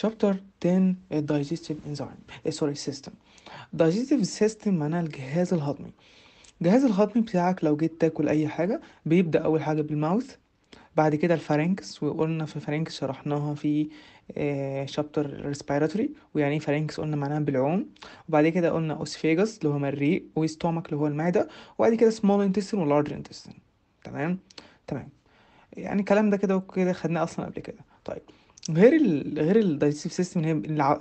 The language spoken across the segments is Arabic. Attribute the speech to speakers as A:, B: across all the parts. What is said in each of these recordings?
A: شابتر 10 الدايجستيف انزايم سوري سيستم الدايجستيف سيستم معناها الجهاز الهضمي الجهاز الهضمي بتاعك لو جيت تاكل اي حاجه بيبدا اول حاجه بالماوث بعد كده الفارنكس وقلنا في الفارنكس شرحناها في شابتر آه، ريسبيراتوري ويعني ايه قلنا معناها بالعوم وبعد كده قلنا اوسفيجاس اللي هو مريء وستومك اللي هو المعده وبعد كده سمول انتستين ولارج انتستين تمام تمام يعني الكلام ده كده وكده خدناه اصلا قبل كده طيب غير ال غير ال digestive system هي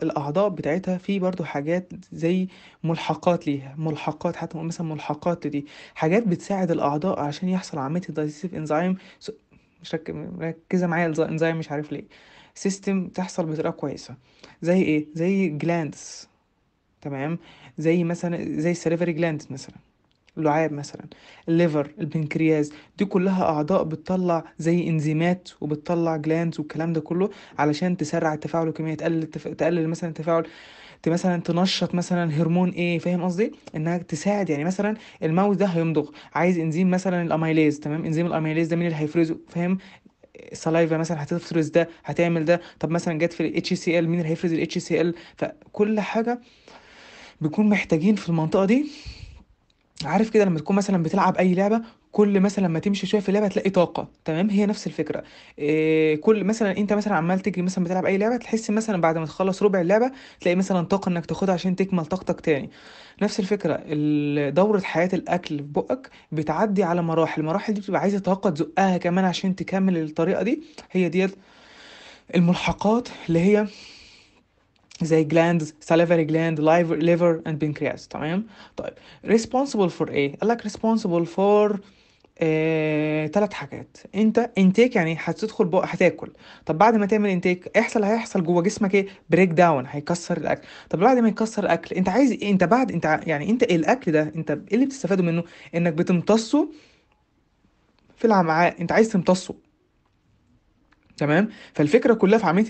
A: الأعضاء بتاعتها في برضو حاجات زي ملحقات ليها ملحقات حتى مثلا ملحقات دي حاجات بتساعد الأعضاء عشان يحصل عملية الدايجستيف انزيم مش رك- مركزة معايا enzyme مش عارف ليه سيستم تحصل بطريقة كويسة زي ايه زي glands تمام زي مثلا زي salivary glands مثلا اللعاب مثلا الليفر البنكرياس دي كلها اعضاء بتطلع زي انزيمات وبتطلع جلاندز والكلام ده كله علشان تسرع التفاعل الكيميائي تقلل التف... تقلل مثلا التفاعل مثلا تنشط مثلا هرمون ايه فاهم قصدي انها تساعد يعني مثلا الماوس ده هيمضغ عايز انزيم مثلا الاميليز تمام انزيم الاميليز ده مين اللي هيفرزه فاهم السلايفا مثلا هتفرز ده هتعمل ده طب مثلا جت في الاتش سي ال مين اللي هيفرز الاتش سي ال فكل حاجه بيكون محتاجين في المنطقه دي عارف كده لما تكون مثلا بتلعب اي لعبه كل مثلا ما تمشي شويه في اللعبه تلاقي طاقه تمام هي نفس الفكره إيه كل مثلا انت مثلا عمال تجري مثلا بتلعب اي لعبه تحس مثلا بعد ما تخلص ربع اللعبه تلاقي مثلا طاقه انك تاخدها عشان تكمل طاقتك تاني نفس الفكره ال- دوره حياه الاكل في بقك بتعدي على مراحل المراحل دي بتبقى عايزه طاقه تزقها كمان عشان تكمل الطريقه دي هي ديت الملحقات اللي هي زي glands salivary gland liver, liver and pancreas تمام طيب responsible for ايه قال لك responsible for ثلاث آه، حاجات انت انتيك يعني هتدخل بقى هتاكل طب بعد ما تعمل انتيك احصل هيحصل جوه جسمك ايه بريك داون هيكسر الاكل طب بعد ما يكسر الاكل انت عايز إيه؟ انت بعد انت يعني انت الاكل ده انت ايه اللي بتستفاده منه انك بتمتصه في الامعاء انت عايز تمتصه تمام فالفكره كلها في عمليه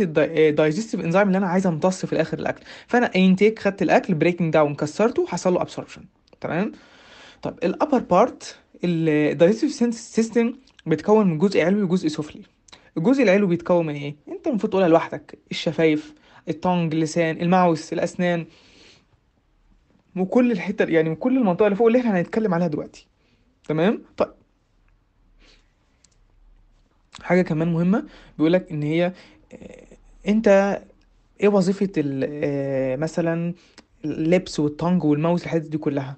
A: الدايجستيف انزيم آه، اللي انا عايز امتص في الاخر الاكل فانا انتيك خدت الاكل بريكنج داون كسرته حصل له ابسوربشن تمام طب الابر بارت الدايجستيف سيستم بيتكون من جزء علوي وجزء سفلي الجزء العلوي بيتكون من ايه انت المفروض تقولها لوحدك الشفايف التونج اللسان الماوس الاسنان وكل الحته يعني كل المنطقه اللي فوق اللي احنا هنتكلم عليها دلوقتي تمام طيب حاجة كمان مهمة بيقولك إن هي آه، أنت إيه وظيفة ال- آه، مثلا اللبس والتانج والماوس الحاجات دي كلها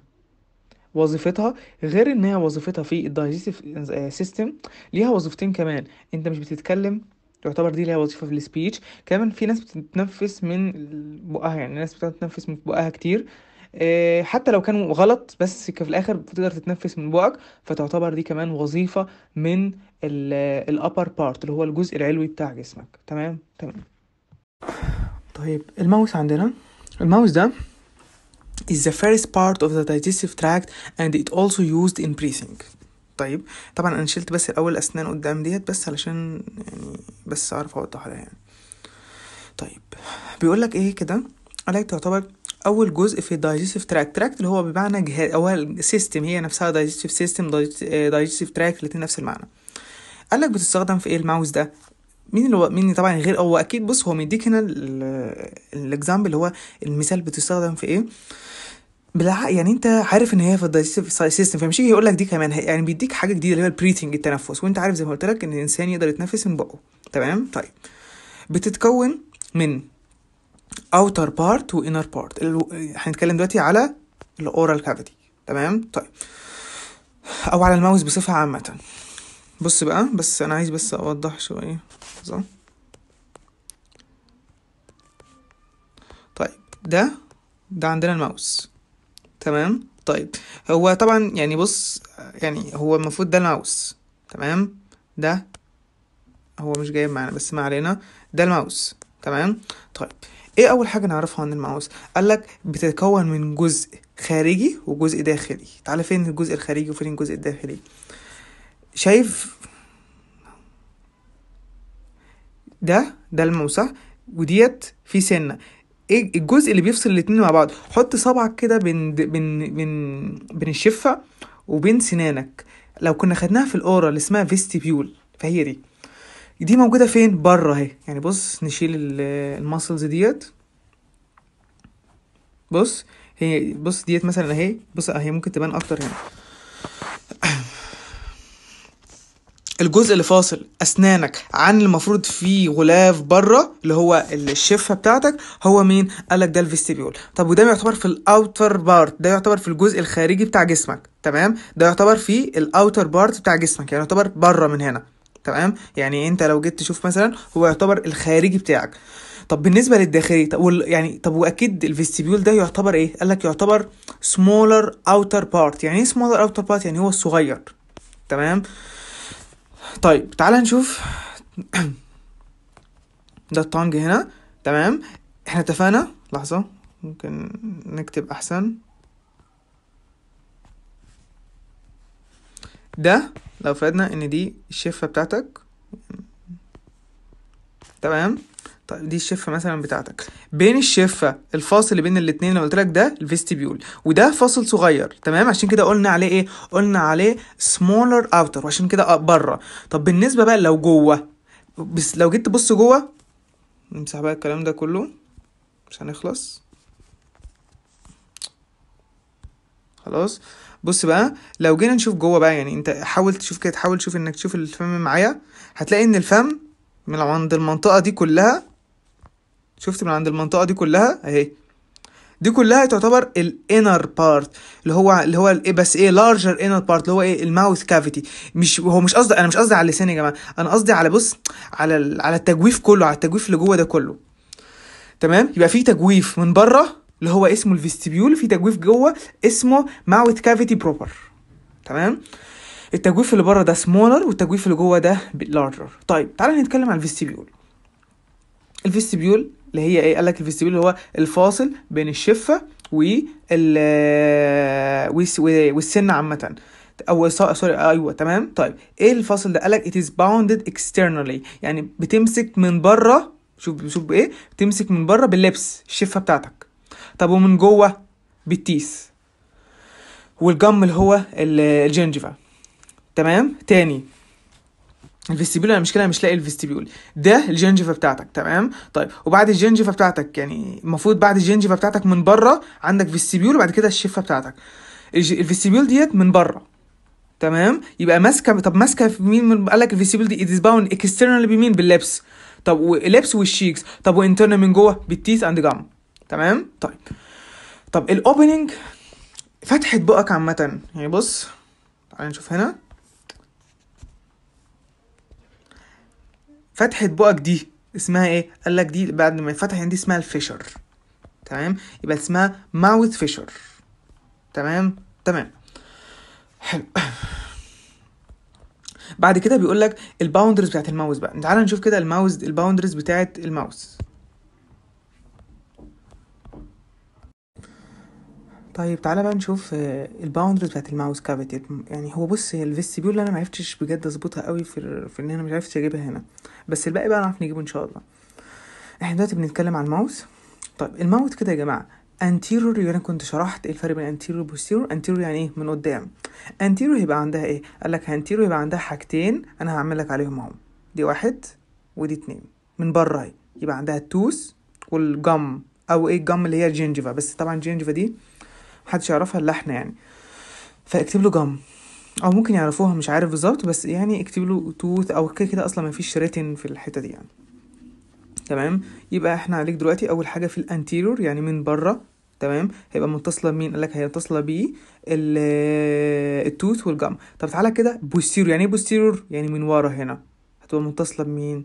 A: وظيفتها غير ان هي وظيفتها في الدايجستيف آه، سيستم ليها وظيفتين كمان انت مش بتتكلم تعتبر دي ليها وظيفه في السبيتش كمان في ناس بتتنفس من بقها يعني ناس بتتنفس من بقها كتير آه، حتى لو كان غلط بس في الاخر بتقدر تتنفس من بقك فتعتبر دي كمان وظيفه من الابر آه، بارت اللي هو الجزء العلوي بتاع جسمك تمام تمام طيب الماوس عندنا الماوس ده is the first part of the digestive tract and it also used in breathing طيب طبعا انا شلت بس الاول اسنان قدام ديت بس علشان يعني بس اعرف اوضحها يعني طيب بيقول لك ايه كده قال لك تعتبر اول جزء في الدايجستيف تراك تراك اللي هو بمعنى جهاز او سيستم هي نفسها دايجستيف سيستم دايجستيف تراك الاثنين نفس المعنى قال لك بتستخدم في ايه الماوس ده مين اللي هو مين طبعا غير هو اكيد بص هو مديك هنا الاكزامبل اللي هو المثال بتستخدم في ايه بالعقل يعني انت عارف ان هي في الدايجستيف سيستم فمش يقول لك دي كمان يعني بيديك حاجه جديده اللي هي البريتنج التنفس وانت عارف زي ما قلت لك ان الانسان يقدر يتنفس من بقه تمام طيب بتتكون من اوتر بارت وانر بارت هنتكلم دلوقتي على الاورال كافيتي تمام طيب او على الماوس بصفه عامه بص بقى بس انا عايز بس اوضح شويه طيب ده ده عندنا الماوس تمام طيب هو طبعا يعني بص يعني هو المفروض ده الماوس تمام ده هو مش جايب معانا بس ما علينا ده الماوس تمام طيب ايه اول حاجه نعرفها عن المعوز قال لك بتتكون من جزء خارجي وجزء داخلي تعالى فين الجزء الخارجي وفين الجزء الداخلي شايف ده ده الموسع وديت في سنه ايه الجزء اللي بيفصل الاتنين مع بعض حط صبعك كده بين بين بين بين الشفه وبين سنانك لو كنا خدناها في الاورا اللي اسمها فيستيبيول فهي دي دي موجوده فين بره اهي يعني بص نشيل الماسلز ديت بص هي بص ديت مثلا اهي بص اهي ممكن تبان اكتر هنا الجزء اللي فاصل اسنانك عن المفروض فيه غلاف بره اللي هو الشفه بتاعتك هو مين قال لك ده الفيستيبيول طب وده يعتبر في الاوتر بارت ده يعتبر في الجزء الخارجي بتاع جسمك تمام ده يعتبر في الاوتر بارت بتاع جسمك يعني يعتبر بره من هنا تمام يعني انت لو جيت تشوف مثلا هو يعتبر الخارجي بتاعك طب بالنسبه للداخلي طب يعني طب واكيد الفيستيبيول ده يعتبر ايه قال لك يعتبر سمولر اوتر بارت يعني ايه سمولر اوتر بارت يعني هو الصغير تمام طيب تعال نشوف ده الطنج هنا تمام احنا اتفقنا لحظه ممكن نكتب احسن ده لو فرضنا ان دي الشفه بتاعتك تمام طيب دي الشفه مثلا بتاعتك بين الشفه الفاصل اللي بين الاثنين اللي قلت لك ده الفيستيبيول وده فاصل صغير تمام عشان كده قلنا عليه ايه قلنا عليه سمولر اوتر وعشان كده بره طب بالنسبه بقى لو جوه بس لو جيت تبص جوه نمسح بقى الكلام ده كله مش هنخلص خلاص بص بقى لو جينا نشوف جوه بقى يعني انت حاول تشوف كده تحاول تشوف انك تشوف الفم معايا هتلاقي ان الفم من عند المنطقه دي كلها شفت من عند المنطقه دي كلها اهي دي كلها تعتبر الانر بارت اللي هو اللي هو ايه بس ايه لارجر انر بارت اللي هو ايه الماوث كافيتي مش هو مش قصدي انا مش قصدي على اللسان يا جماعه انا قصدي على بص على على التجويف كله على التجويف اللي جوه ده كله تمام يبقى في تجويف من بره اللي هو اسمه الفيستيبيول في تجويف جوه اسمه ماوث كافيتي بروبر تمام التجويف اللي بره ده سمولر والتجويف اللي جوه ده لارجر طيب تعالى نتكلم عن الفيستيبيول الفيستيبيول اللي هي ايه لك الفيستيبيول اللي هو الفاصل بين الشفه وال آه، والسن عامه او سوري ايوه تمام طيب ايه الفاصل ده قال it is bounded externally يعني بتمسك من بره شوف شوف ايه بتمسك من بره باللبس الشفه بتاعتك طب ومن جوه بالتيس والجم اللي هو الجنجفا تمام تاني الفيستيبيول انا كده مش لاقي الفيستيبيول ده الجنجفا بتاعتك تمام طيب وبعد الجنجفا بتاعتك يعني المفروض بعد الجنجفا بتاعتك من بره عندك فيستيبيول وبعد كده الشفه بتاعتك الفيستيبيول ديت من بره تمام يبقى ماسكه طب ماسكه في مين من قال لك الفيستيبيول دي از باوند اكسترنال بمين باللبس طب واللبس والشيكس طب وانترنال من جوه بالتيس اند جام تمام طيب طب الاوبننج فتحة بقك عامة يعني بص تعالى نشوف هنا فتحة بقك دي اسمها ايه؟ قال لك دي بعد ما يتفتح دي اسمها الفيشر تمام يبقى اسمها ماوث فيشر تمام تمام حلو بعد كده بيقول لك الباوندرز بتاعت الماوس بقى تعال نشوف كده الماوس الباوندرز بتاعت الماوس طيب تعالى بقى نشوف آه، الباوندرز بتاعت الماوس كافيتي يعني هو بص هي الفيستيبيول اللي انا معرفتش بجد اظبطها قوي في, في ان انا مش عرفتش اجيبها هنا بس الباقي بقى نعرف نجيبه ان شاء الله احنا دلوقتي بنتكلم عن الماوس طيب الماوس كده يا جماعه anterior يعني كنت شرحت الفرق بين anterior و posterior anterior يعني ايه من قدام anterior يبقى عندها ايه قال لك anterior يبقى عندها حاجتين انا هعمل لك عليهم اهو دي واحد ودي اتنين من بره يبقى عندها التوس والجم او ايه الجم اللي هي الجينجيفا بس طبعا الجينجيفا دي محدش يعرفها الا احنا يعني فاكتب له جم او ممكن يعرفوها مش عارف بالظبط بس يعني اكتب له توث او كده كده اصلا مفيش ريتن في الحته دي يعني تمام يبقى احنا عليك دلوقتي اول حاجه في الانتيرور يعني من بره تمام هيبقى متصله بمين لك هي متصله ب التوث والجم طب تعالى كده بوستيرور يعني ايه بوستيرور يعني من ورا هنا هتبقى متصله بمين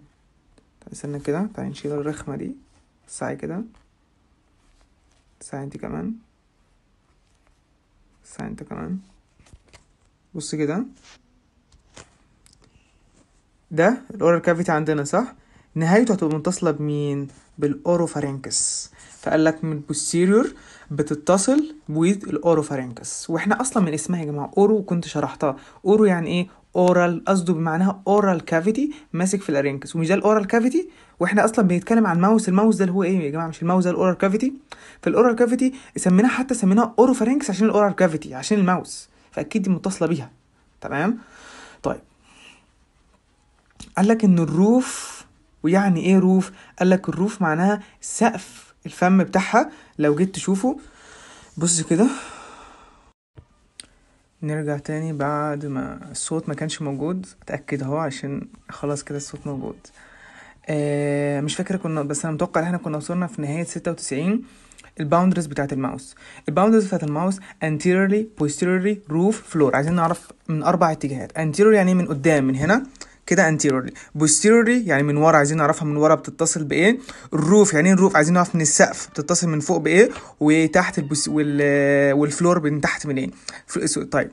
A: استنى كده تعالى نشيل الرخمه دي ساعه كده ساعه دي كمان فانت كمان بص كده ده الاورال كافيتي عندنا صح نهايته هتبقى متصله بمين بالاوروفارينكس فقال لك من البوستيريور بتتصل بويد الأوروفارينكس واحنا اصلا من اسمها يا جماعه اورو كنت شرحتها اورو يعني ايه اورال قصده بمعناها اورال كافيتي ماسك في الارينكس ومش ده الاورال كافيتي واحنا اصلا بنتكلم عن ماوس الماوس ده اللي هو ايه يا جماعه مش الماوس ده الاورال كافيتي فالاورال كافيتي سميناها حتى سميناها اوروفارينكس عشان الاورال كافيتي عشان الماوس فاكيد دي متصله بيها تمام طيب قال لك ان الروف ويعني ايه روف قال لك الروف معناها سقف الفم بتاعها لو جيت تشوفه بص كده نرجع تاني بعد ما الصوت ما كانش موجود اتاكد اهو عشان خلاص كده الصوت موجود آه مش فاكره كنا بس انا متوقع ان احنا كنا وصلنا في نهايه 96 الباوندرز بتاعت الماوس الباوندرز بتاعت الماوس anteriorly posteriorly roof floor عايزين نعرف من اربع اتجاهات anterior يعني من قدام من هنا كده anteriorly posteriorly يعني من ورا عايزين نعرفها من ورا بتتصل بايه الروف يعني ايه الروف عايزين نعرف من السقف بتتصل من فوق بايه وتحت البس وال والفلور من تحت منين إيه؟ طيب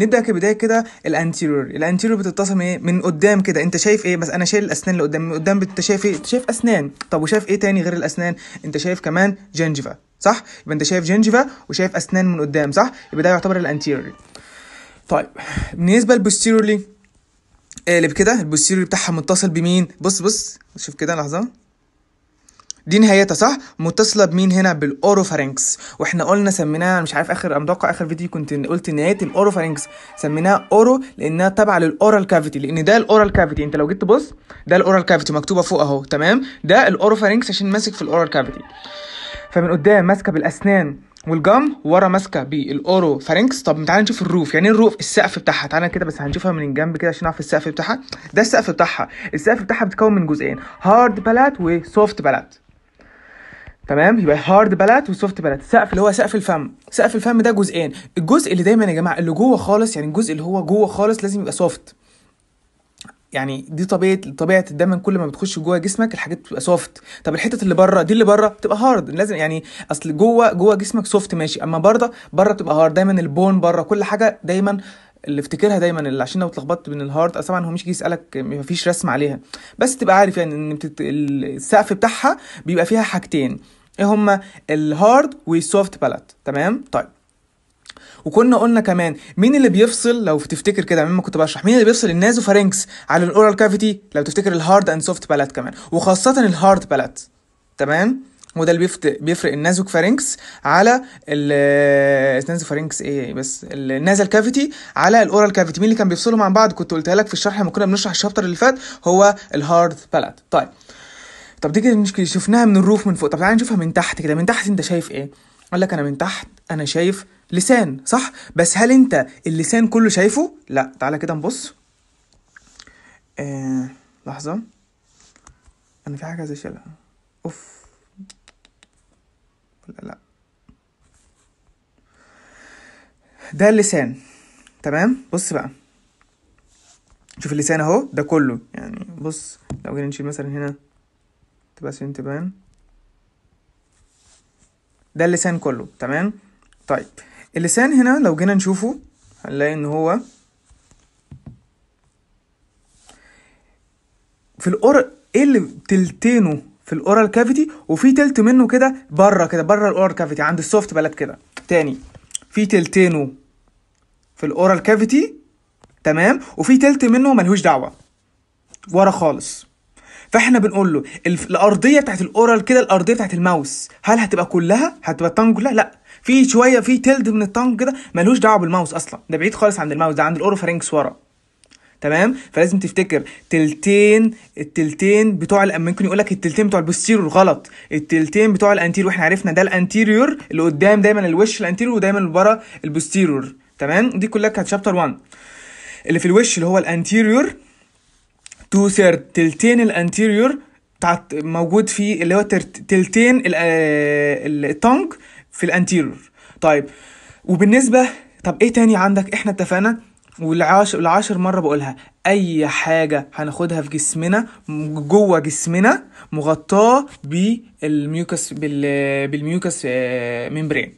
A: نبدا كبدايه كده الانتيريور الانتيريور بتتصل من ايه من قدام كده انت شايف ايه بس انا شايل الاسنان اللي قدام من قدام انت شايف ايه شايف اسنان طب وشايف ايه تاني غير الاسنان انت شايف كمان جنجفا صح يبقى انت شايف جنجفا وشايف اسنان من قدام صح يبقى ده يعتبر الانتيريور طيب بالنسبه للبوستيريورلي قالب كده البوستيريور بتاعها متصل بمين بص بص شوف كده لحظه دي نهايتها صح متصله بمين هنا بالاوروفارينكس واحنا قلنا سميناها مش عارف اخر امتوقع اخر فيديو كنت قلت نهايه الاوروفارينكس سميناها اورو لانها تابعه للاورال كافيتي لان ده الاورال كافيتي انت لو جيت تبص ده الاورال كافيتي مكتوبه فوق اهو تمام ده الاوروفارينكس عشان ماسك في الاورال كافيتي فمن قدام ماسكه بالاسنان والجام ورا ماسكه بالاورو فارينكس طب تعالى نشوف الروف يعني ايه الروف السقف بتاعها تعالى كده بس هنشوفها من الجنب كده عشان نعرف السقف بتاعها ده السقف بتاعها السقف بتاعها بيتكون من جزئين هارد بالات وسوفت بالات تمام يبقى هارد بالات وسوفت بالات السقف اللي هو سقف الفم سقف الفم ده جزئين الجزء اللي دايما يا جماعه اللي جوه خالص يعني الجزء اللي هو جوه خالص لازم يبقى سوفت يعني دي طبيعه طبيعه الدم كل ما بتخش جوه جسمك الحاجات بتبقى سوفت طب الحتت اللي بره دي اللي بره بتبقى هارد لازم يعني اصل جوه جوه جسمك سوفت ماشي اما بره بره بتبقى هارد دايما البون بره كل حاجه دايما اللي افتكرها دايما اللي عشان لو اتلخبطت بين الهارد طبعا هو مش جه يسالك مفيش رسم عليها بس تبقى عارف يعني ان بتت... السقف بتاعها بيبقى فيها حاجتين ايه هما الهارد والسوفت بالات تمام طيب وكنا قلنا كمان مين اللي بيفصل لو تفتكر كده مما كنت بشرح مين اللي بيفصل النازوفارينكس على الاورال كافيتي لو تفتكر الهارد اند سوفت بالات كمان وخاصه الهارد بالات تمام وده اللي بيفرق النازو فارينكس على النازو فارينكس ايه بس النازل كافيتي على الاورال كافيتي مين اللي كان بيفصلهم عن بعض كنت قلتها لك في الشرح لما كنا بنشرح الشابتر اللي فات هو الهارد بالات طيب طب دي كده شفناها من الروف من فوق طب تعالى نشوفها من تحت كده من تحت انت شايف ايه قال لك انا من تحت انا شايف لسان صح بس هل انت اللسان كله شايفه لا تعالى كده نبص آه لحظه انا في حاجه عايز اشيلها اوف لا لا ده اللسان تمام بص بقى شوف اللسان اهو ده كله يعني بص لو جينا نشيل مثلا هنا تبقى سين تبان ده اللسان كله تمام طيب اللسان هنا لو جينا نشوفه هنلاقي ان هو في القر ايه اللي تلتينه في الاورال كافيتي وفي تلت منه كده بره كده بره الاورال كافيتي عند السوفت بلاد كده تاني في تلتينه في الاورال كافيتي تمام وفي تلت منه ملهوش دعوه ورا خالص فاحنا بنقول له الارضيه بتاعت الاورال كده الارضيه بتاعت الماوس هل هتبقى كلها هتبقى الطن كلها لا في شويه في تلد من التانك كده ملوش دعوه بالماوس اصلا ده بعيد خالص عن الماوس ده عند الاوروفارينكس ورا تمام فلازم تفتكر تلتين التلتين بتوع ممكن يقول لك التلتين بتوع البوستيريور غلط التلتين بتوع الانتيريور واحنا عرفنا ده الانتيريور اللي قدام دايما الوش الانتيريور ودايما اللي ورا البوستيريور تمام دي كلها كانت شابتر 1 اللي في الوش اللي هو الانتيريور تو ثيرد تلتين الانتيريور موجود في اللي هو تلتين التانج آه، في الانتيرور طيب وبالنسبه طب ايه تاني عندك احنا اتفقنا والعاشر العاشر مره بقولها اي حاجه هناخدها في جسمنا جوه جسمنا مغطاه بالميوكس بالميوكس آه، ممبرين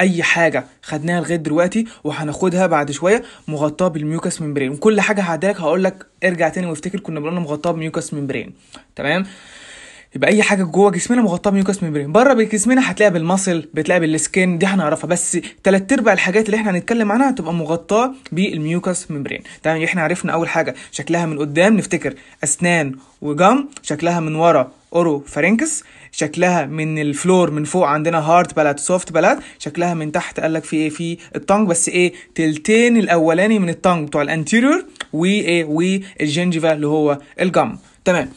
A: اي حاجه خدناها لغايه دلوقتي وهناخدها بعد شويه مغطاه بالميوكس ممبرين وكل حاجه هعدلك هقول لك ارجع تاني وافتكر كنا بنقول مغطاه بميوكس ممبرين تمام يبقى اي حاجه جوه جسمنا مغطاه بميوكاس ميمبرين بره جسمنا هتلاقي بالمصل بتلاقي بالسكين دي هنعرفها بس تلات ارباع الحاجات اللي احنا هنتكلم عنها هتبقى مغطاه بالميوكاس ميمبرين تمام احنا عرفنا اول حاجه شكلها من قدام نفتكر اسنان وجم شكلها من ورا اورو فارينكس شكلها من الفلور من فوق عندنا هارد بلات سوفت بلات شكلها من تحت قال لك في ايه في التانج بس ايه تلتين الاولاني من التانج بتوع الانتيريور وايه والجنجيفا اللي هو الجم تمام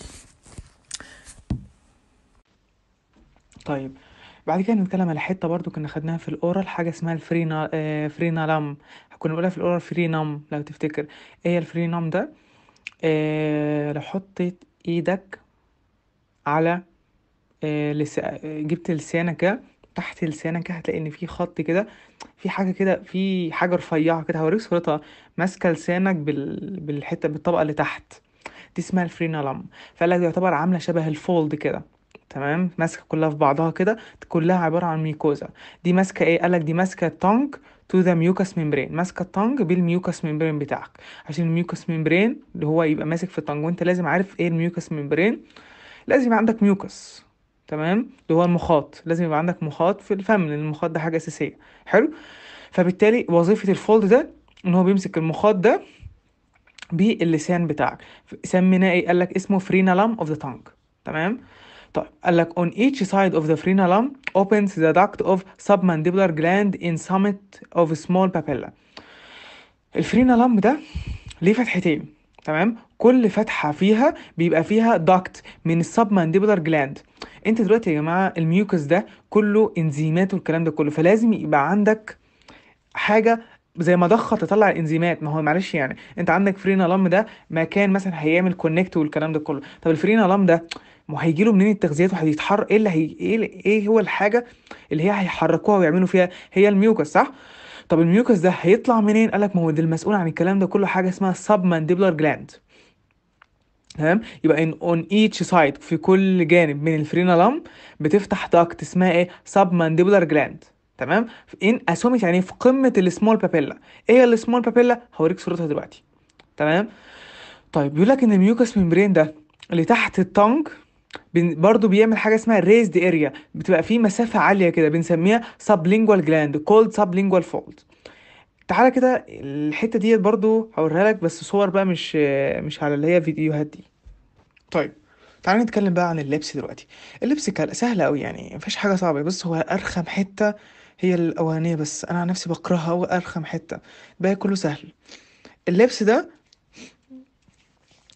A: طيب بعد كده نتكلم على حته برضو كنا خدناها في الاورال حاجه اسمها الفرينا آه فرينالام كنا بنقولها في الاورال فرينام لو تفتكر ايه الفرينام ده آه، لو حطيت ايدك على آه، لس... آه، جبت لسانك تحت لسانك هتلاقي ان في خط كده في حاجه كده في حاجه رفيعه كده هوريك صورتها ماسكه لسانك بال... بالحته بالطبقه اللي تحت دي اسمها الفرينالام فقال لك يعتبر عامله شبه الفولد كده تمام ماسكه كلها في بعضها كده كلها عباره عن ميكوزا دي ماسكه ايه قالك دي ماسكه التانج تو ذا ميوكاس ممبرين ماسكه التانج بالميوكاس ممبرين بتاعك عشان الميوكاس ممبرين اللي هو يبقى ماسك في التانج وانت لازم عارف ايه الميوكاس ممبرين لازم يبقى عندك ميوكاس تمام اللي هو المخاط لازم يبقى عندك مخاط في الفم لان المخاط ده حاجه اساسيه حلو فبالتالي وظيفه الفولد ده ان هو بيمسك المخاط ده باللسان بتاعك سميناه ايه قال لك اسمه فرينالام اوف ذا تانج تمام طيب قال لك on each side of the frenulum opens the duct of submandibular gland in summit of small papilla الفرينالام ده ليه فتحتين تمام كل فتحه فيها بيبقى فيها داكت من السبمانديبولار جلاند انت دلوقتي يا جماعه الميوكس ده كله انزيمات والكلام ده كله فلازم يبقى عندك حاجه زي مضخه تطلع الانزيمات ما هو معلش يعني انت عندك فرينالام ده مكان مثلا هيعمل كونكت والكلام ده كله طب الفرينالام ده ما هيجي له منين التغذيات وهيتحرك ايه اللي هي ايه ايه هو الحاجه اللي هي هيحركوها ويعملوا فيها هي الميوكس صح طب الميوكس ده هيطلع منين قال لك ما هو ده المسؤول عن الكلام ده كله حاجه اسمها سب مانديبلر جلاند تمام يبقى ان اون ايتش سايد في كل جانب من الفرينالام بتفتح داكت اسمها ايه سب مانديبلر جلاند تمام ان اسومت يعني إيه؟ في قمه السمول بابيلا ايه السمول بابيلا هوريك صورتها دلوقتي تمام طيب بيقول لك ان الميوكس ميمبرين ده اللي تحت التانج برضه بيعمل حاجه اسمها ريزد اريا بتبقى فيه مسافه عاليه كده بنسميها سابلينجوال جلاند كولد سابلينجوال فولد تعالى كده الحته ديت برضه هوريها لك بس صور بقى مش مش على اللي هي فيديوهات دي طيب تعالى نتكلم بقى عن اللبس دلوقتي اللبس سهل قوي يعني ما فيش حاجه صعبه بس هو ارخم حته هي الاولانيه بس انا عن نفسي بكرهها وارخم ارخم حته باقي كله سهل اللبس ده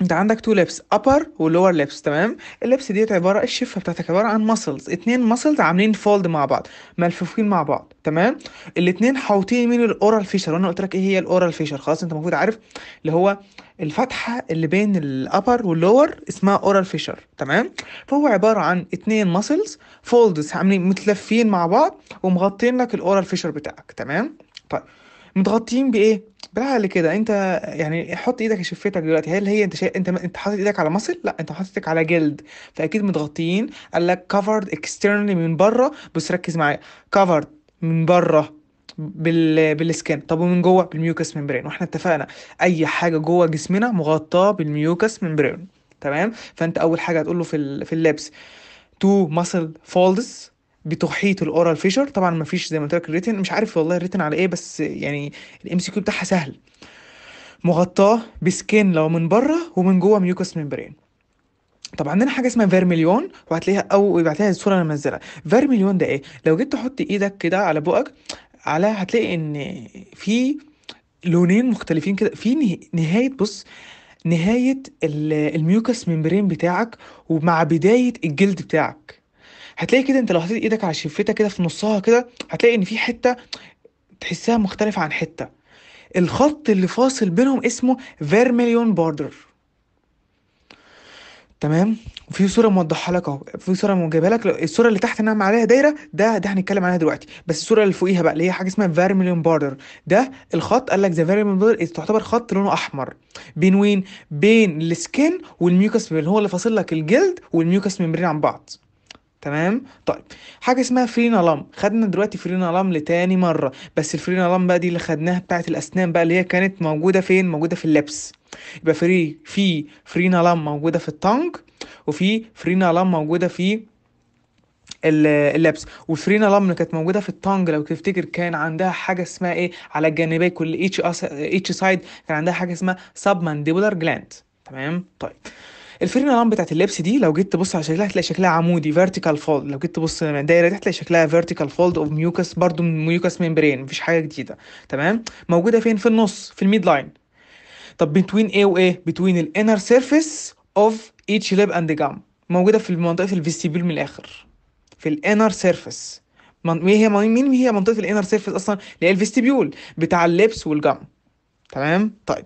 A: انت عندك تو لبس upper ولور لبس تمام اللبس ديت عباره الشفه بتاعتك عباره عن ماسلز اتنين ماسلز عاملين فولد مع بعض ملفوفين مع بعض تمام الاتنين حاوطين من الاورال فيشر وانا قلت لك ايه هي الاورال فيشر خلاص انت المفروض عارف اللي هو الفتحه اللي بين الابر واللور اسمها اورال فيشر تمام فهو عباره عن اتنين ماسلز فولدز عاملين متلفين مع بعض ومغطين لك الاورال فيشر بتاعك تمام طيب متغطيين بايه بالعقل كده انت يعني حط ايدك على شفتك دلوقتي هل هي انت شا... انت انت حاطط ايدك على مصل لا انت حاطط ايدك على جلد فاكيد متغطيين قال لك كفرد externally من بره بس ركز معايا كفرد من بره بال بالسكان طب ومن جوه بالميوكس ممبرين واحنا اتفقنا اي حاجه جوه جسمنا مغطاه بالميوكس ممبرين تمام فانت اول حاجه هتقول له في ال... في اللبس تو ماسل فولدز بتوحيط الاورال فيشر طبعا ما فيش زي ما قلت لك الريتن مش عارف والله الريتن على ايه بس يعني الام سي كيو بتاعها سهل مغطاه بسكين لو من بره ومن جوه ميوكس ممبرين طب عندنا حاجه اسمها فيرمليون وهتلاقيها او لها الصوره اللي منزلها فيرمليون ده ايه لو جيت تحط ايدك كده على بقك على هتلاقي ان في لونين مختلفين كده في نهايه بص نهايه الميوكس ممبرين بتاعك ومع بدايه الجلد بتاعك هتلاقي كده انت لو حطيت ايدك على شفتها كده في نصها كده هتلاقي ان في حته تحسها مختلفه عن حته الخط اللي فاصل بينهم اسمه فيرميليون بوردر تمام وفي صوره موضحه لك اهو في صوره جايبها لك الصوره اللي تحت نعم عليها دايره ده ده هنتكلم عليها دلوقتي بس الصوره اللي فوقيها بقى اللي هي حاجه اسمها فيرميليون باردر ده الخط قال لك ذا فيرميليون باردر تعتبر خط لونه احمر بين وين بين السكن والميوكس اللي هو اللي فاصل لك الجلد والميوكس ميمبرين عن بعض تمام طيب حاجه اسمها فرين الام خدنا دلوقتي فرين الام لتاني مره بس الفرين الام بقى دي اللي خدناها بتاعه الاسنان بقى اللي هي كانت موجوده فين موجوده في اللبس يبقى فري في فرين الام موجوده في التانج وفي فرين الام موجوده في اللبس والفرينا اللي كانت موجوده في التانج لو تفتكر كان عندها حاجه اسمها ايه على الجانبين كل اتش اتش سايد كان عندها حاجه اسمها سب مانديبولار جلاند تمام طيب الفرين لام بتاعت اللبس دي لو جيت تبص على شكلها هتلاقي شكلها عمودي فيرتيكال فولد لو جيت تبص دايره دي هتلاقي شكلها فيرتيكال فولد اوف ميوكس برضو ميوكس ميمبرين مفيش حاجه جديده تمام موجوده فين في النص في الميد لاين طب بتوين ايه وايه بتوين الانر سيرفيس اوف ايتش ليب اند جام موجوده في منطقه الفيستيبول من الاخر في الانر سيرفيس من... هي مين هي منطقه الانر سيرفيس اصلا اللي هي الفيستيبول بتاع اللبس والجام تمام طيب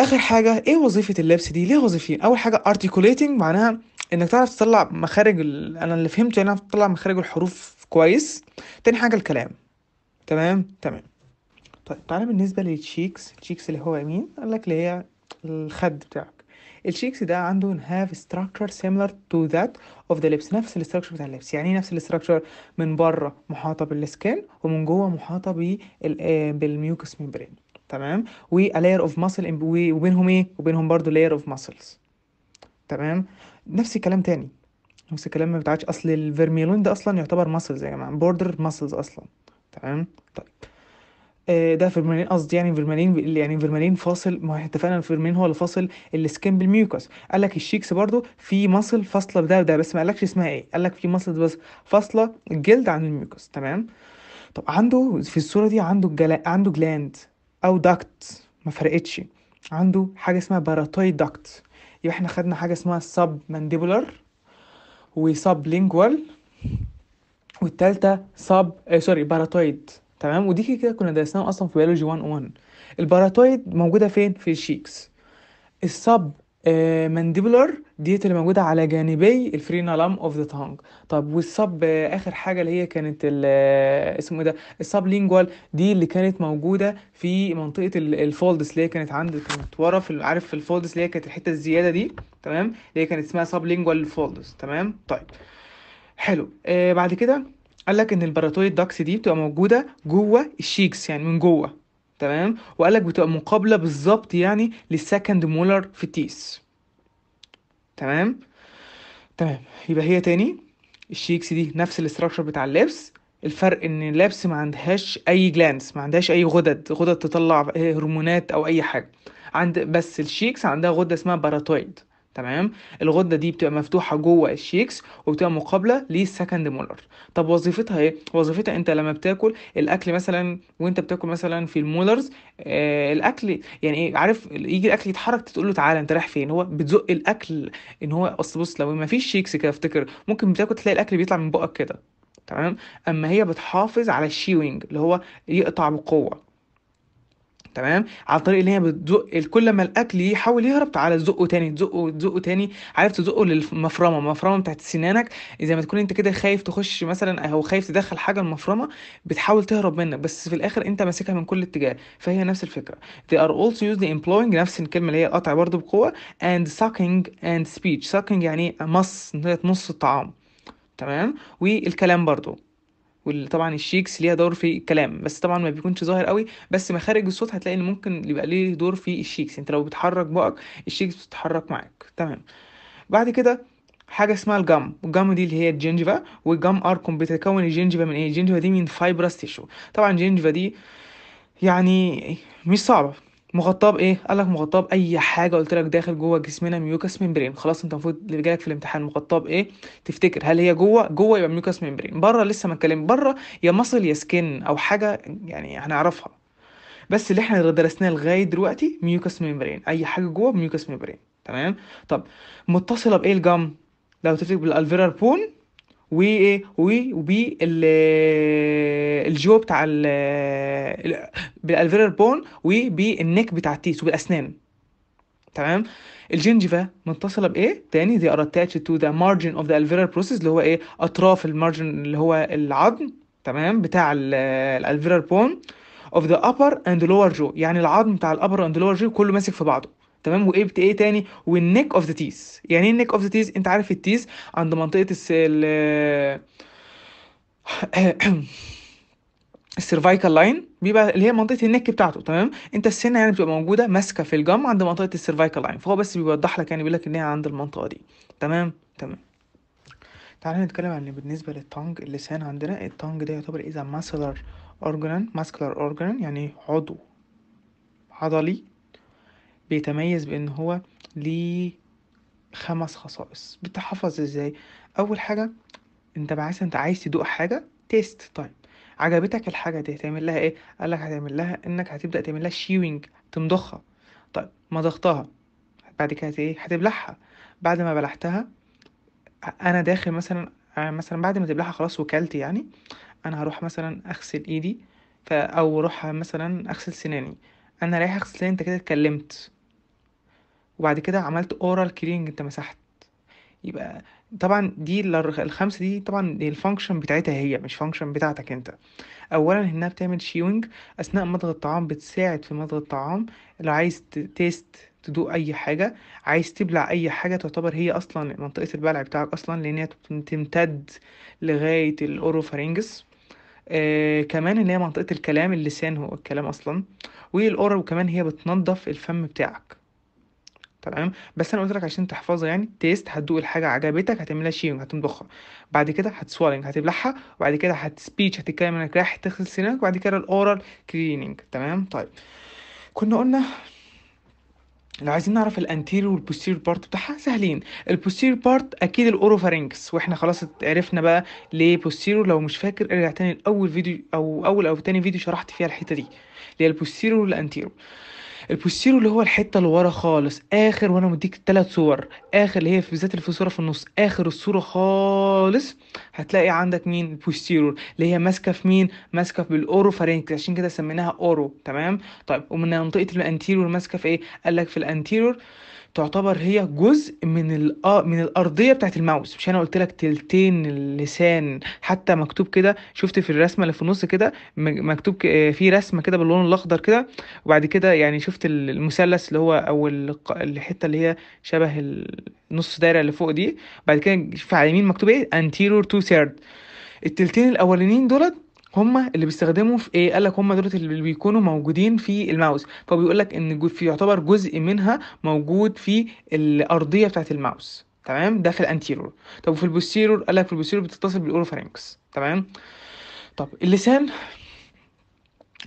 A: اخر حاجه ايه وظيفه اللبس دي ليه وظيفين اول حاجه articulating معناها انك تعرف تطلع مخارج ال... انا اللي فهمته يعني انها تطلع مخارج الحروف كويس تاني حاجه الكلام تمام تمام طيب تعالى بالنسبه للتشيكس التشيكس اللي هو مين قال لك اللي هي الخد بتاعك الشيكس ده عنده have structure similar to that of the lips نفس الاستراكشر بتاع اللبس يعني ايه نفس الاستراكشر من بره محاطه بالسكين ومن جوه محاطه بالميوكس ميمبرين آه، تمام layer اوف ماسل وبينهم ايه وبينهم برضو لاير اوف ماسلز تمام نفس الكلام تاني نفس الكلام ما بتاعش اصل الفيرميلون ده اصلا يعتبر ماسلز يا جماعه بوردر ماسلز اصلا تمام طيب آه، ده فيرمالين قصدي يعني فيرمالين يعني فيرمالين فاصل ما اتفقنا الفيرمالين هو اللي فاصل السكين بالميوكس قال لك الشيكس برضو في مصل فاصله بده وده بس ما قالكش اسمها ايه قال لك في مصل بس فاصله الجلد عن الميوكس تمام طب عنده في الصوره دي عنده جلا... عنده جلاند او داكت ما فرقتش عنده حاجه اسمها باراتوي داكت يبقى احنا خدنا حاجه اسمها سب مانديبولر وسب لينجوال والثالثه سب آه سوري باراتويد تمام ودي كده كنا درسناها اصلا في بيولوجي 101 الباراتويد موجوده فين في الشيكس السب مانديبولر آه، ديت اللي موجودة على جانبي الفرينا لام اوف ذا تانج طب والصب آه، اخر حاجة اللي هي كانت ال- آه، اسمه ايه ده الصب لينجوال دي اللي كانت موجودة في منطقة الفولدس اللي هي كانت عند كانت ورا في عارف في الفولدس اللي هي كانت الحتة الزيادة دي تمام اللي هي كانت اسمها صب لينجوال فولدس تمام طيب حلو آه بعد كده قال لك ان الباراتويد داكس دي بتبقى موجودة جوه الشيكس يعني من جوه تمام وقال لك بتبقى مقابله بالظبط يعني للسكند مولر في التيس تمام تمام يبقى هي تاني الشيكس دي نفس الاستراكشر بتاع اللبس الفرق ان اللبس ما عندهاش اي جلانس ما عندهاش اي غدد غدد تطلع آه، هرمونات او اي حاجه عند بس الشيكس عندها غده اسمها باراتويد تمام الغده دي بتبقى مفتوحه جوه الشيكس وبتبقى مقابله للسكند مولر طب وظيفتها ايه وظيفتها انت لما بتاكل الاكل مثلا وانت بتاكل مثلا في المولرز آه الاكل يعني ايه عارف يجي الاكل يتحرك تقول له تعالى انت رايح فين هو بتزق الاكل ان هو اصل بص لو ما فيش شيكس كده افتكر ممكن بتاكل تلاقي الاكل بيطلع من بقك كده تمام اما هي بتحافظ على الشيوينج اللي هو يقطع بقوه تمام على الطريق اللي هي بتزق كل ما الاكل يحاول يهرب تعالى تزقه تاني تزقه تزقه تاني عارف تزقه للمفرمه المفرمه بتاعت سنانك زي ما تكون انت كده خايف تخش مثلا او خايف تدخل حاجه المفرمه بتحاول تهرب منك بس في الاخر انت ماسكها من كل اتجاه فهي نفس الفكره they are also used employing نفس الكلمه اللي هي قطع برضه بقوه and sucking and speech sucking يعني مص تمص الطعام تمام والكلام برضه وطبعا الشيكس ليها دور في الكلام بس طبعا ما بيكونش ظاهر قوي بس مخارج الصوت هتلاقي ان ممكن يبقى ليه دور في الشيكس انت لو بتحرك بقك الشيكس بتتحرك معاك تمام بعد كده حاجه اسمها الجم الجم دي اللي هي الجنجفا والجم اركم بتتكون الجنجفا من ايه الجنجفا دي من فايبرس تيشو طبعا الجنجفا دي يعني مش صعبه مغطاه بايه قال لك مغطاه باي حاجه قلت لك داخل جوه جسمنا ميوكاس ممبرين خلاص انت المفروض اللي جالك في الامتحان مغطاه بايه تفتكر هل هي جوه جوه يبقى ميوكاس ممبرين بره لسه ما اتكلم بره يا مصل يا سكن او حاجه يعني هنعرفها بس اللي احنا درسناه لغايه دلوقتي ميوكاس ممبرين اي حاجه جوه ميوكاس ممبرين تمام طب متصله بايه الجم لو تفتكر بالالفيرار بون و ايه و وبي الجو بتاع بالالفيرر بون النك بتاع التيس وبالاسنان تمام الجنجفا متصلة بإيه؟ تاني they are attached to the margin of the الفيرر process اللي هو إيه؟ أطراف المارجن اللي هو العظم تمام بتاع الالفيرر بون of the upper and lower جو يعني العظم بتاع الابر اند لور جو كله ماسك في بعضه تمام وايه ايه تاني والنيك اوف ذا تيس يعني ايه النيك اوف ذا تيس انت عارف التيس عند منطقه السل... السيرفايكال لاين بيبقى اللي هي منطقه النك بتاعته تمام انت السنه يعني بتبقى موجوده ماسكه في الجم عند منطقه السيرفايكال لاين فهو بس بيوضح لك يعني بيقول لك ان هي عند المنطقه دي تمام تمام تعالى نتكلم عن بالنسبه للتونج اللسان عندنا التونج ده يعتبر اذا ماسلر اورجان ماسكلر اورجان يعني عضو عضلي بيتميز بإن هو ليه خمس خصائص بتحفظ ازاي اول حاجه انت مثلا انت عايز تدوق حاجه تيست طيب عجبتك الحاجه دي هتعمل لها ايه قال لك هتعمل لها انك هتبدا تعمل لها شيوينج تمضخها طيب مضختها بعد كده ايه هتبلعها بعد ما بلعتها انا داخل مثلا مثلا بعد ما تبلعها خلاص وكلت يعني انا هروح مثلا اغسل ايدي ف... او اروح مثلا اغسل سناني انا رايح اغسل سناني انت كده اتكلمت وبعد كده عملت اورال كلينج انت مسحت يبقى طبعا دي الخمسه دي طبعا الفانكشن بتاعتها هي مش فانكشن بتاعتك انت اولا انها بتعمل شيوينج اثناء مضغ الطعام بتساعد في مضغ الطعام لو عايز تيست تدوق اي حاجه عايز تبلع اي حاجه تعتبر هي اصلا منطقه البلع بتاعك اصلا لان هي تمتد لغايه الاوروفارينجس آه كمان ان هي منطقه الكلام اللسان هو الكلام اصلا والاورا وكمان هي بتنظف الفم بتاعك تمام بس انا قلت لك عشان تحفظها يعني تيست هتدوق الحاجه عجبتك هتعملها شيرنج هتمضخها بعد كده هتسوالنج هتبلعها وبعد كده هتسبيتش هتتكلم انك رايح تغسل سنانك وبعد كده الاورال كليننج تمام طيب كنا قلنا لو عايزين نعرف الانتيريور والبوستيريور بارت بتاعها سهلين البوستيريور بارت اكيد الاوروفارينكس واحنا خلاص عرفنا بقى ليه بوستيريور لو مش فاكر ارجع تاني لاول فيديو او اول او تاني فيديو شرحت فيها الحته دي اللي هي البوستيريور والانتيريور البوستيرو اللي هو الحته اللي ورا خالص اخر وانا مديك الثلاث صور اخر اللي هي في بالذات اللي في صوره في النص اخر الصوره خالص هتلاقي عندك مين البوستيرو اللي هي ماسكه في مين ماسكه في الاورو فارينكس عشان كده سميناها اورو تمام طيب ومن منطقه الانتيرور ماسكه في ايه قال لك في الانتيرور تعتبر هي جزء من آه، من الارضيه بتاعت الماوس مش انا قلت لك تلتين اللسان حتى مكتوب كده شفت في الرسمه اللي في النص كده مكتوب آه، في رسمه كده باللون الاخضر كده وبعد كده يعني شفت المثلث اللي هو او الحته اللي هي شبه النص دايره اللي فوق دي بعد كده في على اليمين مكتوب ايه anterior to third التلتين الاولانيين دولت هما اللي بيستخدموا في ايه قالك هما دولت دول اللي بيكونوا موجودين في الماوس فبيقولك ان في يعتبر جزء منها موجود في الارضيه بتاعه الماوس تمام ده في الانتيرور طب وفي البوستيرور قالك في البوستيرور بتتصل بالاوروفارينكس تمام طب اللسان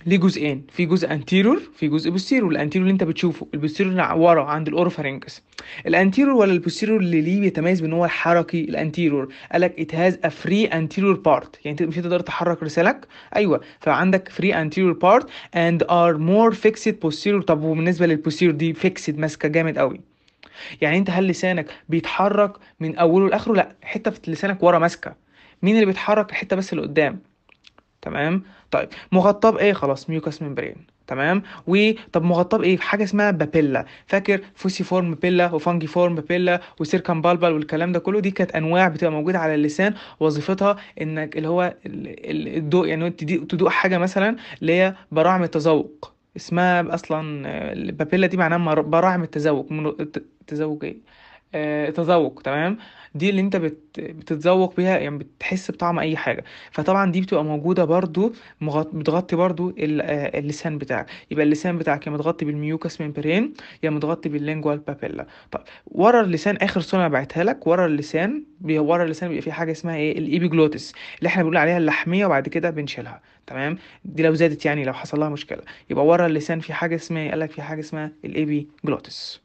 A: ليه جزئين في جزء انتيرور في جزء بوستيرور الانتيرور اللي انت بتشوفه البوستيرور ورا عند الاوروفارينجس الانتيرور ولا البوستيرور اللي ليه بيتميز بان هو الحركي الانتيرور لك ات هاز ا فري انتيرور بارت يعني انت مش هتقدر تحرك رسالك ايوه فعندك فري انتيرور بارت اند ار مور فيكسد بوستيرور طب وبالنسبه للبوستيرور دي فيكسد ماسكه جامد قوي يعني انت هل لسانك بيتحرك من اوله لاخره لا حته في لسانك ورا ماسكه مين اللي بيتحرك الحته بس اللي قدام تمام طيب مغطى بايه خلاص ميوكاس ممبرين تمام وطب مغطى بايه حاجه اسمها بابيلا فاكر فوسي فورم بيلا وفانجي فورم بيلا وسيركم بالبل والكلام ده كله دي كانت انواع بتبقى موجوده على اللسان وظيفتها انك اللي هو الضوء يعني تدوق حاجه مثلا اللي هي براعم التذوق اسمها اصلا البابيلا دي معناها براعم التذوق من التذوق ايه آه، تذوق تمام دي اللي انت بت... بتتذوق بيها يعني بتحس بطعم اي حاجه فطبعا دي بتبقى موجوده برضو مغط... بتغطي برضو آه، اللسان بتاعك يبقى اللسان بتاعك يا متغطي بالميوكاس ميمبرين يا متغطي باللينجوال بابيلا طيب ورا اللسان اخر صوره بعتها لك ورا اللسان بي... ورا اللسان بيبقى في حاجه اسمها ايه الايبيجلوتس اللي احنا بنقول عليها اللحميه وبعد كده بنشيلها تمام دي لو زادت يعني لو حصل لها مشكله يبقى ورا اللسان في حاجه اسمها إيه؟ قال لك في حاجه اسمها الايبيجلوتس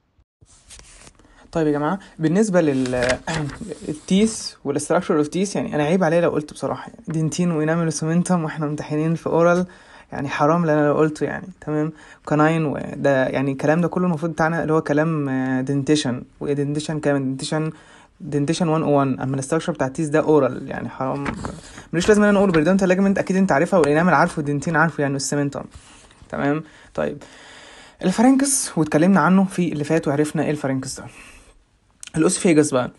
A: طيب يا جماعه بالنسبه للتيس والاستراكشر اوف تيس يعني انا عيب عليا لو قلت بصراحه يعني دنتين وينامل وسمنتم واحنا امتحانين في اورال يعني حرام لان انا لو قلته يعني تمام كناين وده يعني الكلام ده كله المفروض بتاعنا اللي هو كلام دنتيشن ودنتيشن كام دنتيشن دنتيشن 101 اما الاستراكشر بتاع التيس ده اورال يعني حرام ملوش لازم انا اقول بريدنتال ليجمنت اكيد انت عارفها والانامل عارفه والدنتين عارفه يعني والسمنتم تمام طيب الفرنكس واتكلمنا عنه في اللي فات وعرفنا ايه الفرنكس ده الاسفيجس بقى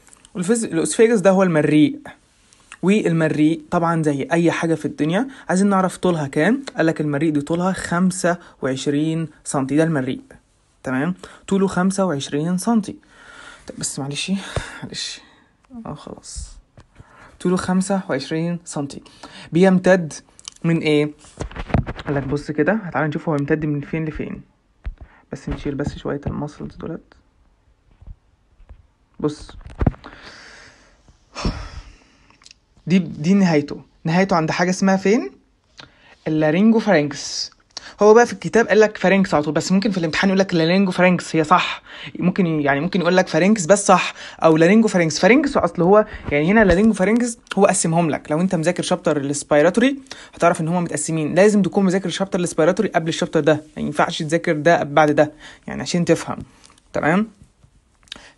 A: الاسفيجس ده هو المريء والمريء طبعا زي اي حاجه في الدنيا عايزين نعرف طولها كام قال لك المريء دي طولها 25 سم ده المريء تمام طوله 25 سم بس معلش معلش اه خلاص طوله 25 سم بيمتد من ايه قال لك بص كده تعالى نشوف هو يمتد من فين لفين بس نشيل بس شويه المسلز دولت بص دي دي نهايته نهايته عند حاجه اسمها فين اللارينجو فرانكس هو بقى في الكتاب قال لك فرانكس على طول بس ممكن في الامتحان يقول لك اللارينجو فرانكس هي صح ممكن يعني ممكن يقول لك فرانكس بس صح او لارينجو فرانكس فرانكس اصل هو يعني هنا لارينجو فرانكس هو قسمهم لك لو انت مذاكر شابتر الاسبيراتوري هتعرف ان هم متقسمين لازم تكون مذاكر شابتر الاسبيراتوري قبل الشابتر ده ما يعني ينفعش تذاكر ده بعد ده يعني عشان تفهم تمام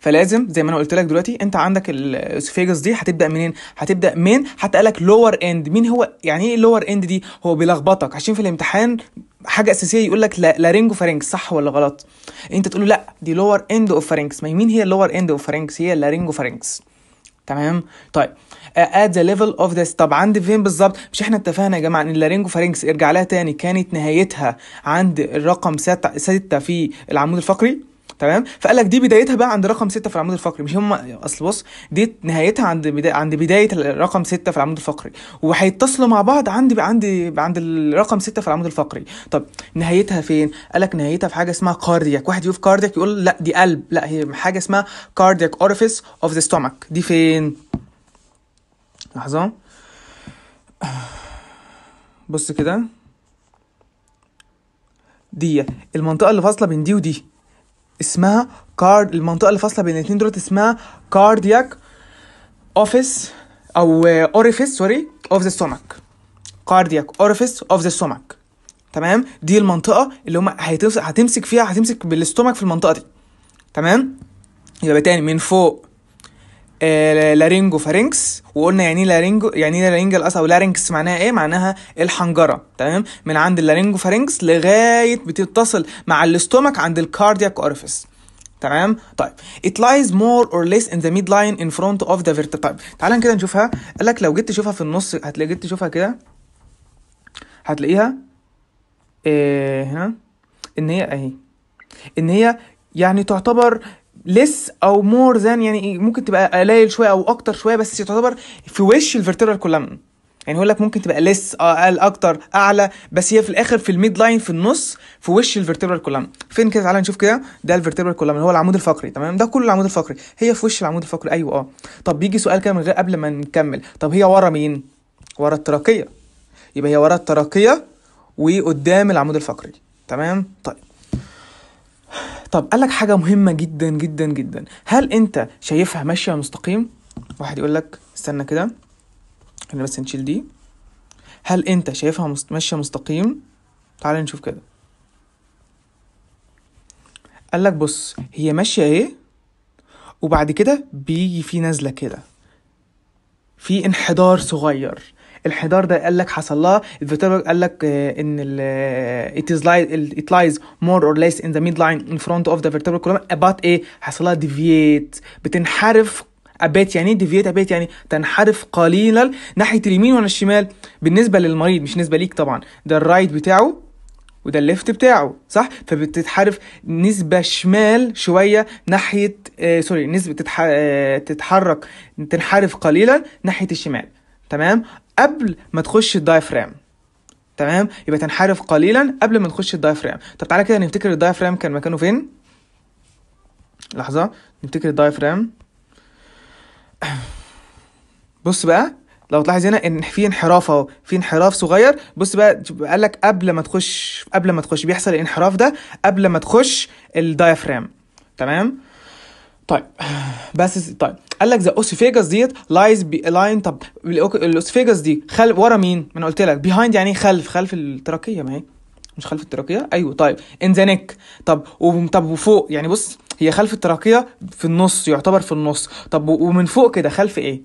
A: فلازم زي ما انا قلت لك دلوقتي انت عندك الاسوفيجس دي هتبدا منين هتبدا من حتى قالك لور اند مين هو يعني ايه اللور اند دي هو بيلخبطك عشان في الامتحان حاجه اساسيه يقول لك لارينجو فارنكس صح ولا غلط انت تقول له لا دي لور اند اوف فارينكس ما مين هي اللور اند اوف فارينكس هي لارينجو فارنكس تمام طيب ات ذا ليفل اوف ذس طب عند فين بالظبط مش احنا اتفقنا يا جماعه ان اللارينجو فارينكس ارجع لها تاني كانت نهايتها عند الرقم 6 في العمود الفقري تمام فقال لك دي بدايتها بقى عند رقم 6 في العمود الفقري مش هم اصل بص دي نهايتها عند بدا... عند بدايه رقم 6 في العمود الفقري وهيتصلوا مع بعض عند عند عند الرقم 6 في العمود الفقري طب نهايتها فين قال لك نهايتها في حاجه اسمها كاردياك واحد يشوف كاردياك يقول لا دي قلب لا هي حاجه اسمها كاردياك اورفيس اوف ذا ستومك دي فين لحظه بص كده دي المنطقه اللي فاصله بين دي ودي اسمها كارد المنطقه اللي فاصله بين الاثنين دولت اسمها كاردياك اوفيس او اوريفيس سوري اوف ذا ستومك كاردياك اوريفيس اوف ذا ستومك تمام دي المنطقه اللي هم هتمسك فيها هتمسك بالاستومك في المنطقه دي تمام يبقى تاني من فوق آه، لارينجو فارينكس وقلنا يعني ايه لارينجو يعني ايه لارينجال او لارينكس معناها ايه معناها الحنجره تمام من عند اللارينجو فارينكس لغايه بتتصل مع الاستومك عند الكاردياك اورفيس تمام طيب it lies more or less in the midline in front of the vertebra طيب تعال كده نشوفها قال لك لو جيت تشوفها في النص هتلاقي جيت تشوفها كده هتلاقيها إيه هنا ان هي اهي ان هي يعني تعتبر لس او مور ذان يعني ممكن تبقى قليل شويه او اكتر شويه بس تعتبر في وش الفيرتيبرال كولامن يعني يقول لك ممكن تبقى لس آه، اقل اكتر اعلى بس هي في الاخر في الميد لاين في النص في وش الفيرتيبرال كولامن فين كده تعالى نشوف كده ده الفيرتيبرال كولامن هو العمود الفقري تمام ده كله العمود الفقري هي في وش العمود الفقري ايوه اه طب بيجي سؤال كده من غير قبل ما نكمل طب هي ورا مين ورا التراكيه يبقى هي ورا التراكيه وقدام العمود الفقري تمام طيب طب قال لك حاجه مهمه جدا جدا جدا هل انت شايفها ماشيه مستقيم واحد يقول لك استنى كده خلينا بس نشيل دي هل انت شايفها مست... ماشيه مستقيم تعال نشوف كده قال لك بص هي ماشيه ايه وبعد كده بيجي في نزله كده في انحدار صغير الانحدار ده قال لك حصل لها الفيرتبرج قال لك آه، ان آه، it is like it lies more or less in the midline in front of the vertebral column about ايه حصل لها deviate بتنحرف ابات يعني ايه ديفيت ابات يعني تنحرف قليلا ناحيه اليمين ولا الشمال بالنسبه للمريض مش نسبه ليك طبعا ده الرايت بتاعه وده الليفت بتاعه صح فبتتحرف نسبه شمال شويه ناحيه آه سوري نسبه تتح... آه تتحرك تنحرف قليلا ناحيه الشمال تمام قبل ما تخش الدايفرام تمام يبقى تنحرف قليلا قبل ما نخش الدايفرام طب تعالى كده نفتكر الدايفرام كان مكانه فين لحظه نفتكر الدايفرام بص بقى لو تلاحظ هنا ان في انحراف اهو في انحراف صغير بص بقى قال لك قبل ما تخش قبل ما تخش بيحصل الانحراف ده قبل ما تخش الدايفرام تمام طيب بس طيب قال لك ذا اوسيفيجاس ديت لايز لاين طب الاوسيفيجاس دي خلف ورا مين؟ ما انا قلت لك بيهايند يعني خلف خلف التراكيه ما هي مش خلف التراكيه ايوه طيب ان ذا نيك طب طب وفوق يعني بص هي خلف التراكيه في النص يعتبر في النص طب ومن فوق كده خلف ايه؟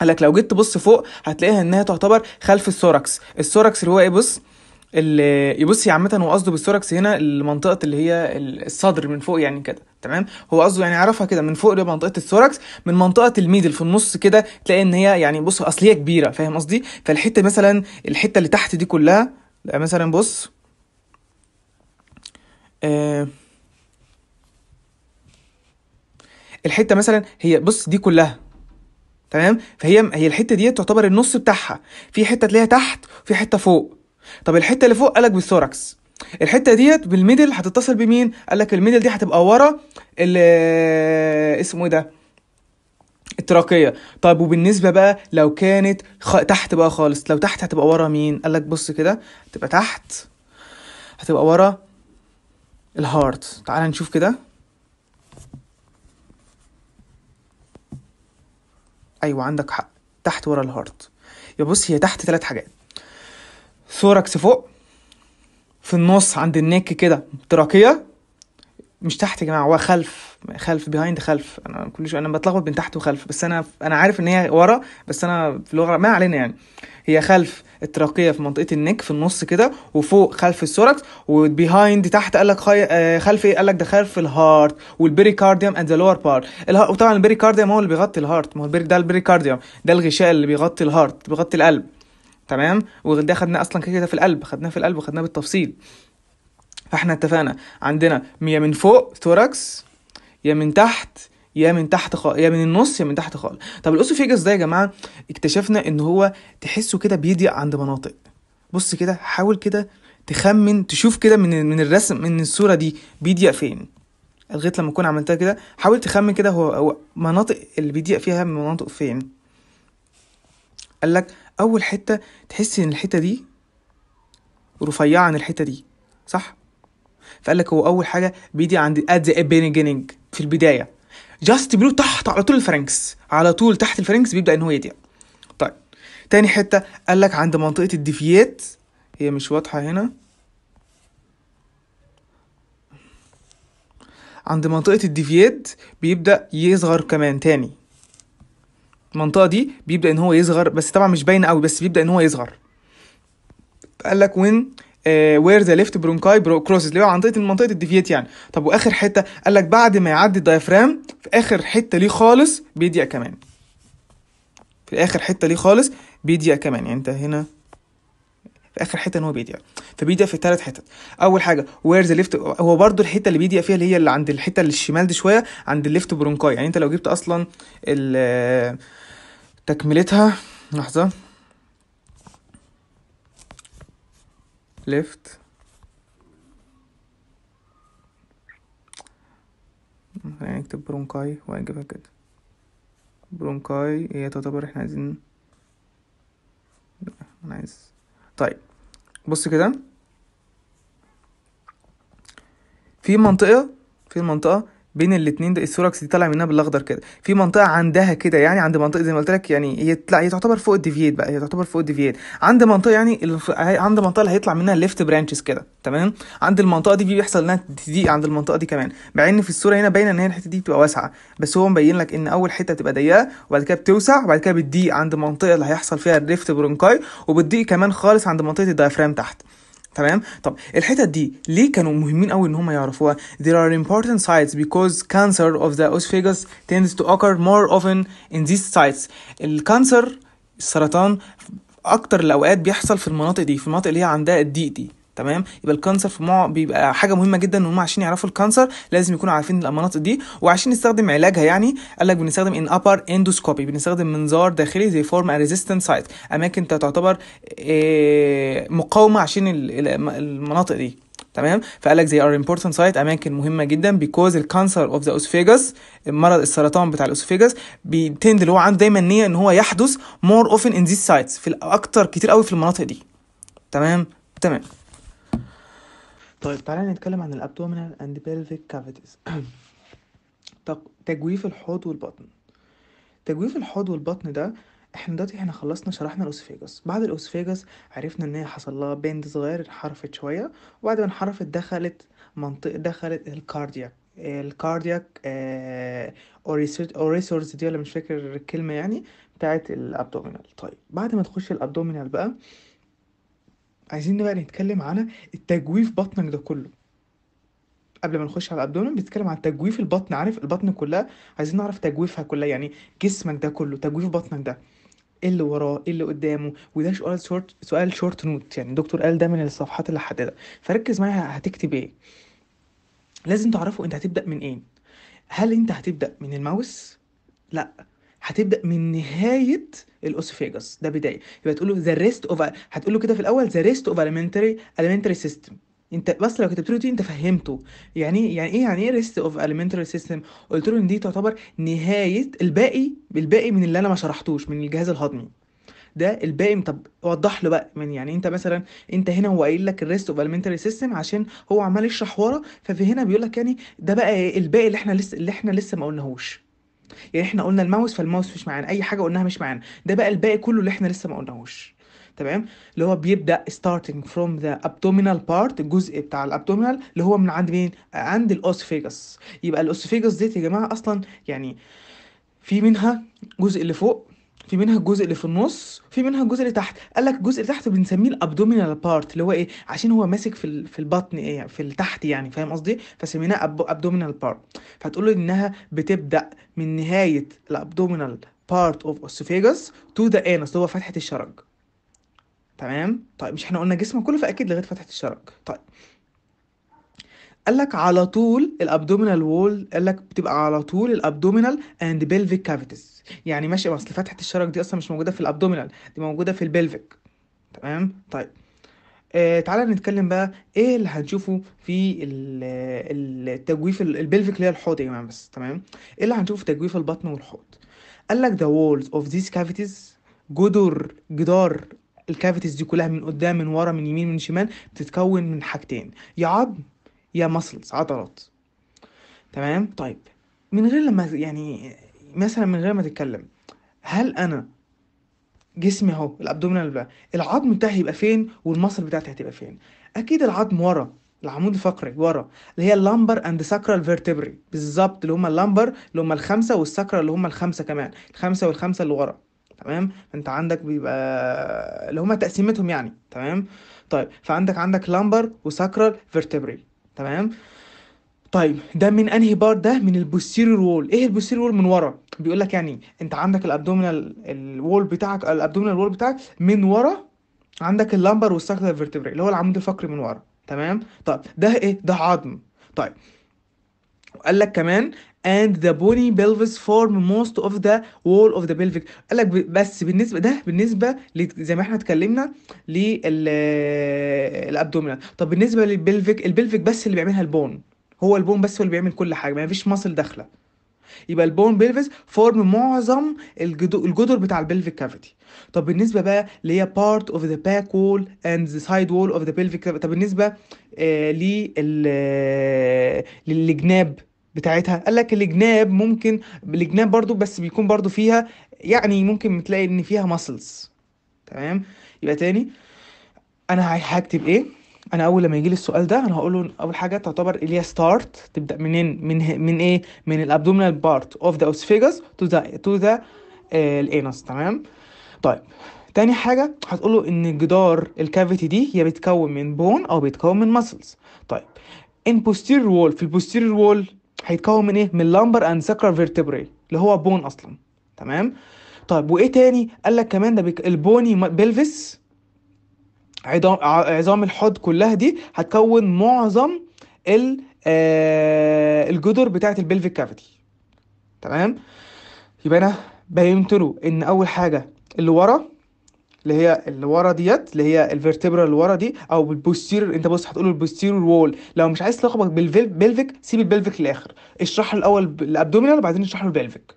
A: قال لك لو جيت تبص فوق هتلاقيها انها تعتبر خلف السوركس السوركس اللي هو ايه بص يبصي عامه هو قصده بالثوركس هنا المنطقه اللي هي الصدر من فوق يعني كده تمام هو قصده يعني عرفها كده من فوق لمنطقه الثوركس من منطقه الميدل في النص كده تلاقي ان هي يعني بص اصل هي كبيره فاهم قصدي فالحته مثلا الحته اللي تحت دي كلها مثلا بص آه، الحته مثلا هي بص دي كلها تمام فهي هي الحته دي تعتبر النص بتاعها في حته تلاقيها تحت وفي حته فوق طب الحته اللي فوق قالك بالثوركس الحته ديت بالميدل هتتصل بمين قالك الميدل دي هتبقى ورا ال آه، اسمه ايه ده التراكيه طب وبالنسبه بقى لو كانت خ... تحت بقى خالص لو تحت هتبقى ورا مين قالك بص كده هتبقى تحت هتبقى ورا الهارت تعال نشوف كده ايوه عندك حق تحت ورا الهارت يبص هي تحت ثلاث حاجات ثوركس فوق في النص عند النك كده تراكيه مش تحت يا جماعه هو خلف خلف بيهايند خلف انا كل شويه انا بتلخبط بين تحت وخلف بس انا انا عارف ان هي ورا بس انا في اللغه ما علينا يعني هي خلف التراقيه في منطقه النك في النص كده وفوق خلف السوركس وبيهايند تحت قال لك آه، خلف ايه قال لك ده خلف الهارت والبريكارديوم اند ذا لور بارت وطبعا البريكارديوم هو اللي بيغطي الهارت ما هو ده البريكارديوم ده الغشاء اللي بيغطي الهارت بيغطي القلب تمام وده خدناه اصلا كده في القلب خدناه في القلب وخدناه بالتفصيل فاحنا اتفقنا عندنا يا من فوق ثوركس يا من تحت يا من تحت خالص يا من النص يا من تحت خالص طب الاسوفيجس ده يا جماعه اكتشفنا ان هو تحسه كده بيضيق عند مناطق بص كده حاول كده تخمن تشوف كده من من الرسم من الصوره دي بيضيق فين لغايه لما اكون عملتها كده حاول تخمن كده هو, هو مناطق اللي بيضيق فيها مناطق فين قال لك اول حته تحس ان الحته دي رفيعه عن الحته دي صح فقال لك هو اول حاجه بيدي عند ات ذا في البدايه جاست بلو تحت على طول الفرنكس على طول تحت الفرنكس بيبدا ان هو يضيع طيب تاني حته قال لك عند منطقه الديفيات هي مش واضحه هنا عند منطقه الديفيات بيبدا يصغر كمان تاني المنطقه دي بيبدا ان هو يصغر بس طبعا مش باين قوي بس بيبدا ان هو يصغر قال لك وين وير ذا ليفت برونكاي كروسز اللي هو طريق منطقه الديفيت يعني طب واخر حته قال لك بعد ما يعدي الدايفرام في اخر حته ليه خالص بيضيق كمان في اخر حته ليه خالص بيضيق كمان يعني انت هنا في اخر حته ان هو بيضيق فبيضيق في ثلاث حتت اول حاجه وير ذا ليفت هو برده الحته اللي بيضيق فيها اللي هي اللي عند الحته اللي الشمال دي شويه عند الليفت برونكاي يعني انت لو جبت اصلا ال تكملتها لحظة ليفت خلينا نكتب برونكاي وهنجيبها كده برونكاي هي تعتبر احنا عايزين انا عايز طيب بص كده في منطقة في المنطقة بين الاثنين ده الثوركس دي طالع منها بالاخضر كده في منطقه عندها كده يعني عند منطقه زي ما قلت لك يعني هي لا هي تعتبر فوق الديفييت بقى هي تعتبر فوق الديفييت عند منطقه يعني الف... عند منطقه اللي هيطلع منها ليفت برانشز كده تمام عند المنطقه دي بيحصل انها تضيق عند المنطقه دي كمان مع ان في الصوره هنا باينه ان هي الحته دي بتبقى واسعه بس هو مبين لك ان اول حته بتبقى ضيقه وبعد كده بتوسع وبعد كده بتضيق عند المنطقه اللي هيحصل فيها الريفت برونكاي وبتضيق كمان خالص عند منطقه الدايفرام تحت تمام طب الحتت دي ليه كانوا مهمين قوي ان هم يعرفوها there are important sites because cancer of the esophagus tends to occur more often in these sites الكانسر السرطان اكتر الاوقات بيحصل في المناطق دي في المناطق اللي هي عندها الضيق دي تمام يبقى الكانسر في مع... بيبقى حاجه مهمه جدا ان هم عشان يعرفوا الكانسر لازم يكونوا عارفين المناطق دي وعشان نستخدم علاجها يعني قال لك بنستخدم ان ابر اندوسكوبي بنستخدم منظار داخلي زي فورم ريزيستنت سايت اماكن تعتبر آه، مقاومه عشان المناطق دي تمام فقال لك زي ار important سايت اماكن مهمه جدا بيكوز الكانسر اوف ذا اوسفيجاس مرض السرطان بتاع الاوسفيجاس بيتند اللي هو عنده دايما نيه ان هو يحدث مور اوفن ان ذيس سايتس في اكتر كتير قوي في المناطق دي تمام تمام طيب تعالى نتكلم عن الابدومينال اند بيلفيك كافيتيز تجويف الحوض والبطن تجويف الحوض والبطن ده احنا دلوقتي احنا خلصنا شرحنا الاوسفيجاس بعد الاوسفيجاس عرفنا ان هي حصل لها بند صغير انحرفت شويه وبعد ما انحرفت دخلت منطقه دخلت الكاردياك الكاردياك اوريسورس دي ولا مش فاكر الكلمه يعني بتاعت الابدومينال طيب بعد ما تخش الابدومينال بقى عايزين بقى نتكلم على التجويف بطنك ده كله قبل ما نخش على الابدومين بنتكلم عن تجويف البطن عارف البطن كلها عايزين نعرف تجويفها كلها يعني جسمك ده كله تجويف بطنك ده ايه اللي وراه ايه اللي قدامه وده سؤال شورت سؤال شورت نوت يعني الدكتور قال ده من الصفحات اللي حددها فركز معايا هتكتب ايه لازم تعرفوا انت هتبدا من ايه هل انت هتبدا من الماوس لا هتبدا من نهايه الاسوفيجاس ده بدايه يبقى تقول له ذا ريست اوف هتقول له كده في الاول ذا ريست اوف المنتري المنتري سيستم انت بس لو كتبت له دي انت فهمته يعني إيه؟ يعني ايه يعني ايه ريست اوف المنتري سيستم قلت له ان دي تعتبر نهايه الباقي الباقي من اللي انا ما شرحتوش من الجهاز الهضمي ده الباقي طب وضح له بقى من يعني،, يعني انت مثلا انت هنا هو قايل لك الريست اوف المنتري سيستم عشان هو عمال يشرح ورا ففي هنا بيقول لك يعني ده بقى إيه؟ الباقي اللي احنا لسه اللي احنا لسه ما قلناهوش يعني احنا قلنا الماوس فالماوس مش معانا اي حاجه قلناها مش معانا ده بقى الباقي كله اللي احنا لسه ما قلناهوش تمام اللي هو بيبدا starting from the abdominal part الجزء بتاع الابدومينال اللي هو من عند مين عند الاوسفيجاس يبقى الاوسفيجاس ديت يا جماعه اصلا يعني في منها جزء اللي فوق في منها الجزء اللي في النص في منها الجزء اللي تحت قال لك الجزء اللي تحت بنسميه الابدومينال بارت اللي هو ايه عشان هو ماسك في في البطن ايه في التحت يعني فاهم قصدي فسميناه ابدومينال بارت فتقول له انها بتبدا من نهايه الابدومينال بارت اوف اسوفيجاس تو ذا انس اللي هو فتحه الشرج تمام طيب مش احنا قلنا جسمه كله فاكيد لغايه فتحه الشرج طيب قال لك على طول الابدومينال وول قال لك بتبقى على طول الابدومينال اند بيلفيك كافيتيز يعني ماشي اصل فتحه الشرج دي اصلا مش موجوده في الابدومينال دي موجوده في البلفيك تمام طيب آه تعالى نتكلم بقى ايه اللي هنشوفه في التجويف البلفيك اللي هي الحوض يا جماعه بس تمام ايه اللي هنشوفه في تجويف البطن والحوض قال لك ذا وولز اوف ذيس كافيتيز جدر جدار الكافيتيز دي كلها من قدام من ورا من يمين من شمال بتتكون من حاجتين يا عظم يا مسلز عضلات تمام طيب من غير لما يعني مثلا من غير ما تتكلم هل انا جسمي اهو الابدومينال بقى العظم بتاعي هيبقى فين والمصل بتاعتي هتبقى فين اكيد العظم ورا العمود الفقري ورا اللي هي اللامبر اند ساكرال فيرتبري بالظبط اللي هم اللامبر اللي هم الخمسه والساكرا اللي هم الخمسه كمان الخمسه والخمسه اللي ورا تمام انت عندك بيبقى اللي هم تقسيمتهم يعني تمام طيب فعندك عندك لامبر وساكرال فيرتبري تمام طيب ده من انهي بار ده من البوستيريور وول ايه البوستيريور وول من ورا بيقول لك يعني انت عندك الابدومينال الوول بتاعك الابدومينال وول بتاعك من ورا عندك اللامبر والساكلر فيرتبري اللي هو العمود الفقري من ورا تمام طيب ده ايه ده عظم طيب وقال لك كمان and the bony pelvis form most of the wall of the pelvic قال لك بس بالنسبه ده بالنسبه زي ما احنا اتكلمنا للابدومينال طب بالنسبه للبلفيك البلفيك بس اللي بيعملها البون هو البون بس هو اللي بيعمل كل حاجه ما فيش مصل داخله يبقى البون بيلفيس فورم معظم الجدر بتاع البلفيك كافيتي طب بالنسبه بقى اللي هي بارت اوف ذا باك وول اند ذا سايد وول اوف ذا بيلفيك طب بالنسبه آه لل آه، للجناب بتاعتها قال لك الجناب ممكن الجناب برضو بس بيكون برضو فيها يعني ممكن تلاقي ان فيها ماسلز تمام يبقى تاني انا هكتب ايه انا اول لما يجي لي السؤال ده انا هقول له اول حاجه تعتبر اللي هي ستارت تبدا منين من من ايه من الابدومينال بارت اوف ذا اوسفيجاس تو ذا تو ذا الانس تمام طيب تاني حاجة هتقول له إن جدار الكافيتي دي هي بتكون من بون أو بيتكون من ماسلز طيب ان بوستيرير وول في البوستيرير وول هيتكون من ايه من لامبر اند ساكرال فيرتبري اللي هو بون اصلا تمام طيب وايه تاني قال لك كمان ده بيك... البوني بيلفيس عظام عظام الحوض كلها دي هتكون معظم ال آه الجدر بتاعه البلفيك كافيتي تمام يبقى انا بينت له ان اول حاجه اللي ورا اللي هي اللي ورا ديت اللي هي الفيرتبرا اللي ورا دي او البوستير انت بص هتقول البوستيرور وول لو مش عايز تلخبط بالبلفيك سيب البلفيك للاخر اشرح له الاول الابدومينال وبعدين اشرح له البلفيك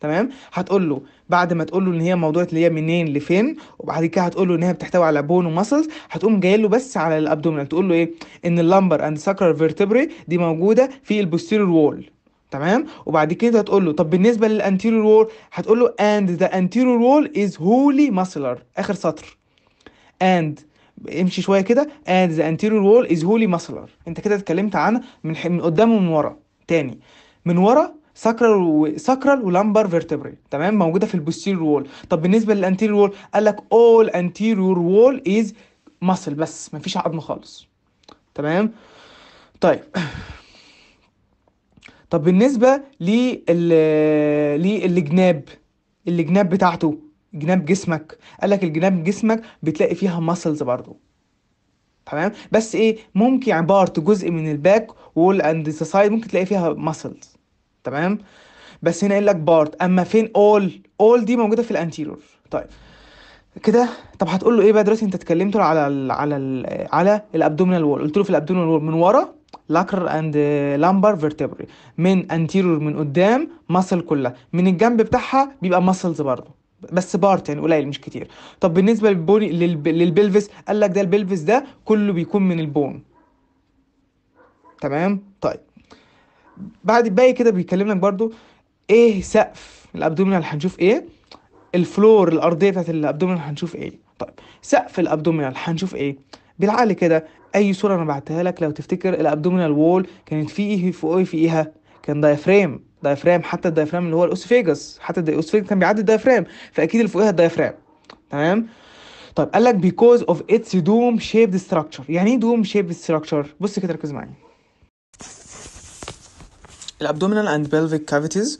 A: تمام هتقول له بعد ما تقول له ان هي موضوع اللي هي منين لفين وبعد كده هتقول له ان هي بتحتوي على بون وماسلز هتقوم جاي له بس على الابدومينال تقول له ايه ان اللامبر اند ساكرال فيرتبري دي موجوده في البوستيرور وول تمام وبعد كده هتقول له طب بالنسبه للانتيريور وول هتقول له اند ذا انتيرور وول از هولي ماسلر اخر سطر اند امشي شويه كده اند ذا انتيرور وول از هولي ماسلر انت كده اتكلمت عن من من قدام ومن ورا تاني من ورا ساكرال وساكرال ولامبر فيرتبري تمام موجوده في البوستيرور وول طب بالنسبه للانتيريور وول قال لك اول انتيرور وول از ماسل بس مفيش عظم خالص تمام طيب طب بالنسبه للجناب الجناب بتاعته جناب جسمك قال لك الجناب جسمك بتلاقي فيها ماسلز برضه تمام بس ايه ممكن يعني بارت جزء من الباك وول اند سايد ممكن تلاقي فيها ماسلز تمام بس هنا قال لك بارت اما فين اول اول دي موجوده في الانتيرور طيب كده طب هتقول له ايه بقى دلوقتي انت اتكلمت له على الـ على الـ على الابدومينال وول قلت له في الابدومينال وول من ورا لاكر اند لامبر فيرتبري من انتيرور من قدام ماسل كلها من الجنب بتاعها بيبقى ماسلز برضه بس بارت يعني قليل مش كتير طب بالنسبه للبوني للبلفس قال لك ده البلفس ده كله بيكون من البون تمام طيب بعد الباقي كده بيكلم لك برضو ايه سقف الابدومينال هنشوف ايه الفلور الارضيه بتاعت الابدومينال هنشوف ايه طيب سقف الابدومينال هنشوف ايه بالعقل كده اي صوره انا بعتها لك لو تفتكر الابدومينال وول كانت في ايه فوق فيها كان دايفرام دايفرام حتى الدايفرام اللي هو الاوسفيجاس حتى الاوسفيجاس كان بيعدي الدايفرام فاكيد اللي فوقها الدايفرام تمام طيب قال لك بيكوز اوف اتس دوم شيبد ستراكشر يعني ايه دوم شيبد ستراكشر بص كده ركز معايا الابدومينال اند بيلفيك كافيتيز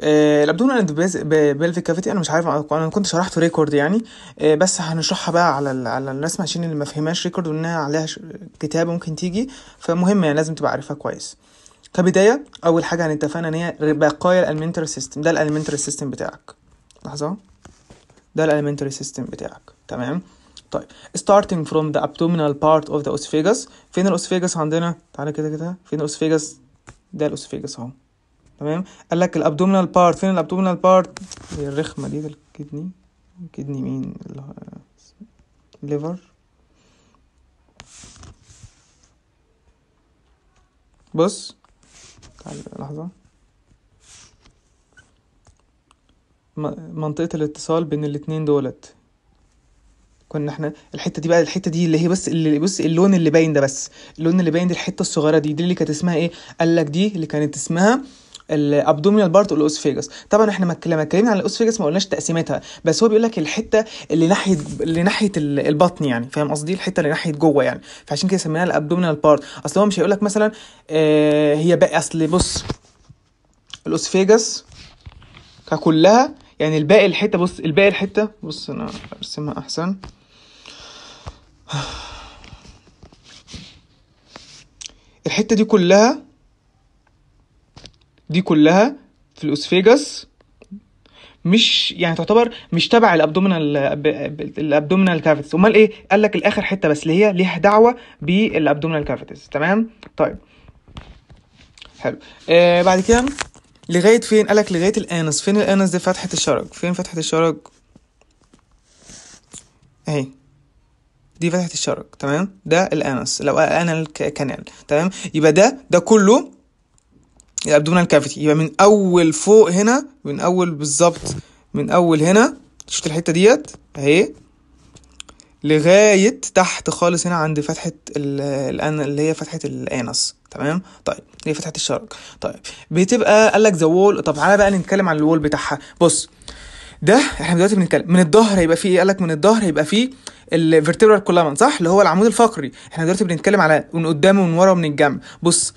A: الابدون آه، اند بيلفي كافيتي انا مش عارف انا كنت شرحت ريكورد يعني آه، بس هنشرحها بقى على على الناس ماشيين اللي ما فهمهاش ريكورد وانها عليها كتابه ممكن تيجي فمهم يعني لازم تبقى عارفها كويس كبدايه اول حاجه هنتفقنا ان هي بقايا الالمنتري سيستم ده الالمنتري سيستم بتاعك لحظه ده الالمنتري سيستم بتاعك تمام طيب starting from the abdominal part of the esophagus فين الاسفيجاس عندنا تعالى كده كده فين الاسفيجاس ده الاسفيجاس اهو تمام قال لك الابدومينال بارت فين الابدومينال بارت إيه الرخمه دي الكدني كدني مين الليفر بص تعال لحظه منطقه الاتصال بين الاتنين دولت كنا احنا الحته دي بقى الحته دي اللي هي بس اللي بص اللون اللي باين ده بس اللون اللي باين دي الحته الصغيره دي دي اللي كانت اسمها ايه قال لك دي اللي كانت اسمها الابدومينال بارت والاوسفيجاس طبعا احنا لما اتكلمنا عن الاوسفيجاس ما قلناش تقسيمتها بس هو بيقول لك الحته اللي ناحيه اللي ناحيه البطن يعني فاهم قصدي الحته اللي ناحيه جوه يعني فعشان كده سميناها الابدومينال بارت اصل هو مش هيقول لك مثلا آه هي بقى اصل بص الاوسفيجاس ككلها يعني الباقي الحته بص الباقي الحته بص انا ارسمها احسن الحته دي كلها دي كلها في الاسفيجاس مش يعني تعتبر مش تبع الابدومينال الابدومينال كافيتس امال ايه قال لك الاخر حته بس اللي هي ليها دعوه بالابدومينال كافيتس تمام طيب حلو آه بعد كده لغايه فين قال لك لغايه الانس فين الانس دي فتحه الشرج فين فتحه الشرج اهي دي فتحه الشرج تمام ده الانس لو انا الكنال تمام يبقى ده ده كله الابدومينال كافيتي يبقى من اول فوق هنا من اول بالظبط من اول هنا شفت الحته ديت اهي لغايه تحت خالص هنا عند فتحه الان اللي هي فتحه الانس تمام طيب هي فتحه الشرج طيب بتبقى قال لك ذا وول طب تعالى بقى نتكلم عن الوول بتاعها بص ده احنا دلوقتي بنتكلم من الظهر هيبقى فيه ايه قال لك من الظهر هيبقى فيه الفيرتيبرال كولامن صح اللي هو العمود الفقري احنا دلوقتي بنتكلم على من قدام ومن ورا ومن الجنب بص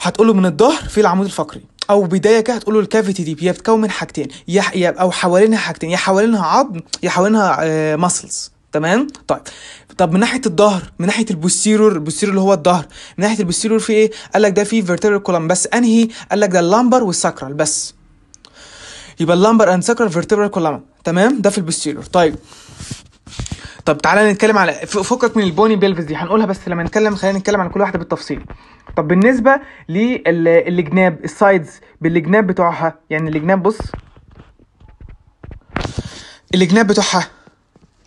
A: هتقوله من الظهر في العمود الفقري او بدايه كده هتقول له الكافيتي دي بتتكون من حاجتين يا او حوالينها حاجتين يا حوالينها عظم يا حوالينها ماسلز آه، تمام طيب طب من ناحيه الظهر من ناحيه البوستيرور البوستيرور اللي هو الظهر من ناحيه البوستيرور في ايه قال لك ده في فيرتيبرال كولام بس انهي قال لك ده اللامبر والساكرال بس يبقى اللامبر اند ساكرال فيرتيبرال كولام تمام ده في البوستيرور طيب طب تعالى نتكلم على فكك من البوني بيلفز دي هنقولها بس لما نتكلم خلينا نتكلم عن كل واحده بالتفصيل طب بالنسبه للجناب السايدز بالجناب بتوعها يعني الجناب بص الجناب بتوعها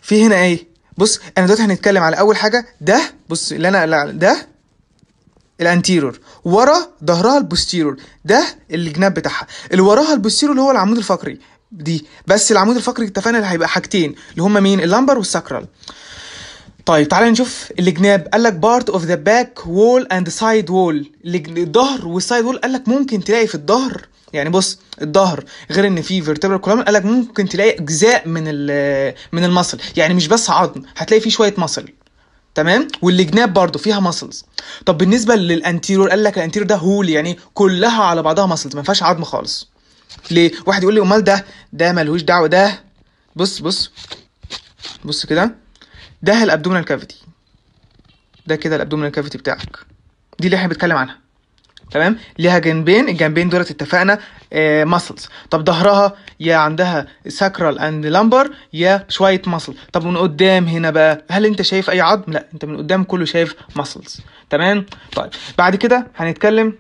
A: في هنا ايه بص انا دلوقتي هنتكلم على اول حاجه ده بص اللي انا ده الانتيرور ورا ظهرها البوستيرور ده الجناب بتاعها اللي وراها البوستيرور اللي هو العمود الفقري دي بس العمود الفقري اتفقنا اللي هيبقى حاجتين اللي هما مين اللمبر والساكرال طيب تعالى نشوف الجناب قال لك بارت اوف ذا باك وول اند سايد وول الظهر والسايد وول قال لك ممكن تلاقي في الظهر يعني بص الظهر غير ان في فيرتبرال كولوم قال لك ممكن تلاقي اجزاء من من المصل يعني مش بس عظم هتلاقي فيه شويه مصل تمام والجناب برضه فيها ماسلز طب بالنسبه للانتيرور قال لك الانتيرور ده هول يعني كلها على بعضها ماسلز ما فيهاش عظم خالص ليه واحد يقول لي امال ده ده ملهوش دعوه ده بص بص بص كده ده الابدومينال كافيتي ده كده الابدومينال كافيتي بتاعك دي اللي احنا بنتكلم عنها تمام ليها جنبين الجنبين دولت اتفقنا ماسلز آه طب ظهرها يا عندها ساكرال اند لامبر يا شويه ماسل طب من قدام هنا بقى هل انت شايف اي عظم لا انت من قدام كله شايف ماسلز تمام طيب بعد كده هنتكلم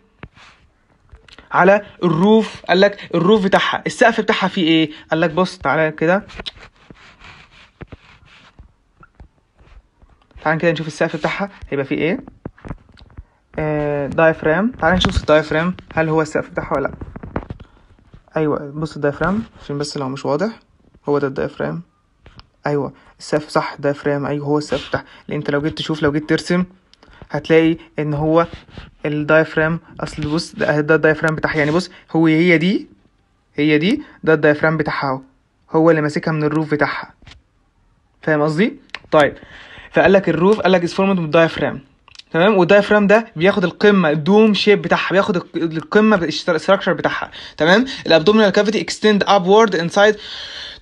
A: على الروف قال لك الروف بتاعها السقف بتاعها فيه ايه قال لك بص تعالى كده تعالى كده نشوف السقف بتاعها هيبقى فيه ايه دايفرام آه، تعالى نشوف الدايفرام هل هو السقف بتاعها ولا ايوه بص الدايفرام عشان بس لو مش واضح هو ده الدايفرام ايوه السقف صح ده فريم ايوه هو السقف بتاع لان انت لو جيت تشوف لو جيت ترسم هتلاقي ان هو الدايفرام اصل بص ده, ده الدايفرام بتاعها يعني بص هو هي دي هي دي ده الدايفرام بتاعها هو اللي ماسكها من الروف بتاعها فاهم قصدي طيب فقال لك الروف قال لك از فورمد من الدايفرام تمام والدايفرام ده بياخد القمه الدوم شيب بتاعها بياخد القمه الاستراكشر بتاعها تمام الابدومينال كافيتي اكستند ابورد انسايد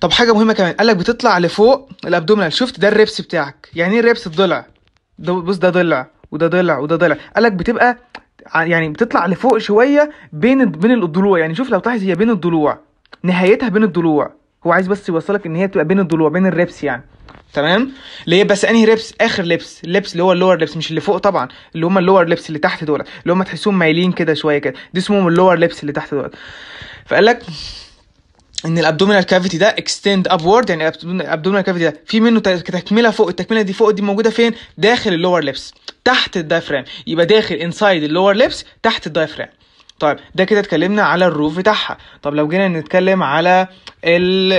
A: طب حاجه مهمه كمان قال لك بتطلع لفوق الابدومينال شفت ده الريبس بتاعك يعني ايه الريبس الضلع ده بص ده ضلع وده ضلع وده ضلع قال لك بتبقى يعني بتطلع لفوق شويه بين بين الضلوع يعني شوف لو تلاحظ هي بين الضلوع نهايتها بين الضلوع هو عايز بس يوصلك ان هي بتبقى بين الضلوع بين الريبس يعني تمام ليه بس انهي ريبس اخر لبس اللبس اللي هو اللور لبس مش اللي فوق طبعا اللي هم اللور لبس اللي تحت دول اللي هم تحسهم مايلين كده شويه كده دي اسمهم اللور لبس اللي تحت دول فقال لك ان الابدومينال كافيتي ده اكستند ابورد يعني الابدومينال كافيتي ده في منه تكمله فوق التكمله دي فوق دي موجوده فين داخل اللور ليبس تحت الدايفرام يبقى داخل انسايد اللور ليبس تحت الدايفرام طيب ده كده اتكلمنا على الروف بتاعها طب لو جينا نتكلم على ال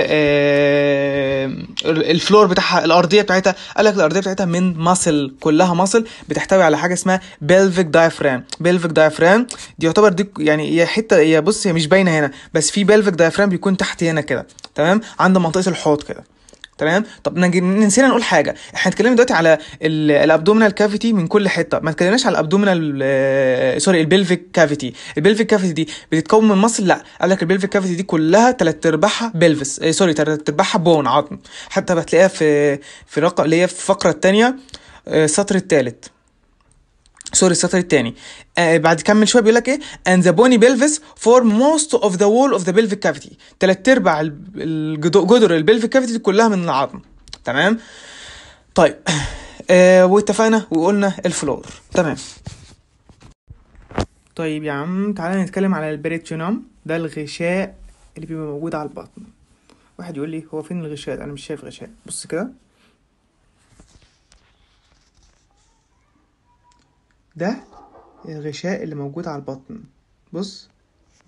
A: الفلور بتاعها الارضيه بتاعتها قال لك الارضيه بتاعتها من ماسل كلها ماسل بتحتوي على حاجه اسمها بيلفيك دايفرام بيلفيك دايفرام دي يعتبر دي يعني هي حته هي بص هي مش باينه هنا بس في بيلفيك دايفرام بيكون تحت هنا كده تمام عند منطقه الحوض كده تمام طب نسينا نقول حاجه احنا اتكلمنا دلوقتي على الابدومينال كافيتي من كل حته ما اتكلمناش على الابدومينال سوري آه، البلفيك كافيتي البلفيك كافيتي دي بتتكون من مصل لا قال لك البلفيك كافيتي دي كلها ثلاث ارباعها بلفس ايه سوري ثلاث ارباعها بون عظم حتى هتلاقيها في في رقم اللي هي في الفقره الثانيه آه، السطر الثالث سوري السطر الثاني آه بعد كمل شويه بيقول لك ايه and the bony pelvis form most of the wall of the pelvic cavity ثلاث ارباع جدر البلفيك كافيتي كلها من العظم تمام طيب آه واتفقنا وقلنا الفلور تمام طيب يا عم تعالى نتكلم على البريتشونوم ده الغشاء اللي بيبقى موجود على البطن واحد يقول لي هو فين الغشاء ده انا مش شايف غشاء بص كده ده الغشاء اللي موجود على البطن بص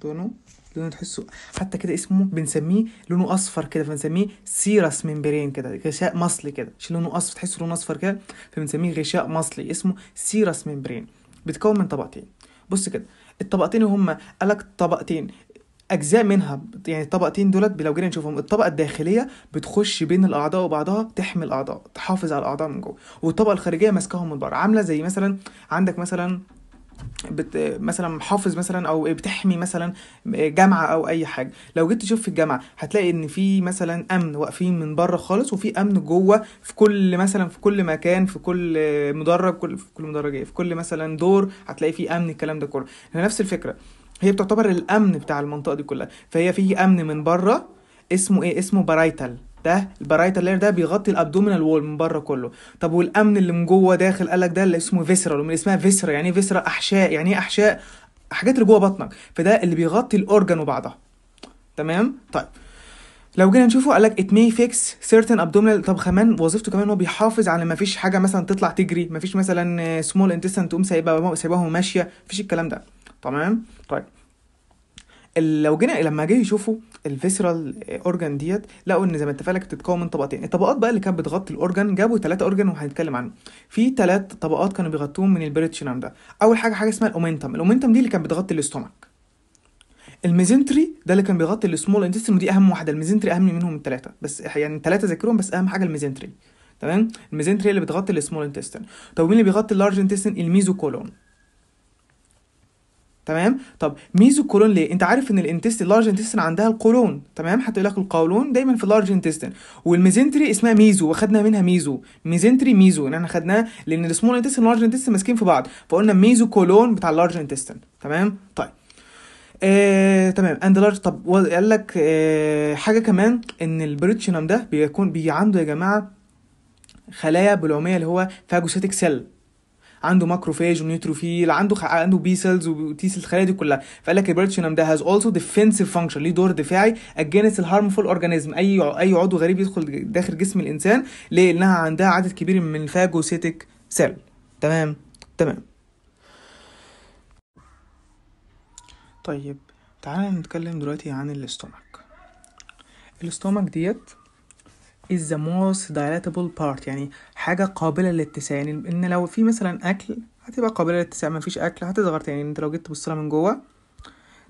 A: لونه لونه تحسه حتى كده اسمه بنسميه لونه اصفر كده فبنسميه سيرس ممبرين كده غشاء مصلي كده مش لونه اصفر تحسه لونه اصفر كده فبنسميه غشاء مصلي اسمه سيرس ممبرين بيتكون من طبقتين بص كده الطبقتين هما قالك طبقتين اجزاء منها يعني الطبقتين دولت لو جينا نشوفهم الطبقه الداخليه بتخش بين الاعضاء وبعضها تحمي الاعضاء تحافظ على الاعضاء من جوه والطبقه الخارجيه ماسكاهم من بره عامله زي مثلا عندك مثلا بت مثلا محافظ مثلا او بتحمي مثلا جامعه او اي حاجه لو جيت تشوف في الجامعه هتلاقي ان في مثلا امن واقفين من بره خالص وفي امن جوه في كل مثلا في كل مكان في كل مدرج كل في كل مدرج في كل مثلا دور هتلاقي في امن الكلام ده كله هي نفس الفكره هي بتعتبر الامن بتاع المنطقه دي كلها فهي في امن من بره اسمه ايه اسمه بارايتال ده البرايتال لاير ده بيغطي الابدومينال وول من بره كله طب والامن اللي من جوه داخل قالك ده اللي اسمه فيسرال ومن اسمها فيسرا يعني ايه فيسرا احشاء يعني ايه احشاء حاجات اللي جوه بطنك فده اللي بيغطي الاورجن وبعضها تمام طيب لو جينا نشوفه قال لك ات مي فيكس سيرتن ابدومينال طب كمان وظيفته كمان هو بيحافظ على ما فيش حاجه مثلا تطلع تجري ما فيش مثلا سمول انتستنت تقوم سايبه سايباهم ماشيه مفيش الكلام ده تمام طيب لو جينا لما جه يشوفوا الفيسرال اورجان ديت لقوا ان زي ما اتفقلك بتتكون من طبقتين الطبقات بقى اللي كانت بتغطي الاورجان جابوا ثلاثه اورجان وهنتكلم عنه في ثلاث طبقات كانوا بيغطوهم من البريتشنام ده اول حاجه حاجه اسمها الاومنتم الاومنتم دي اللي كانت بتغطي الاستومك الميزنتري ده اللي كان بيغطي السمول انتستين ودي اهم واحده الميزنتري اهم منهم الثلاثه بس يعني الثلاثه ذاكرهم بس اهم حاجه الميزنتري تمام الميزنتري اللي بتغطي السمول انتستين طب مين اللي بيغطي اللارج انتستين الميزوكولون تمام طب ميزو كولون ليه انت عارف ان الانتستين لارج انتستين عندها القولون تمام هتقول لك القولون دايما في اللارج انتستين والميزنتري اسمها ميزو واخدنا منها ميزو ميزنتري ميزو ان احنا خدناه لان السمول انتستين واللارج انتستين ماسكين في بعض فقلنا ميزو كولون بتاع اللارج انتستين تمام طيب آه، تمام اند لارج طب قال لك آه، حاجه كمان ان البريتشنم ده بيكون عنده يا جماعه خلايا بلعوميه اللي هو فاجوسيتك سيل عنده ماكروفاج ونيوتروفيل عنده خ... عنده بي سيلز وتي سيلز الخلايا دي كلها فقال لك البريتشنم ده هاز اولسو ديفنسيف فانكشن ليه دور دفاعي اجينست الهارمفول اورجانيزم اي اي عضو غريب يدخل داخل جسم الانسان ليه لانها عندها عدد كبير من الفاجوسيتك سيل تمام تمام طيب تعالى نتكلم دلوقتي عن الاستومك الاستومك ديت is the most dilatable part يعني حاجة قابلة للاتساع يعني ان لو في مثلا اكل هتبقى قابلة للاتساع مفيش اكل هتصغر تاني يعني انت لو جيت تبصلها من جوه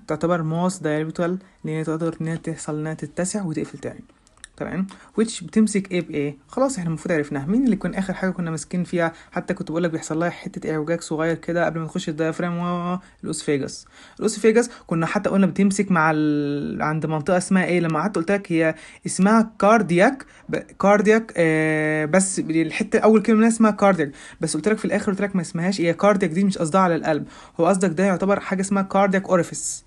A: تعتبر most dilatable لان تقدر انها تحصل انها تتسع وتقفل تاني تمام ويتش بتمسك ايه بايه خلاص احنا المفروض عرفناها مين اللي كان اخر حاجه كنا ماسكين فيها حتى كنت بقول لك بيحصل لها حته اعوجاج صغير كده قبل ما نخش الدايفرام و الاوسفيجاس الاوسفيجاس كنا حتى قلنا بتمسك مع ال... عند منطقه اسمها ايه لما قعدت قلت لك هي اسمها كاردياك ب... كاردياك آه بس الحته اول كلمه منها اسمها كاردياك بس قلت لك في الاخر قلت لك ما اسمهاش هي إيه كاردياك دي مش قصدها على القلب هو قصدك ده يعتبر حاجه اسمها كاردياك اوريفيس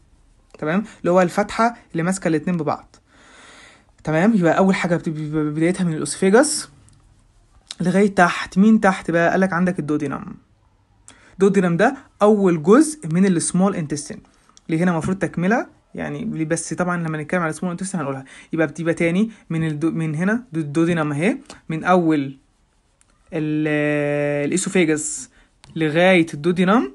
A: تمام اللي هو الفتحه اللي ماسكه الاثنين ببعض تمام يبقى اول حاجه بدايتها من الاسفيجاس لغايه تحت مين تحت بقى قالك عندك الدودينم الدودينم ده اول جزء من السمول انتستين اللي هنا المفروض تكمله يعني بس طبعا لما نتكلم على السمول انتستين هنقولها يبقى بتبقى تاني من الدو من هنا الدودينم اهي من اول الاسوفيجاس لغايه الدودينم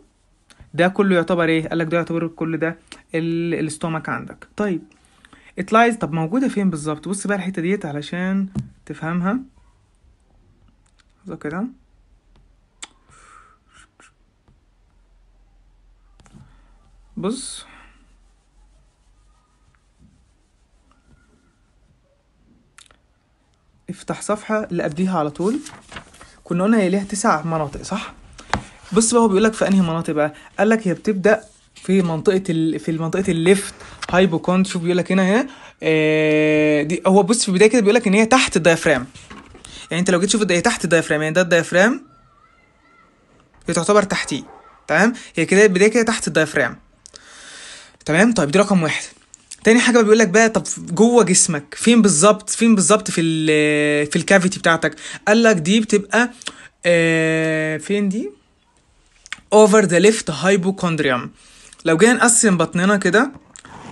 A: ده كله يعتبر ايه قالك ده يعتبر كل ده الاستومك عندك طيب lies طب موجوده فين بالظبط بص بقى الحته ديت علشان تفهمها لحظه كده بص افتح صفحة اللي قبليها على طول كنا قلنا هي ليها تسع مناطق صح؟ بص بقى هو بيقول لك في انهي مناطق بقى؟ قال لك هي بتبدا في منطقه ال... في منطقه الليفت كونت شوف بيقول لك هنا هنا آه، دي هو بص في البدايه كده بيقول لك ان هي تحت الدايفرام يعني انت لو جيت تشوف هي تحت الدايفرام يعني ده الدايفرام بتعتبر تعتبر تحتيه تمام هي كده البدايه كده تحت الدايفرام تمام طيب دي رقم واحد تاني حاجه بيقول لك بقى طب جوه جسمك فين بالظبط فين بالظبط في ال في الكافيتي بتاعتك قال لك دي بتبقى آه فين دي اوفر ذا left hypochondrium لو جينا نقسم بطننا كده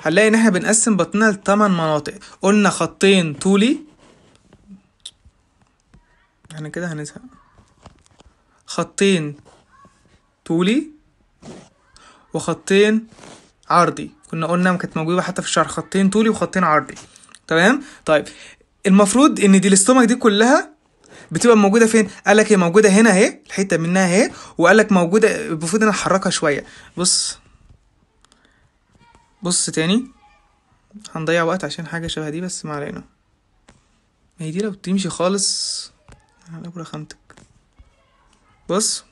A: هنلاقي ان احنا بنقسم بطننا لتمن مناطق قلنا خطين طولي احنا كده هنزهق خطين طولي وخطين عرضي كنا قلنا كانت موجوده حتى في الشعر خطين طولي وخطين عرضي تمام طيب المفروض ان دي الاستومك دي كلها بتبقى موجوده فين قال لك هي موجوده هنا اهي الحته منها اهي وقال لك موجوده المفروض ان احركها شويه بص بص تاني هنضيع وقت عشان حاجة شبه دي بس ما علينا ما هي دي لو تمشي خالص على رخامتك بص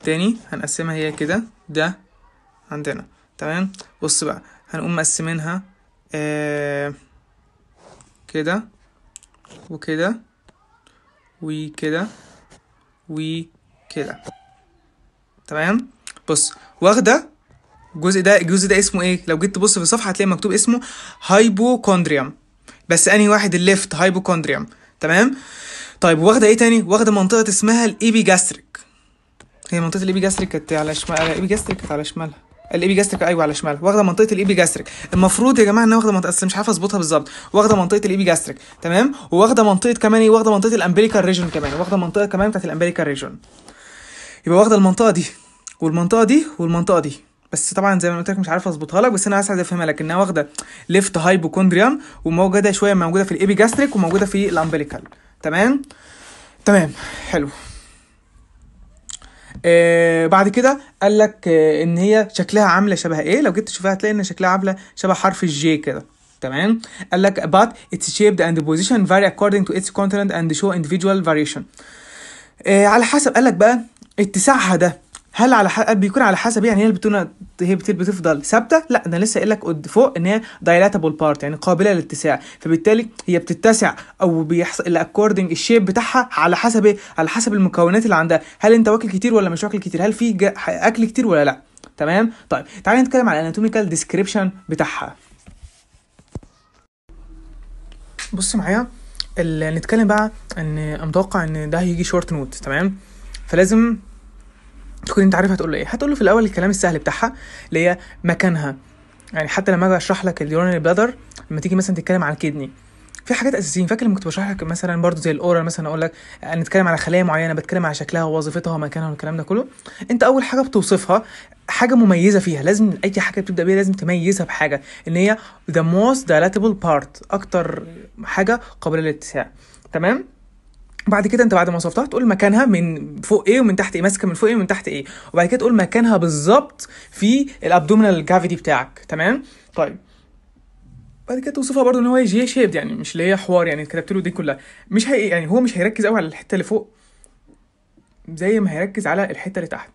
A: تاني هنقسمها هي كده ده عندنا تمام بص بقى هنقوم مقسمينها آه كده وكده وكده وكده تمام بص واخده الجزء ده الجزء ده اسمه ايه لو جيت تبص في الصفحه هتلاقي مكتوب اسمه هايبوكوندريوم بس انهي واحد الليفت هايبوكوندريوم تمام طيب واخده ايه تاني واخده منطقه اسمها الايبيجاستريك هي منطقه الايبيجاستريك كانت على شمال الايبيجاستريك كانت على شمالها الايبيجاستريك ايوه على شمال واخده منطقه الايبيجاستريك المفروض يا جماعه انها واخده منطقه اصل مش عارف اظبطها بالظبط واخده منطقه الايبيجاستريك تمام وواخده منطقه كمان ايه واخده منطقه الامبريكال ريجون كمان واخده منطقه كمان بتاعت الامبريكال ريجون يبقى واخده المنطقه دي والمنطقه دي والمنطقه دي بس طبعا زي ما قلت لك مش عارف اظبطها لك بس انا عايز افهمها لك انها واخده ليفت هايبوكوندريام وموجوده شويه موجوده في الايبي جاستريك وموجوده في الامبليكال تمام تمام حلو آه بعد كده قال لك آه ان هي شكلها عامله شبه ايه لو جيت تشوفها هتلاقي ان شكلها عامله شبه حرف الجي كده تمام قال لك but its shaped and position vary according to its continent and show individual variation آه على حسب قال لك بقى اتساعها ده هل على حق بيكون على حسب يعني هي البتونه هي بتفضل ثابته لا انا لسه قايل لك فوق ان هي دايلاتابل بارت يعني قابله للاتساع فبالتالي هي بتتسع او بيحصل الاكوردنج الشيب بتاعها على حسب ايه على حسب المكونات اللي عندها هل انت واكل كتير ولا مش واكل كتير هل في اكل كتير ولا لا تمام طيب تعالى نتكلم على الاناتوميكال ديسكريبشن بتاعها بص معايا نتكلم بقى ان متوقع ان ده هيجي شورت نوت تمام فلازم تكون انت عارف هتقول له ايه هتقول له في الاول الكلام السهل بتاعها اللي هي مكانها يعني حتى لما اجي اشرح لك اليورينري بلادر لما تيجي مثلا تتكلم عن الكدني في حاجات اساسيه فاكر لما كنت بشرح لك مثلا برضو زي الاورال مثلا اقول لك نتكلم على خلايا معينه بتكلم على شكلها ووظيفتها ومكانها والكلام ده كله انت اول حاجه بتوصفها حاجه مميزه فيها لازم اي حاجه بتبدا بيها لازم تميزها بحاجه ان هي the most dilatable part اكتر حاجه قابله للاتساع تمام بعد كده انت بعد ما صفتها تقول مكانها من فوق ايه ومن تحت ايه ماسكه من فوق ايه ومن تحت ايه وبعد كده تقول مكانها بالظبط في الابدومينال كافيتي بتاعك تمام طيب بعد كده توصفها برضو ان هو جي شيبد يعني مش اللي هي حوار يعني كتبت له دي كلها مش هي يعني هو مش هيركز قوي على الحته اللي فوق زي ما هيركز على الحته اللي تحت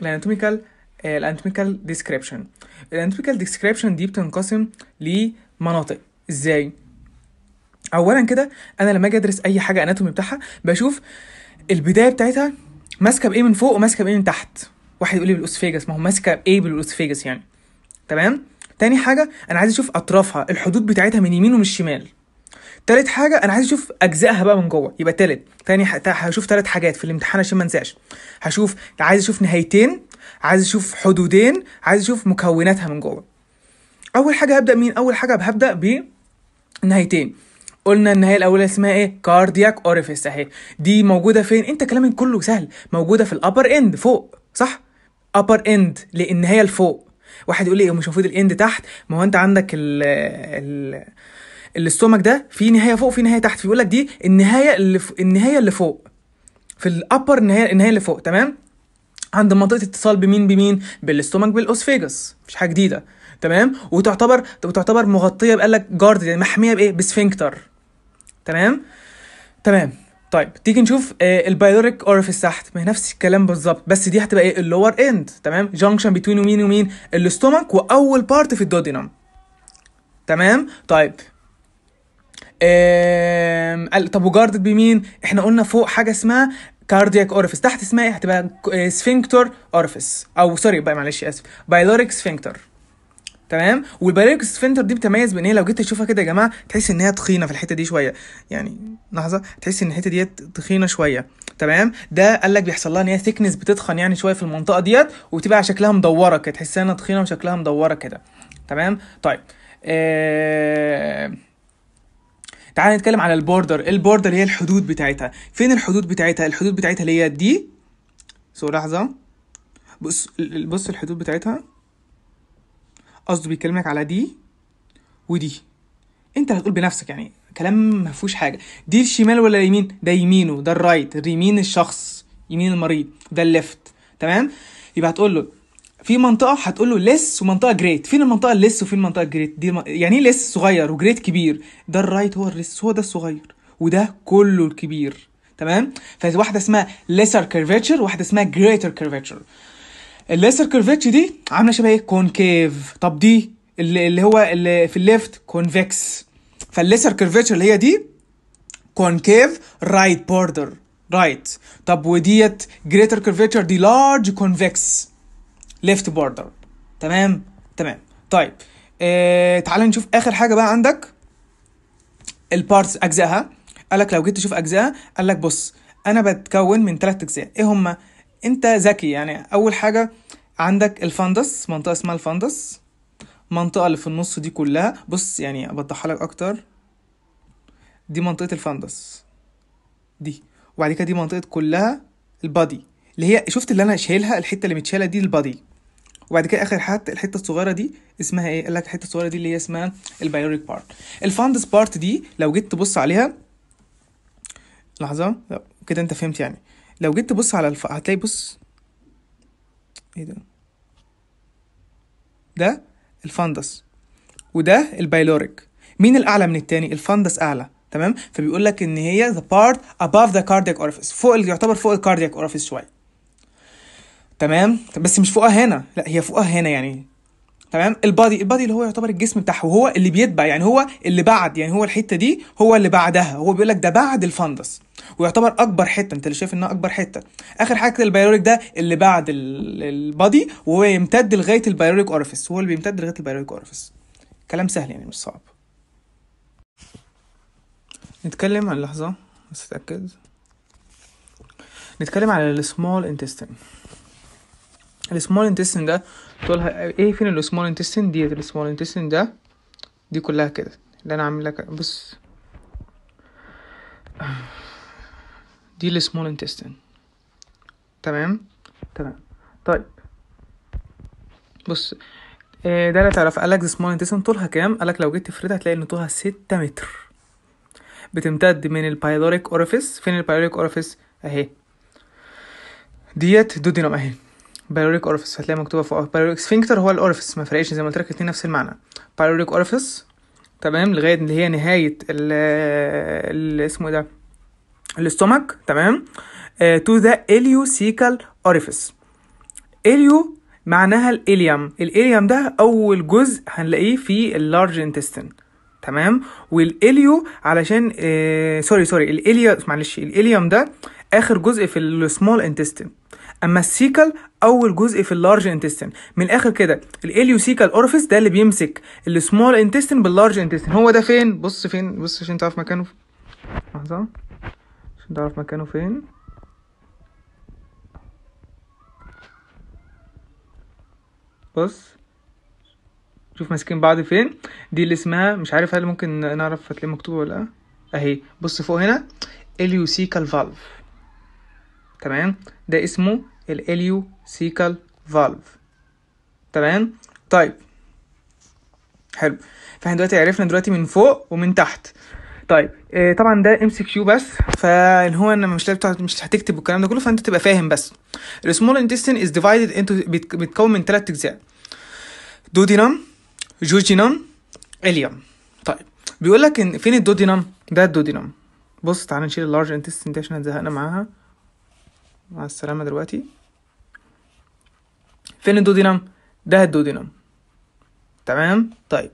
A: الاناتوميكال الاناتوميكال ديسكريبشن الاناتوميكال ديسكريبشن دي بتنقسم لمناطق ازاي اولا كده انا لما اجي ادرس اي حاجه اناتومي بتاعها بشوف البدايه بتاعتها ماسكه بايه من فوق وماسكه بايه من تحت واحد يقول لي بالاسفيجس ما هو ماسكه بايه بالاسفيجس يعني تمام تاني حاجه انا عايز اشوف اطرافها الحدود بتاعتها من يمين ومن شمال تالت حاجه انا عايز اشوف اجزائها بقى من جوه يبقى تالت تاني هشوف تلات حاجات في الامتحان عشان ما انساش هشوف عايز اشوف نهايتين عايز اشوف حدودين عايز اشوف مكوناتها من جوه اول حاجه هبدا مين اول حاجه هبدا بنهايتين قلنا ان هي الاولى اسمها ايه كاردياك اوريفيس اهي دي موجوده فين انت كلامك كله سهل موجوده في الابر اند فوق صح ابر اند لان هي الفوق واحد يقول لي إيه، مش المفروض الاند تحت ما هو انت عندك ال الاستومك ده في نهايه فوق في نهايه تحت فيقول لك دي النهايه اللي ف... النهايه اللي فوق في الابر النهايه النهايه اللي فوق تمام عند منطقه اتصال بمين بمين بالاستومك بالاوسفيجس مش حاجه جديده تمام وتعتبر وتعتبر مغطيه بقال لك جارد يعني محميه بايه بسفنكتر تمام تمام طيب تيجي نشوف آه، البايلوريك اورفيس تحت ما هي نفس الكلام بالظبط بس دي هتبقى ايه اللور اند تمام جانكشن بتوين ومين ومين الاستومك واول بارت في الدودينم تمام طيب آم... طب وجارد بمين احنا قلنا فوق حاجه اسمها كاردياك اورفيس تحت اسمها ايه هتبقى سفنكتور آه، اورفيس او سوري بقى معلش اسف بايلوريك سفنكتور تمام والبريك سفنتر دي بتميز بان هي لو جيت تشوفها كده يا جماعه تحس ان هي تخينه في الحته دي شويه يعني لحظه تحس ان الحته ديت تخينه شويه تمام ده قال لك بيحصل لها ان هي ثيكنس بتتخن يعني شويه في المنطقه ديت وتبقى شكلها مدوره كده تحسها انها تخينه وشكلها مدوره كده تمام طيب آه... تعال نتكلم على البوردر البوردر هي الحدود بتاعتها فين الحدود بتاعتها الحدود بتاعتها اللي هي دي سو لحظه بص بص الحدود بتاعتها قصده بيكلمك على دي ودي انت اللي هتقول بنفسك يعني كلام ما فيهوش حاجه دي الشمال ولا اليمين ده يمينه ده الرايت اليمين الشخص يمين المريض ده الليفت تمام يبقى هتقول له في منطقه هتقول له ليس ومنطقه جريت فين المنطقه الليس وفين المنطقه الجريت دي يعني ايه ليس صغير وجريت كبير ده الرايت هو الليس هو ده الصغير وده كله الكبير تمام فواحده اسمها لسر كيرفيتشر وواحده اسمها جريتر كيرفيتشر الليسر كيرفتش دي عامله شبه ايه كونكيف طب دي اللي, اللي هو اللي في الليفت كونفكس فالليسر كيرفيتش اللي هي دي كونكيف رايت بوردر رايت طب وديت جريتر كيرفتشر دي لارج كونفكس ليفت بوردر تمام تمام طيب آه تعال نشوف اخر حاجه بقى عندك البارتس اجزائها قال لك لو جيت تشوف اجزائها لك بص انا بتكون من ثلاث اجزاء ايه هما انت ذكي يعني اول حاجه عندك الفندس منطقه اسمها الفندس المنطقه اللي في النص دي كلها بص يعني ابطحها لك اكتر دي منطقه الفندس دي وبعد كده دي منطقه كلها البادي اللي هي شفت اللي انا شايلها الحته اللي متشاله دي البادي وبعد كده اخر حته الحته الصغيره دي اسمها ايه قال لك الحته الصغيره دي اللي هي اسمها البايوريك بارت الفاندس بارت دي لو جيت تبص عليها لحظه كده انت فهمت يعني لو جيت تبص على الف... هتلاقي بص ايه ده ده الفندس وده البايلوريك مين الاعلى من التاني الفندس اعلى تمام فبيقول لك ان هي the part above the cardiac orifice فوق اللي يعتبر فوق الكاردياك اورفيس شويه تمام بس مش فوقها هنا لا هي فوقها هنا يعني تمام البادي البادي اللي هو يعتبر الجسم بتاعها وهو اللي بيتبع يعني هو اللي بعد يعني هو الحته دي هو اللي بعدها هو بيقول لك ده بعد الفندس ويعتبر اكبر حته انت اللي شايف انها اكبر حته اخر حاجه البيروريك ده اللي بعد البادي وهو يمتد لغايه البيروريك اورفيس هو اللي بيمتد لغايه البيروريك اورفيس كلام سهل يعني مش صعب نتكلم عن لحظه بس اتاكد نتكلم على السمول انتستين السمول انتستين ده تقولها ايه فين السمول انتستين ديت السمول انتستين ده دي كلها كده اللي انا عامل لك بص دي السمول انتستين تمام تمام طيب بص آه، ده اللي تعرف قالك سمول انتستين طولها كام قالك لو جيت تفردها هتلاقي ان طولها ستة متر بتمتد من البايلوريك اورفيس فين البايلوريك اورفيس اهي ديت دودينوم اهي بايروريك اورفيس هتلاقي مكتوبه فوق بايروريك سفنكتر هو الاورفيس ما فرقش زي ما قلت لك الاثنين نفس المعنى بايروريك اورفيس تمام لغايه اللي هي نهايه ال اسمه إيه ده الاستومك تمام تو ذا سيكال اورفيس اليو معناها الاليم الاليم ده اول جزء هنلاقيه في اللارج انتستين تمام والاليو علشان آه سوري سوري الاليا معلش الاليوم ده اخر جزء في السمول انتستين اما السيكل اول جزء في اللارج انتستين من الاخر كده الاليوسيكال اورفيس ده اللي بيمسك السمول انتستين باللارج انتستين هو ده فين بص فين بص عشان تعرف مكانه في... لحظه عشان تعرف مكانه فين بص شوف ماسكين بعض فين دي اللي اسمها مش عارف هل ممكن نعرف هتلاقي مكتوبه ولا لا اهي بص فوق هنا اليوسيكال فالف تمام ده اسمه الاليو سيكال فالف تمام طيب حلو فاحنا دلوقتي عرفنا دلوقتي من فوق ومن تحت طيب إيه طبعا ده ام سي كيو بس فاللي هو ان مش مش هتكتب الكلام ده كله فانت تبقى فاهم بس السمول انتستين از ديفايدد انتو بيتكون من ثلاث اجزاء دودينم جوجينم اليوم طيب بيقول لك ان فين الدودينم ده الدودينم بص تعالى نشيل اللارج انتستين دي عشان زهقنا معاها مع السلامة دلوقتي فين الدودينم ده الدودينم تمام طيب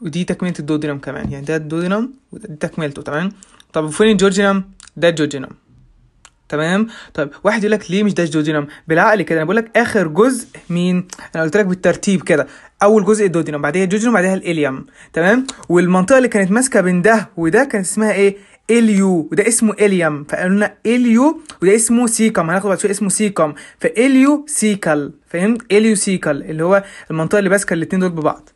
A: ودي تكملة الدودينم كمان يعني ده الدودينم ودي تكملته تمام طب وفين الجورجينام؟ ده الجورجينام تمام طيب واحد يقول لك ليه مش ده الدودينام؟ بالعقل كده انا بقول لك اخر جزء مين انا قلت لك بالترتيب كده اول جزء الدودينم بعديها الجوجينم بعديها الاليم تمام والمنطقه اللي كانت ماسكه بين ده وده كانت اسمها ايه اليو وده اسمه اليم فقالوا لنا اليو وده اسمه سيكم هناخد بعد شويه اسمه سيكم فاليو سيكل فهمت اليو سيكل اللي هو المنطقه اللي ماسكه الاثنين دول ببعض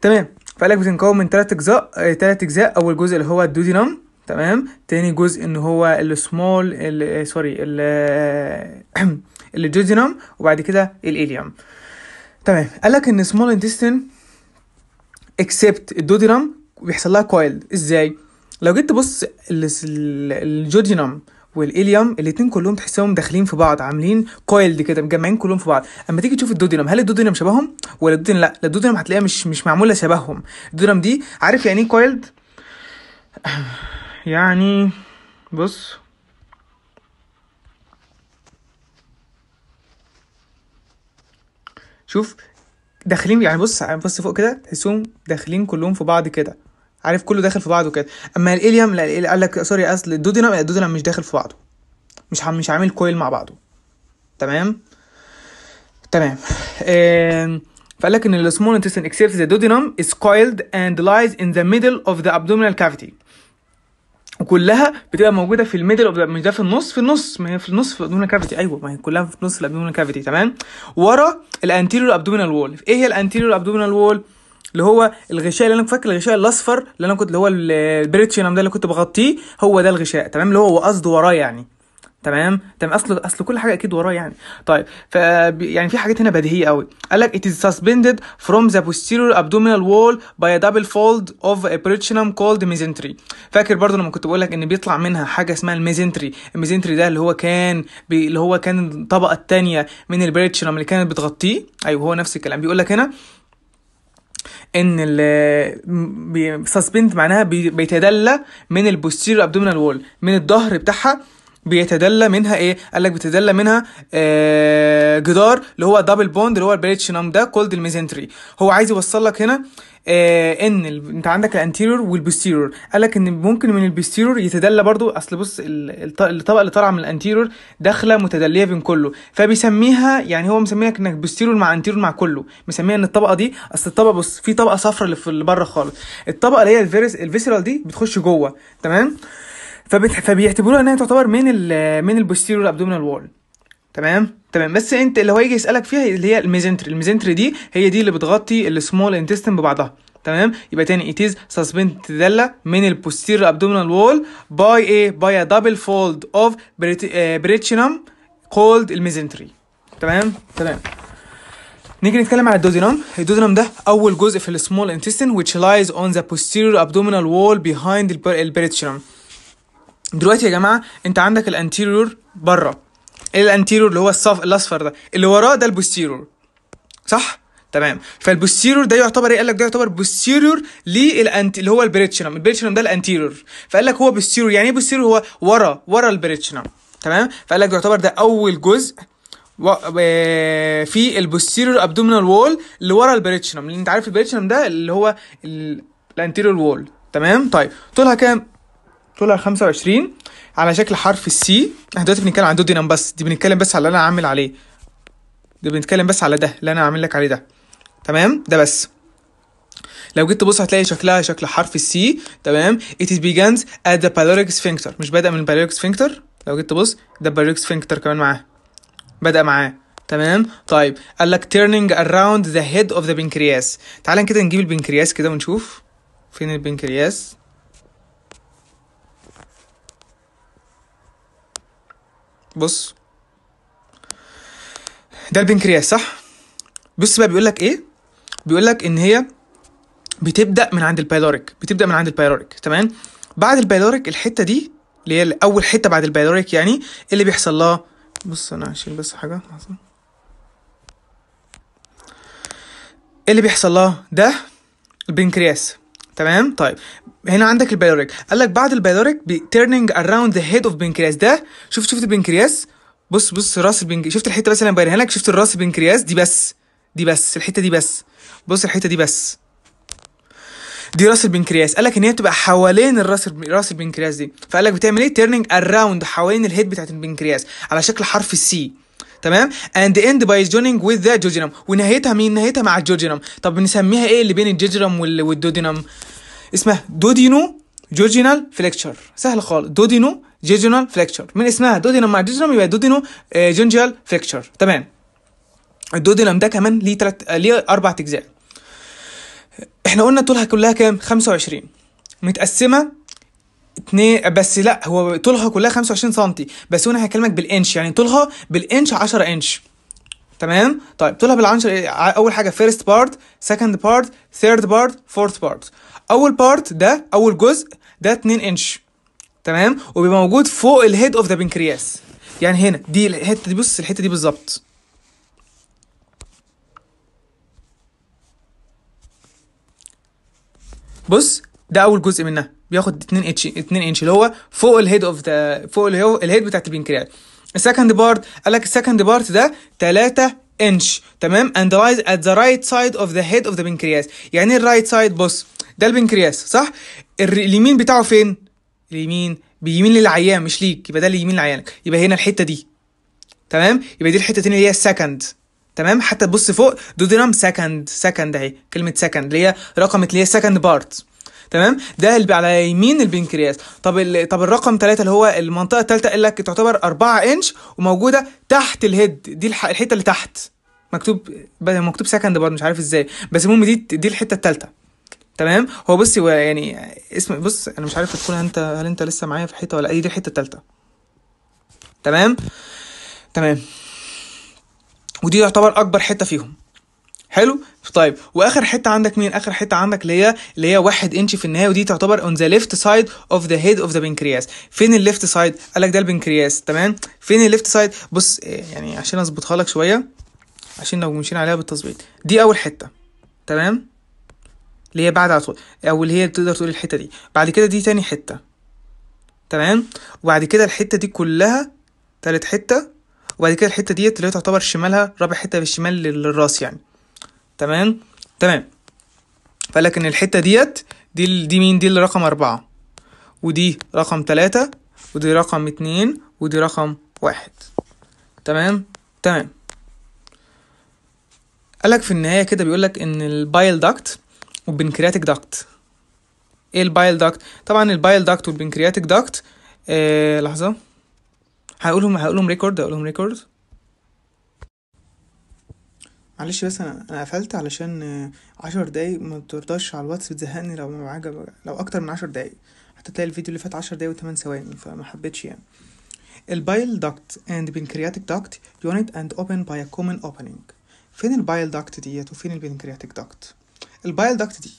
A: تمام فقال لك بتنكون من ثلاث اجزاء ثلاث آه، اجزاء اول جزء اللي هو الدودينام تمام تاني جزء ان هو السمول سوري الجودينم وبعد كده الاليوم تمام قال لك ان سمول انتستين اكسبت الدودينام بيحصل لها كويل ازاي لو جيت تبص الجودينم والاليوم الاتنين كلهم تحسهم داخلين في بعض عاملين كويلد كده مجمعين كلهم في بعض اما تيجي تشوف الدودينم هل الدودينم شبههم ولا الدودينم لا الدودينم هتلاقيها مش مش معموله شبههم الدودينم دي عارف يعني ايه كويلد يعني بص شوف داخلين يعني بص بص فوق كده تحسهم داخلين كلهم في بعض كده عارف كله داخل في بعضه كده اما الاليوم لا قال لك سوري اصل الدودينم الدودينم مش داخل في بعضه مش عم مش عامل كويل مع بعضه تمام تمام فقال لك ان السمول انتستن except the duodenum از كويلد اند لايز ان ذا ميدل اوف ذا abdominal كافيتي وكلها بتبقى موجوده في الميدل اوف مش ده في النص في النص ما هي في النص في الابدومينال كافيتي ايوه ما هي كلها في نص الابدومينال كافيتي تمام ورا الانتيريور ابدومينال وول ايه هي الانتيريور ابدومينال وول اللي هو الغشاء اللي انا فاكر الغشاء الاصفر اللي انا كنت اللي هو البريتشينم ده اللي كنت بغطيه هو ده الغشاء تمام اللي هو قصده وراه يعني تمام تمام اصل اصل كل حاجه اكيد وراه يعني طيب ف يعني في حاجات هنا بديهيه قوي قال لك it is suspended from the posterior abdominal wall by a double fold of a peritonneum called mesentery فاكر برضو لما كنت بقول لك ان بيطلع منها حاجه اسمها الميزنتري الميزنتري ده اللي هو كان بي اللي هو كان الطبقه الثانيه من البريتشنم اللي كانت بتغطيه ايوه هو نفس الكلام بيقول لك هنا ان ال سسبند معناها بيتدلى من البوستيريور ابدومينال وول من الظهر بتاعها بيتدلى منها ايه قال لك بيتدلى منها آه جدار اللي هو دبل بوند اللي هو البريتشنام ده كولد الميزنتري هو عايز يوصل لك هنا آه ان ال... انت عندك الانتيريور والبوستيريور قال لك ان ممكن من البوستيريور يتدلى برضو اصل بص الطبقه اللي طالعه من الانتيريور داخله متدليه بين كله فبيسميها يعني هو مسميها انك بوستيريور مع انتيريور مع كله مسميها ان الطبقه دي اصل الطبقه بص في طبقه صفراء اللي, اللي بره خالص الطبقه اللي هي الفيرس الفيسرال دي بتخش جوه تمام فبيعتبروها ان هي تعتبر من ال من البوستيريور ابدومينال وول تمام تمام بس انت اللي هو هيجي يسالك فيها اللي هي الميزنتري الميزنتري دي هي دي اللي بتغطي السمول انتستين ببعضها تمام يبقى تاني اتيز سسبنت دالة من البوستير abdominal wall by a by a double fold of بريتشنم eh, called الميزنتري تمام تمام نيجي نتكلم على الدودينام الدودينام ده اول جزء في السمول intestine which lies on the posterior abdominal wall behind البريتشنم دلوقتي يا جماعه انت عندك الانتيريور بره ايه الانتيريور اللي هو الصف الاصفر ده اللي وراه ده البوستيريور صح تمام فالبوستيريور ده يعتبر ايه قال لك ده يعتبر بوستيريور للانت اللي هو البريتشنم البريتشنم ده الانتيريور فقال لك هو بوستيريور يعني ايه بوستيريور هو ورا ورا البريتشنم تمام فقال لك يعتبر ده اول جزء و... آه، في البوستيريور ابدومينال وول اللي ورا البريتشنم اللي انت عارف البريتشنم ده اللي هو الانتيريور وول تمام طيب طولها كام طولها 25 على شكل حرف السي احنا دلوقتي بنتكلم عن دودينام بس دي بنتكلم بس على اللي انا عامل عليه دي بنتكلم بس على ده اللي انا عامل لك عليه ده تمام ده بس لو جيت تبص هتلاقي شكلها شكل حرف السي تمام it begins at the pyloric sphincter مش بادئ من البالوريك سفنكتر لو جيت تبص ده البالوريك سفنكتر كمان معاه بدأ معاه تمام طيب قال لك turning around the head of the pancreas تعالى كده نجيب البنكرياس كده ونشوف فين البنكرياس بص ده البنكرياس صح بص بقى بيقول لك ايه بيقول لك ان هي بتبدا من عند البايلوريك بتبدا من عند البايلوريك تمام بعد البايلوريك الحته دي اللي هي اول حته بعد البايلوريك يعني اللي بيحصل لها بص انا هشيل بس حاجه لحظه اللي بيحصل لها ده البنكرياس تمام طيب هنا عندك البيلوريك قال لك بعد البيلوريك تيرنينج اراوند ذا هيد اوف بنكرياس ده شفت شفت البنكرياس بص بص راس البنكرياس شفت الحته بس اللي انا لك شفت الراس البنكرياس دي بس دي بس الحته دي بس بص الحته دي بس دي راس البنكرياس قال لك ان هي بتبقى حوالين الراس راس البنكرياس دي فقال لك بتعمل ايه تيرنينج اراوند حوالين الهيد بتاعت البنكرياس على شكل حرف السي تمام اند اند باي جونينج وذ ذا جوجينم ونهايتها مين نهايتها مع الجوجينم طب نسميها ايه اللي بين الجوجينم والدودينم اسمها دودينو جورجينال فليكتشر سهل خالص دودينو جورجينال فليكتشر من اسمها دودينم مع جورجينال يبقى دودينو جونجيال فليكتشر تمام الدودينم ده كمان ليه تلات ليه اربع اجزاء احنا قلنا طولها كلها كام 25 متقسمه اتنين بس لا هو طولها كلها 25 سم بس انا هكلمك بالانش يعني طولها بالانش 10 انش تمام طيب طولها 10 اول حاجه فيرست بارت سكند بارت ثيرد بارت فورث بارت اول بارت ده اول جزء ده 2 انش تمام وبيبقى موجود فوق الهيد اوف ذا بنكرياس يعني هنا دي الحته دي بص الحته دي بالظبط بص ده اول جزء منها بياخد 2 انش 2 انش اللي هو فوق الهيد اوف ذا فوق الهيد بتاعت البنكرياس السكند بارت قال لك السكند بارت ده 3 انش تمام اند رايز ات ذا رايت سايد اوف ذا هيد اوف ذا بنكرياس يعني إيه الرايت سايد بص ده البنكرياس صح اليمين بتاعه فين اليمين بيمين للعيان مش ليك يبقى ده اليمين لعيانك يبقى هنا الحته دي تمام يبقى دي الحته الثانيه اللي هي السكند تمام حتى تبص فوق دودرام سكند سكند اهي كلمه سكند اللي هي رقم اللي هي سكند بارت تمام ده اللي على يمين البنكرياس طب ال... طب الرقم ثلاثة اللي هو المنطقه الثالثه قال لك تعتبر 4 انش وموجوده تحت الهيد دي الح... الحته اللي تحت مكتوب مكتوب سكند بارت مش عارف ازاي بس المهم دي دي الحته الثالثه تمام هو بصي هو يعني اسم بص انا مش عارف تكون انت هل انت لسه معايا في حته ولا ايه دي الحته الثالثه تمام تمام ودي يعتبر اكبر حته فيهم حلو طيب واخر حته عندك مين اخر حته عندك اللي هي اللي هي واحد انش في النهايه ودي تعتبر اون ذا ليفت سايد اوف ذا هيد اوف ذا بنكرياس فين الليفت سايد قال لك ده البنكرياس تمام فين الليفت سايد بص آه، يعني عشان اظبطها لك شويه عشان لو مشينا عليها بالتظبيط دي اول حته تمام اللي هي بعد على طول او اللي هي تقدر تقول الحته دي بعد كده دي تاني حته تمام وبعد كده الحته دي كلها تالت حته وبعد كده الحته ديت اللي هي تعتبر شمالها رابع حته بالشمال للراس يعني تمام تمام فلكن ان الحته ديت دي دي مين دي اللي رقم أربعة ودي رقم تلاتة ودي رقم اتنين ودي رقم واحد تمام تمام قالك في النهاية كده بيقولك إن البايل داكت والبنكرياتيك داكت ايه البايل داكت طبعا البايل داكت والبنكرياتيك داكت آه لحظه هقولهم هقولهم ريكورد هقولهم ريكورد معلش بس انا انا قفلت علشان آه، عشر دقايق ما ترضاش على الواتس بتزهقني لو ما عجب لو اكتر من عشر دقايق حتى تلاقي الفيديو اللي فات عشر دقايق وتمن ثواني فما حبيتش يعني البايل duct and pancreatic duct يونت and اوبن by a common opening فين البايل duct ديت وفين البنكرياتيك duct البايل داكت دي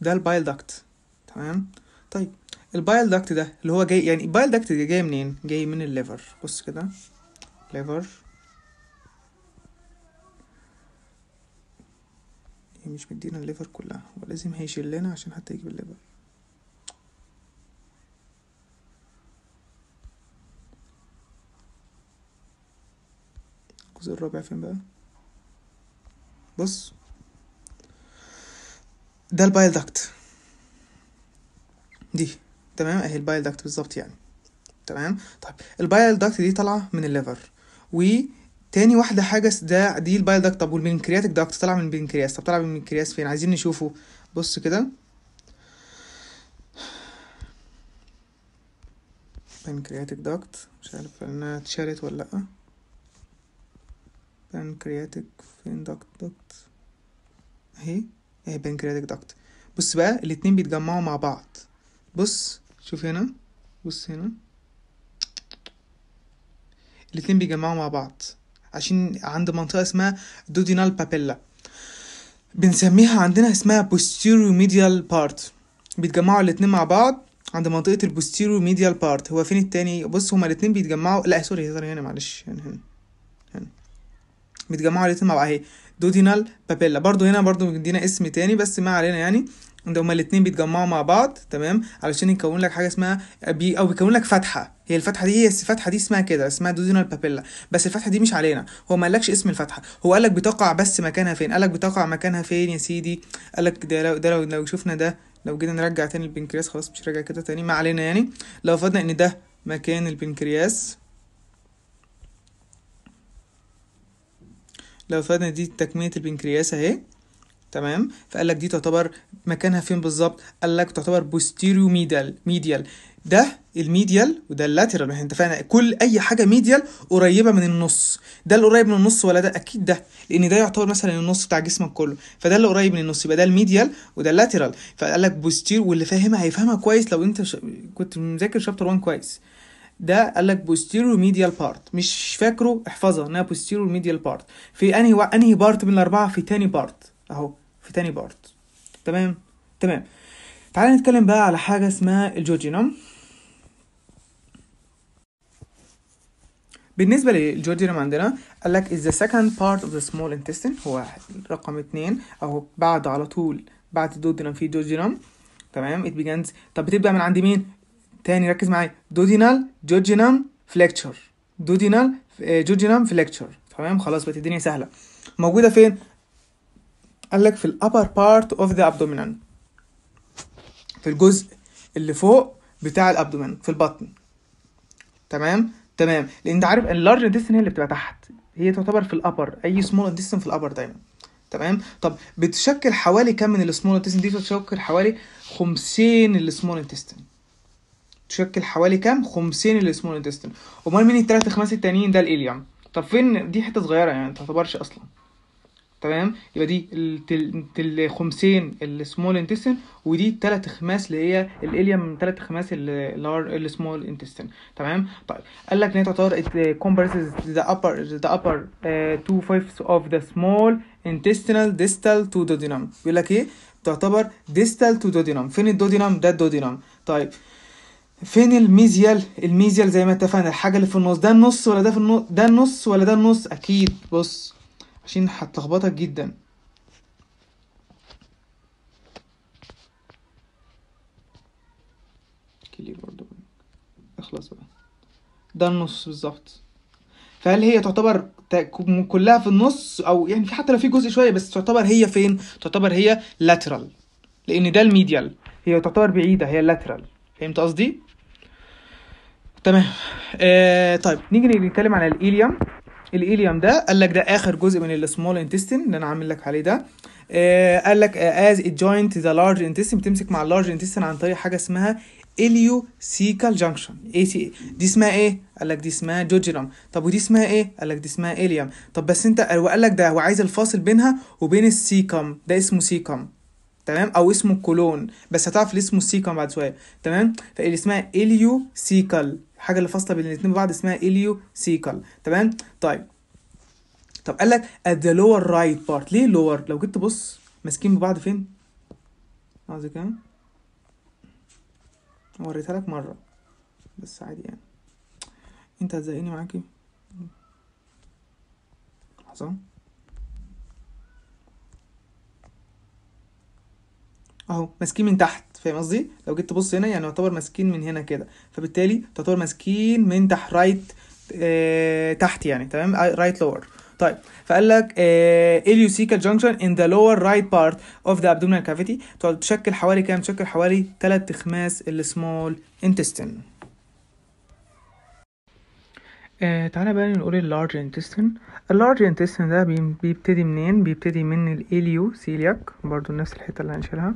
A: ده البايل داكت تمام طيب البايل داكت ده اللي هو جاي يعني البايل داكت جاي منين جاي من الليفر بص كده ليفر مش مدينا الليفر كلها هو لازم هيشيل لنا عشان حتى يجيب الليفر الجزء الرابع فين بقى بص ده البايل داكت دي تمام اهي البايل داكت بالظبط يعني تمام طيب البايل داكت دي طالعه من الليفر و تاني واحدة حاجة ده دي البايل داكت طب والبنكرياتيك داكت طالعة من البنكرياس طب طالعة من البنكرياس فين عايزين نشوفه بص كده بنكرياتيك داكت مش عارف انها اتشالت ولا لأ بانكرياتيك فين duct duct اهي اهي بانكرياتيك duct بص بقى الاتنين بيتجمعوا مع بعض بص شوف هنا بص هنا الاتنين بيجمعوا مع بعض عشان عند منطقة اسمها دودينال بابيلا بنسميها عندنا اسمها posterior ميديال بارت بيتجمعوا الاتنين مع بعض عند منطقة البوستيرو ميديال بارت هو فين التاني بص هما الاتنين بيتجمعوا لا سوري سوري هنا معلش هنا هنا متجمعوا الاتنين مع بعض اهي دودينال بابيلا برضو هنا برضو مدينا اسم تاني بس ما علينا يعني ده هما الاتنين بيتجمعوا مع بعض تمام علشان يكون لك حاجه اسمها بي او بيكون لك فتحه هي الفتحه دي هي الفتحه دي اسمها كده اسمها دودينال بابيلا بس الفتحه دي مش علينا هو ما قالكش اسم الفتحه هو قالك بتقع بس مكانها فين قالك بتقع مكانها فين يا سيدي قالك ده لو ده لو, لو شفنا ده لو جينا نرجع تاني البنكرياس خلاص مش راجع كده تاني ما علينا يعني لو فرضنا ان ده مكان البنكرياس لو فرضنا دي تكمية البنكرياس اهي تمام فقال لك دي تعتبر مكانها فين بالظبط قال لك تعتبر بوستيريو ميديال ميديال ده الميديال وده اللاترال احنا اتفقنا كل اي حاجه ميديال قريبه من النص ده اللي قريب من النص ولا ده اكيد ده لان ده يعتبر مثلا النص بتاع جسمك كله فده اللي قريب من النص يبقى ده الميديال وده اللاترال فقال لك بوستير واللي فاهمها هيفهمها كويس لو انت ش... كنت مذاكر شابتر 1 كويس ده قال لك بوستيريو ميديال بارت مش فاكره احفظها انها بوستيريو ميديال بارت في انهي و... انهي بارت من الاربعه في تاني بارت اهو في تاني بارت تمام تمام تعالى نتكلم بقى على حاجه اسمها الجوجينوم بالنسبه للجوردينم عندنا قال لك از ذا سكند بارت اوف ذا سمول انتستين هو رقم اتنين اهو بعد على طول بعد الدودنم في جوردينم تمام it begins طب بتبدا من عند مين تاني ركز معايا دودينال جوجينام فليكتشر دودينال آه، جوجينام فليكتشر تمام خلاص بقت الدنيا سهله موجوده فين قال لك في الابر بارت اوف ذا ابدومينال في الجزء اللي فوق بتاع الابدومين في البطن تمام تمام لان انت عارف اللارج ديستن هي اللي بتبقى تحت هي تعتبر في الابر اي سمول ديستن في الابر دايما تمام طب بتشكل حوالي كام من السمول انتستين دي بتشكل حوالي 50 السمول انتستين تشكل حوالي كام خمسين السمول انتستين امال مين التلات خماس التانيين ده الاليم طب فين دي حته صغيره يعني ما تعتبرش اصلا تمام يبقى دي الخمسين السمول انتستين ودي التلات خماس اللي هي الاليم من تلات خماس السمول انتستين تمام طيب قال لك ان هي تعتبر كومبرسز ذا upper ذا upper تو آه، fifths اوف ذا سمول intestinal distal to دودينام بيقول لك ايه تعتبر distal to دودينام فين الدودينم ده الدودينم طيب فين الميزيال الميزيال زي ما اتفقنا الحاجه اللي في النص ده النص ولا ده في النص ده النص ولا ده النص اكيد بص عشان هتلخبطك جدا كيبورد اخلص بقى ده النص بالظبط فهل هي تعتبر كلها في النص او يعني حتى لو في جزء شويه بس تعتبر هي فين تعتبر هي لاترال لان ده الميديال هي تعتبر بعيده هي لاترال فهمت قصدي تمام آه طيب نيجي نتكلم على الإيليوم الإيليوم ده قال لك ده آخر جزء من السمول انتستين اللي أنا عامل لك عليه ده آه قال لك از جوينت ذا لارج انتستين بتمسك مع اللارج انتستين عن طريق حاجه اسمها اليوسيكال جانكشن اي سي اي دي اسمها ايه قال لك دي اسمها جوجينوم طب ودي اسمها ايه قال لك دي اسمها اليوم طب بس انت وقال لك ده هو عايز الفاصل بينها وبين السيكم ده اسمه سيكم تمام او اسمه كولون بس هتعرف ليه اسمه سيكون بعد شويه تمام فاللي اسمها اليو سيكل الحاجه اللي فاصله بين الاثنين ببعض اسمها اليو سيكل تمام طيب طب قال لك at the lower right part ليه lower لو جيت تبص ماسكين ببعض فين قصدي كام وريتها لك مره بس عادي يعني انت هتزهقني معاكي حصان اهو ماسكين من تحت فاهم قصدي لو جيت تبص هنا يعني يعتبر ماسكين من هنا كده فبالتالي تعتبر ماسكين من تحت رايت آه تحت يعني تمام رايت آه، لور طيب فقال لك اليوسيكال جانكشن ان ذا لور رايت بارت اوف ذا ابدومينال كافيتي تشكل حوالي كام تشكل حوالي 3 اخماس السمول انتستين آه، تعالى بقى نقول اللارج ال اللارج intestine ده بيبتدي منين بيبتدي من الاليوسيلياك برضو نفس الحته اللي هنشيلها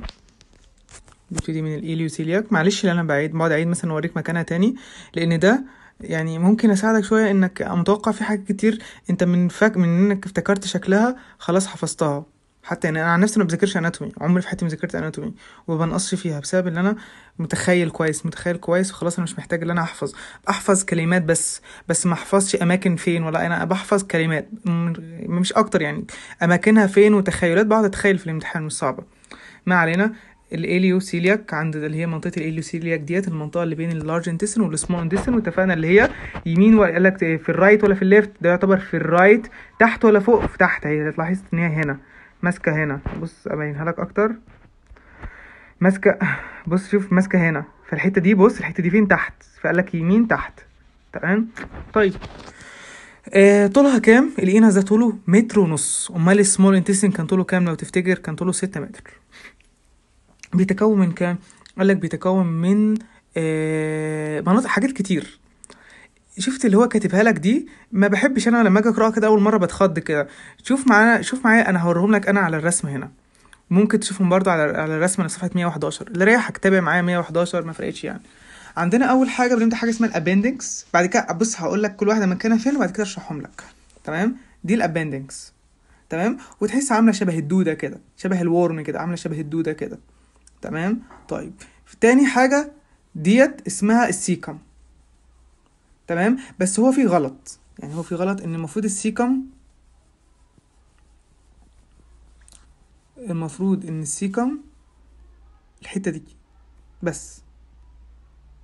A: بيبتدي من الاليوسيلياك معلش اللي انا بعيد بقعد اعيد مثلا اوريك مكانها تاني لان ده يعني ممكن اساعدك شويه انك متوقع في حاجات كتير انت من فاك من انك افتكرت شكلها خلاص حفظتها حتى يعني انا عن نفسي ما بذاكرش اناتومي عمري في حياتي ما ذاكرت اناتومي وبنقصش فيها بسبب ان انا متخيل كويس متخيل كويس وخلاص انا مش محتاج ان انا احفظ احفظ كلمات بس بس ما احفظش اماكن فين ولا انا بحفظ كلمات مش اكتر يعني اماكنها فين وتخيلات بقعد اتخيل في الامتحان مش صعبه ما علينا الاليوسيلياك عند اللي هي منطقه الاليوسيلياك ديت المنطقه اللي بين اللارج انتستين والسمول انتستين واتفقنا اللي هي يمين ولا قال لك في الرايت ولا في الليفت ده يعتبر في الرايت تحت ولا فوق في تحت هي لاحظت ان هي هنا ماسكه هنا بص ابينها لك اكتر ماسكه بص شوف ماسكه هنا فالحته دي بص الحته دي فين تحت فقال لك يمين تحت تمام طيب آه طولها كام الإينا ده طوله متر ونص امال السمول انتستين كان طوله كام لو تفتكر كان طوله ستة متر بيتكون من كام قال لك بيتكون من آه مناطق حاجات كتير شفت اللي هو كاتبها لك دي ما بحبش انا لما اجي اقراها كده اول مره بتخض كده شوف معانا شوف معايا انا هوريهم لك انا على الرسم هنا ممكن تشوفهم برضو على على الرسمه اللي صفحه 111 اللي رايح تابع معايا 111 ما فرقتش يعني عندنا اول حاجه بنبدا حاجه اسمها الابندكس بعد كده بص هقول لك كل واحده مكانها فين وبعد كده اشرحهم لك تمام دي الابندكس تمام وتحس عامله شبه الدوده كده شبه الورم كده عامله شبه الدوده كده تمام طيب تاني حاجه ديت اسمها السيكم تمام بس هو في غلط يعني هو في غلط ان المفروض السيكم المفروض ان السيكم الحته دي بس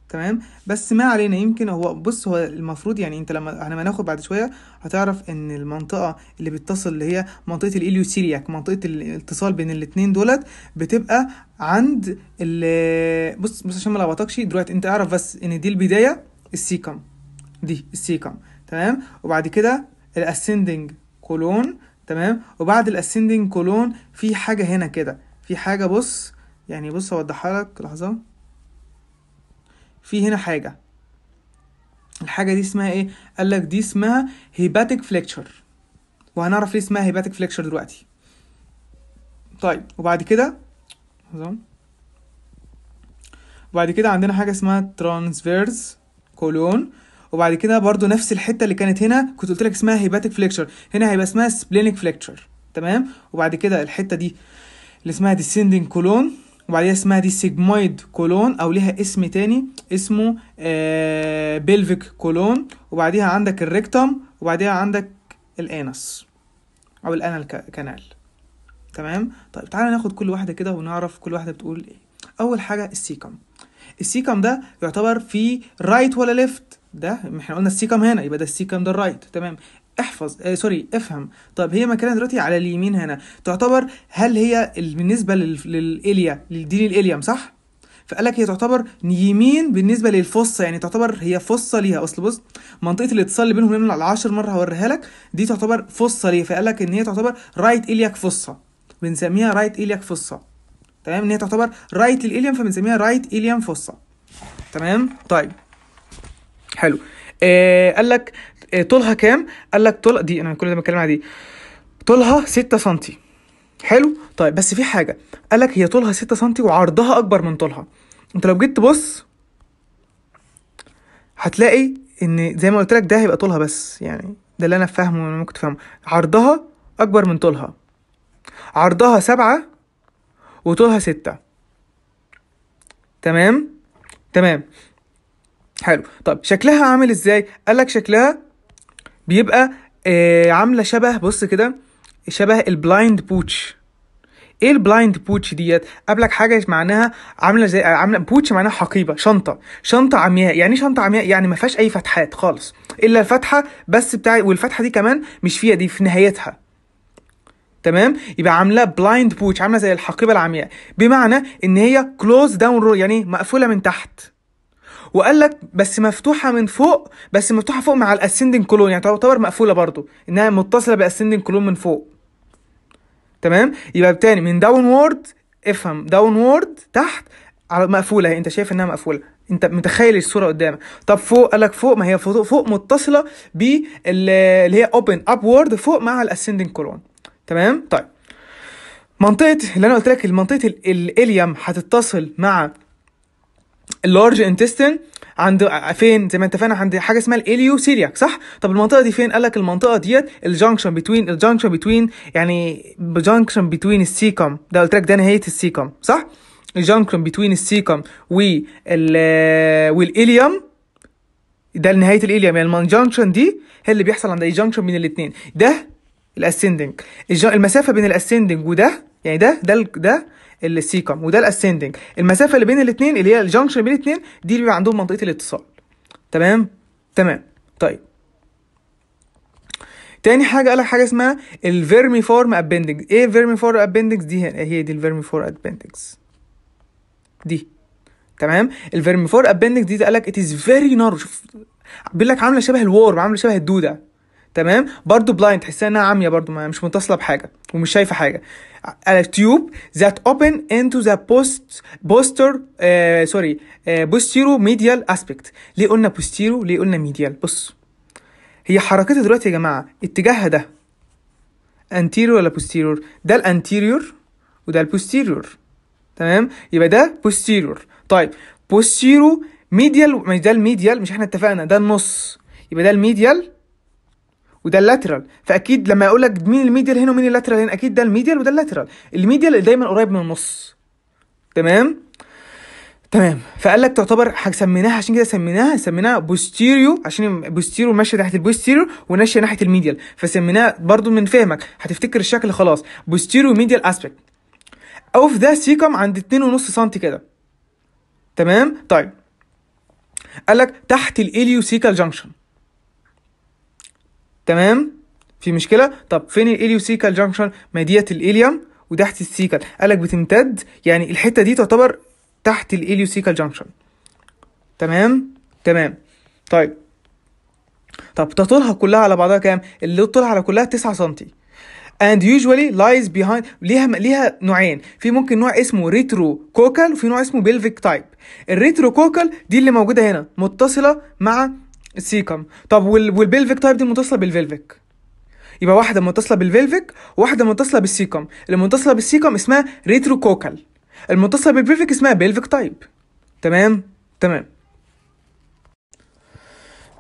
A: تمام بس ما علينا يمكن هو بص هو المفروض يعني انت لما احنا هناخد بعد شويه هتعرف ان المنطقه اللي بتتصل اللي هي منطقه الاليوسيرياك منطقه الاتصال بين الاثنين دولت بتبقى عند بص بص عشان ما لخبطكش دلوقتي انت اعرف بس ان دي البدايه السيكم دي السيكم تمام وبعد كده الاسندنج كولون تمام وبعد الاسندنج كولون في حاجه هنا كده في حاجه بص يعني بص اوضحها لك لحظه في هنا حاجه الحاجه دي اسمها ايه قال لك دي اسمها هيباتيك فليكتشر وهنعرف ليه اسمها هيباتيك فليكشر دلوقتي طيب وبعد كده وبعد كده عندنا حاجه اسمها ترانسفيرز كولون وبعد كده برضو نفس الحته اللي كانت هنا كنت قلت لك اسمها هيباتيك فليكشر هنا هيبقى اسمها سبلينيك فليكشر تمام وبعد كده الحته دي اللي اسمها ديسندنج كولون وبعديها اسمها دي سيجمويد كولون او ليها اسم تاني اسمه آه بيلفيك كولون وبعديها عندك الريكتم وبعديها عندك الانس او الانال كانال تمام طيب تعالى ناخد كل واحده كده ونعرف كل واحده بتقول ايه اول حاجه السيكم السيكم ده يعتبر في رايت ولا ليفت ده احنا قلنا السي كام هنا يبقى ده السي كام ده الرايت تمام احفظ آه سوري افهم طب هي مكانها دلوقتي على اليمين هنا تعتبر هل هي بالنسبه للاليا للدين للاليم صح فقال لك هي تعتبر يمين بالنسبه للفصه يعني تعتبر هي فصه ليها اصل بص منطقه الاتصال اللي بينهم على 10 مره هوريها لك دي تعتبر فصه ليها فقال لك ان هي تعتبر رايت الياك فصه بنسميها رايت الياك فصه تمام ان هي تعتبر رايت للاليم فبنسميها رايت اليم فصه تمام طيب حلو آه قال لك آه طولها كام قال لك طول دي انا كل ده بتكلم على دي طولها 6 سم حلو طيب بس في حاجه قال لك هي طولها 6 سم وعرضها اكبر من طولها انت لو جيت تبص هتلاقي ان زي ما قلت لك ده هيبقى طولها بس يعني ده اللي انا فاهمه وانا ممكن تفهمه عرضها اكبر من طولها عرضها سبعة وطولها ستة تمام تمام حلو طب شكلها عامل ازاي قال لك شكلها بيبقى آه عامله شبه بص كده شبه البلايند بوتش ايه البلايند بوتش ديت لك حاجه معناها عامله زي عامله بوتش معناها حقيبه شنطه شنطه عمياء يعني ايه شنطه عمياء يعني ما فيهاش اي فتحات خالص الا الفتحه بس بتاع والفتحه دي كمان مش فيها دي في نهايتها تمام يبقى عامله بلايند بوتش عامله زي الحقيبه العمياء بمعنى ان هي كلوز داون رول يعني مقفوله من تحت وقال لك بس مفتوحه من فوق بس مفتوحه فوق مع الاسندنج كولون يعني تعتبر مقفوله برضو انها متصله بالاسندنج كولون من فوق تمام يبقى بالتالي من داون وورد افهم داون وورد تحت على مقفوله يعني انت شايف انها مقفوله انت متخيل الصوره قدامك طب فوق قال لك فوق ما هي فوق, فوق متصله اللي هي اوبن اب وورد فوق مع الاسندنج كولون تمام طيب منطقه اللي انا قلت لك منطقه الاليم هتتصل مع اللارج انتستين عند فين زي ما انت فاهم عند حاجه اسمها الاليو سيلياك صح طب المنطقه دي فين قال لك المنطقه ديت الجانكشن بتوين الجانكشن بتوين يعني جانكشن بتوين السيكم ده قلت لك ده نهايه السيكم صح الجانكشن بتوين السيكم وال آه، والاليوم ده نهايه الاليوم يعني الجانكشن دي هي اللي بيحصل عند اي جانكشن بين الاثنين ده الاسندنج المسافه بين الاسندنج وده يعني ده ده ده السيكم وده الاسندنج المسافه اللي بين الاثنين اللي هي الجنكشن بين الاثنين دي بيبقى عندهم منطقه الاتصال تمام تمام طيب تاني حاجه قالك حاجه اسمها الفيرمي فورم ابندكس ايه فيرمي فورم ابندكس دي هي دي الفيرمي فورم ابندكس دي تمام الفيرمي فور ابندكس دي قالك لك از فيري شوف بيقول لك عامله شبه الورم عامله شبه الدوده تمام برضو بلايند تحسها انها عاميه برضو مش متصله بحاجه ومش شايفه حاجه على تيوب ذات اوبن انتو ذا بوست بوستر سوري بوستيرو ميديال اسبكت ليه قلنا بوستيرو ليه قلنا ميديال بص هي حركتها دلوقتي يا جماعه اتجاهها ده انتيريور ولا بوستيرور ده الانتيريور وده البوستيريور تمام يبقى ده بوستيرور طيب بوستيرو ميديال ده الميديال مش احنا اتفقنا ده النص يبقى ده الميديال وده اللاترال فاكيد لما اقول لك مين الميديال هنا ومين اللاترال هنا اكيد ده الميديال وده اللاترال الميديال دايما قريب من النص تمام تمام فقال لك تعتبر سميناها عشان كده سميناها سميناها بوستيريو عشان بوستيريو ماشيه ناحيه البوستيريو وناشيه ناحيه الميديال فسميناها برضو من فهمك هتفتكر الشكل خلاص بوستيريو ميديال اسبكت او في سيكم عند 2.5 سم كده تمام طيب قال لك تحت سيكال جانكشن تمام في مشكله طب فين الاليوسيكال جانكشن ما ديت الاليوم وتحت السيكال قالك بتمتد يعني الحته دي تعتبر تحت الاليوسيكال جانكشن تمام تمام طيب طب طولها كلها على بعضها كام اللي طولها على كلها 9 سم and usually lies behind ليها ليها نوعين في ممكن نوع اسمه ريترو كوكال وفي نوع اسمه بيلفيك تايب الريترو كوكال دي اللي موجوده هنا متصله مع السيكم طب وال... والبيلفيك تايب دي متصله بالفيلفيك يبقى واحده متصله بالفيلفيك وواحده متصله بالسيكم المتصله بالسيكم اسمها ريتروكوكال المتصله بالفيلفيك اسمها بيلفيك تايب تمام تمام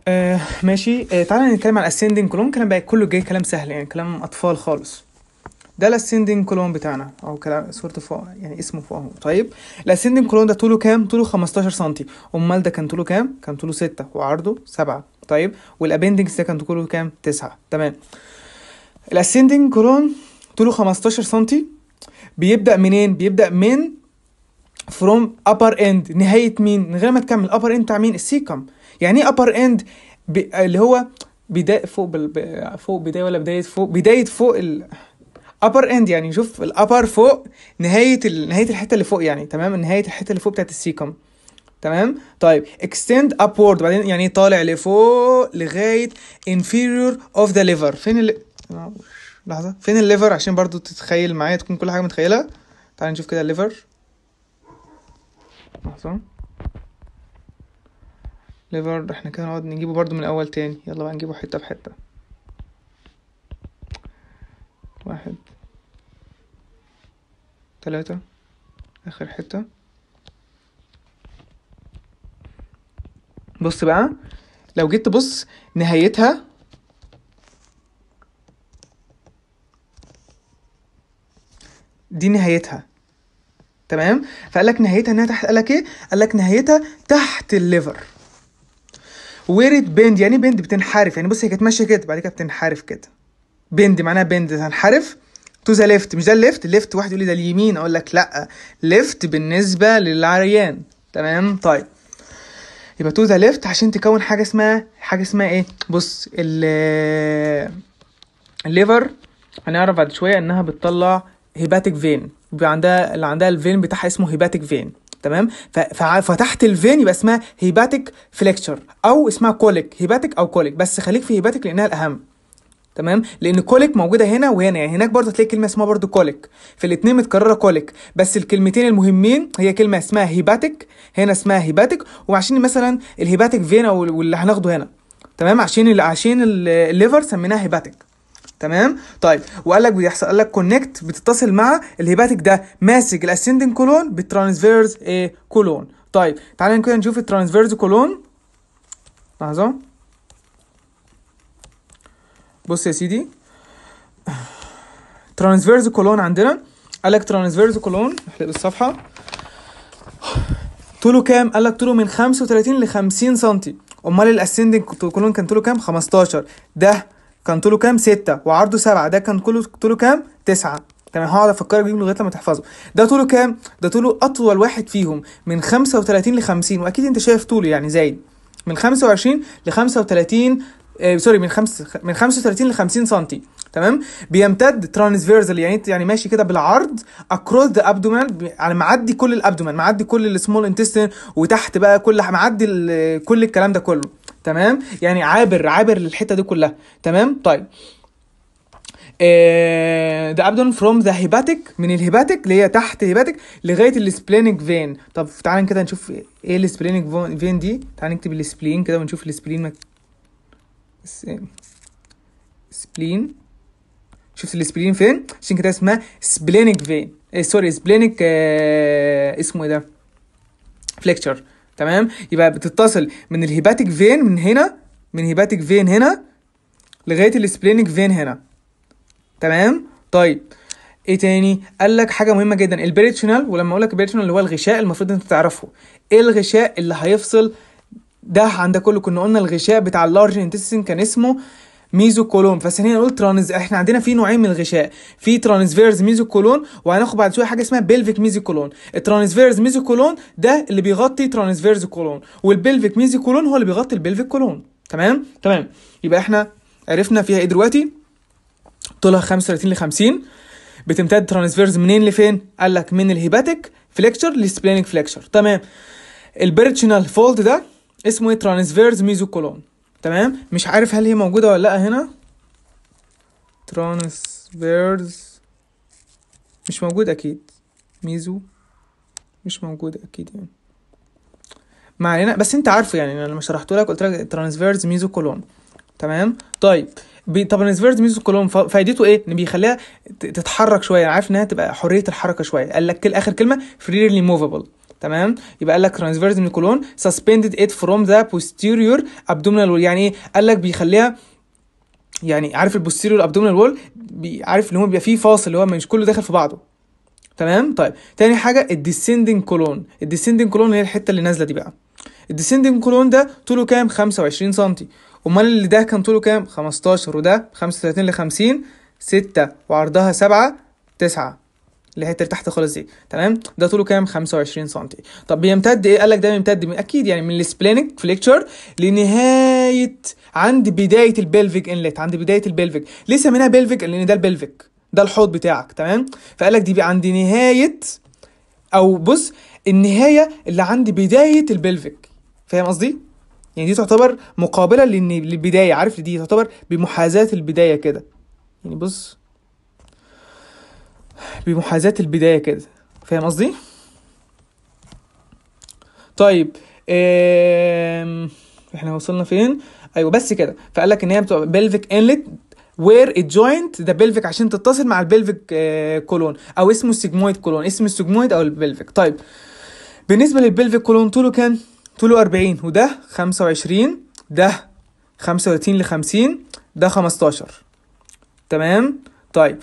A: آه ماشي آه تعالى نتكلم على الاسندنج كلهم كلام بقى كله جاي كلام سهل يعني كلام اطفال خالص ده الاسندنج كولون بتاعنا او كلام صورته فوق يعني اسمه فوق اهو طيب الاسندنج كولون ده طوله كام طوله 15 سم امال ده كان طوله كام كان طوله 6 وعرضه 7 طيب والابندنج ده كان طوله كام 9 تمام الاسندنج كولون طوله 15 سم بيبدا منين بيبدا من فروم ابر اند نهايه مين من غير ما تكمل ابر اند بتاع مين السيكم يعني ايه ابر اند اللي هو بدايه فوق بال... فوق بدايه ولا بدايه فوق بدايه فوق ال... ابر اند يعني شوف الابر فوق نهايه ال... نهايه الحته اللي فوق يعني تمام نهايه الحته اللي فوق بتاعت السيكم تمام طيب اكستند ابورد بعدين يعني طالع لفوق لغايه inferior of the ليفر فين ال... لحظه فين الليفر عشان برضو تتخيل معايا تكون كل حاجه متخيلها تعال نشوف كده الليفر لحظه ليفر احنا كده نقعد نجيبه برضو من الاول تاني يلا بقى نجيبه حته بحته واحد تلاتة آخر حتة بص بقى لو جيت تبص نهايتها دي نهايتها تمام فقال لك نهايتها انها تحت قال لك ايه قال لك نهايتها تحت الليفر ويرد بند يعني بند بتنحرف يعني بص هي كانت ماشيه كده بعد كده بتنحرف كده بند معناها بند تنحرف تو ذا ليفت مش ده الليفت الليفت واحد يقول لي ده اليمين اقول لك لا ليفت بالنسبه للعريان تمام طيب يبقى تو ذا ليفت عشان تكون حاجه اسمها حاجه اسمها ايه بص ال الليفر هنعرف بعد شويه انها بتطلع هيباتيك فين بيبقى عندها اللي عندها الفين بتاعها اسمه هيباتيك فين تمام ففتحت الفين يبقى اسمها هيباتيك فليكتشر او اسمها كوليك هيباتيك او كوليك بس خليك في هيباتيك لانها الاهم تمام لان كوليك موجوده هنا وهنا يعني هناك برضه هتلاقي كلمه اسمها برضه كوليك في الاثنين متكرره كوليك بس الكلمتين المهمين هي كلمه اسمها هيباتيك هنا اسمها هيباتيك وعشان مثلا الهيباتيك فينا واللي هناخده هنا تمام عشان عشان الليفر سميناها هيباتيك تمام طيب وقال لك بيحصل قال لك كونكت بتتصل مع الهيباتيك ده ماسك الاسندنج كولون بالترانسفيرز ايه كولون طيب تعالى كده نشوف الترانسفيرز كولون لحظه بص يا سيدي ترانسفيرز كولون عندنا قال لك ترانسفيرز كولون احلق الصفحه طوله كام قال لك طوله من 35 ل 50 سم امال الاسندنج كولون كان طوله كام 15 ده كان طوله كام 6 وعرضه 7 ده كان كله طوله كام 9 تمام هقعد افكرك بيهم لغايه لما تحفظه ده طوله كام ده طوله اطول واحد فيهم من 35 ل 50 واكيد انت شايف طوله يعني زايد من 25 ل 35 آه سوري من خمس من 35 ل 50 سم تمام بيمتد ترانسفيرزال يعني يعني ماشي كده بالعرض اكروس ذا ابدومن يعني معدي كل الابدومن معدي كل السمول انتستين وتحت بقى كل معدي كل الكلام ده كله تمام يعني عابر عابر للحته دي كلها تمام طيب ذا ابدون فروم ذا هيباتيك من الهيباتيك اللي هي تحت هيباتيك لغايه السبلينك فين طب تعالى كده نشوف ايه السبلينك فين دي تعالى نكتب السبلين كده ونشوف السبلين سبلين شفت السبلين فين عشان كده اسمها سبلينك فين ايه سوري سبلينك اه اسمه ايه ده فليكتشر تمام يبقى بتتصل من الهيباتيك فين من هنا من هيباتيك فين هنا لغايه السبلينك فين هنا تمام طيب ايه تاني قال لك حاجه مهمه جدا البريتشنال ولما اقول لك البريتشنال اللي هو الغشاء المفروض انت تعرفه ايه الغشاء اللي هيفصل ده عند كله كنا قلنا الغشاء بتاع اللارج انتستين كان اسمه ميزو كولون بس هنا نقول ترانز احنا عندنا في نوعين من الغشاء في ترانسفيرز ميزو كولون وهناخد بعد شويه حاجه اسمها بيلفيك ميزو كولون الترانسفيرز ميزو كولون ده اللي بيغطي ترانسفيرز كولون والبيلفيك ميزو كولون هو اللي بيغطي البيلفيك كولون تمام تمام يبقى احنا عرفنا فيها ايه دلوقتي طولها 35 ل 50 بتمتد ترانسفيرز منين لفين قال لك من الهيباتيك فليكشر للسبلينيك فليكشر تمام البيرتشنال فولد ده اسمه ايه ترانسفيرز ميزوكولون تمام مش عارف هل هي موجوده ولا لا هنا ترانسفيرز مش موجود اكيد ميزو مش موجود اكيد يعني ما علينا بس انت عارفه يعني انا لما شرحته لك قلت لك ترانسفيرز ميزوكولون تمام طيب طب الانسفيرد ميزوكولوم فايدته ايه؟ ان بيخليها تتحرك شويه عارف انها تبقى حريه الحركه شويه قال لك اخر كلمه فريلي موفابل تمام يبقى قال لك ترانسفيرس من الكولون سسبندد ات فروم ذا posterior abdominal wall يعني ايه قال لك بيخليها يعني عارف البوستيريور ابدومينال وول عارف ان هو بيبقى فيه فاصل اللي هو مش كله داخل في بعضه تمام طيب تاني حاجه الديسندنج كولون الديسندنج كولون هي الحته اللي نازله دي بقى الديسندنج كولون ده طوله كام 25 سم امال اللي ده كان طوله كام 15 وده 35 ل 50 6 وعرضها 7 9 الحته اللي تحت خالص دي تمام ده طوله كام 25 سم طب بيمتد ايه قال لك ده بيمتد من اكيد يعني من السبلينك فليكتشر لنهايه عند بدايه البلفيك انلت عند بدايه البلفيك ليه سميناها بلفيك لان ده البلفيك ده الحوض بتاعك تمام فقال لك دي عند نهايه او بص النهايه اللي عند بدايه البلفيك فاهم قصدي يعني دي تعتبر مقابله للبدايه عارف دي تعتبر بمحاذاه البدايه كده يعني بص بمحاذاة البداية كده فاهم قصدي؟ طيب إيه... احنا وصلنا فين؟ ايوه بس كده فقال لك ان هي بتبقى بلفيك انلت وير الجوينت ده بلفيك عشان تتصل مع البلفيك كولون آه، او اسمه السجمويد كولون اسم السجمويد او البلفيك طيب بالنسبه للبلفيك كولون طوله كان طوله 40 وده 25 ده 35 ل 50 ده 15 تمام طيب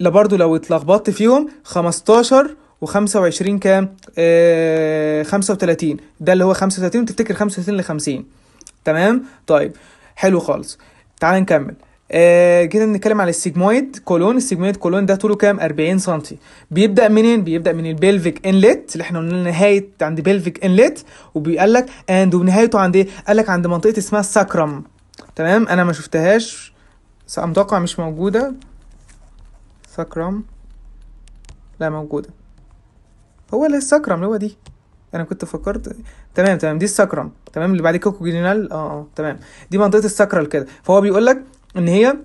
A: لا برضو لو اتلخبطت فيهم 15 و25 كام آه 35 ده اللي هو 35 وتفتكر 35 ل 50 تمام طيب حلو خالص تعال نكمل آه كده بنتكلم على السيجمويد كولون السيجمويد كولون ده طوله كام 40 سم بيبدا منين بيبدا من البلفيك انلت اللي احنا قلنا نهايه عند بلفيك انلت وبيقول لك اند ونهايته عند ايه قال لك عند منطقه اسمها الساكرم تمام انا ما شفتهاش متوقع مش موجوده سكرم لا موجودة هو اللي السكرم اللي هو دي انا كنت فكرت تمام تمام دي السكرم تمام اللي بعد كوكو جينال اه اه تمام دي منطقه السكرال كده فهو بيقول لك ان هي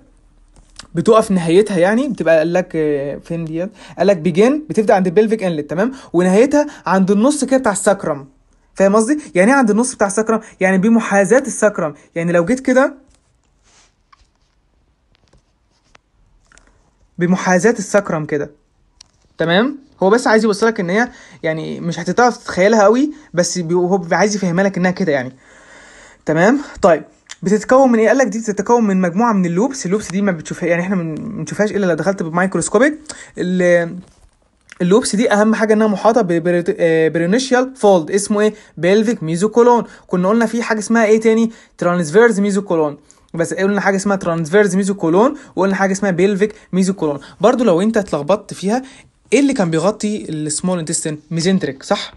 A: بتقف نهايتها يعني بتبقى قال لك آه، فين ديت قال لك بيجين بتبدا عند البلفيك انلت تمام ونهايتها عند النص كده بتاع السكرم فاهم قصدي يعني ايه عند النص بتاع السكرم يعني بمحاذاه السكرم يعني لو جيت كده بمحاذاه السكرم كده تمام هو بس عايز يوصلك ان هي يعني مش هتعرف تتخيلها قوي بس هو عايز يفهمها لك انها كده يعني تمام طيب بتتكون من ايه قال لك دي بتتكون من مجموعه من اللوبس اللوبس دي ما بتشوفها يعني احنا ما بنشوفهاش الا لو دخلت بمايكروسكوبيك اللوبس دي اهم حاجه انها محاطه آه، برينيشيال فولد اسمه ايه بيلفيك ميزوكولون كنا قلنا في حاجه اسمها ايه تاني ترانسفيرز ميزوكولون بس قلنا حاجه اسمها ترانسفيرز ميزوكولون وقلنا حاجه اسمها بيلفيك ميزوكولون برضو لو انت اتلخبطت فيها ايه اللي كان بيغطي السمول انتستين ميزنتريك صح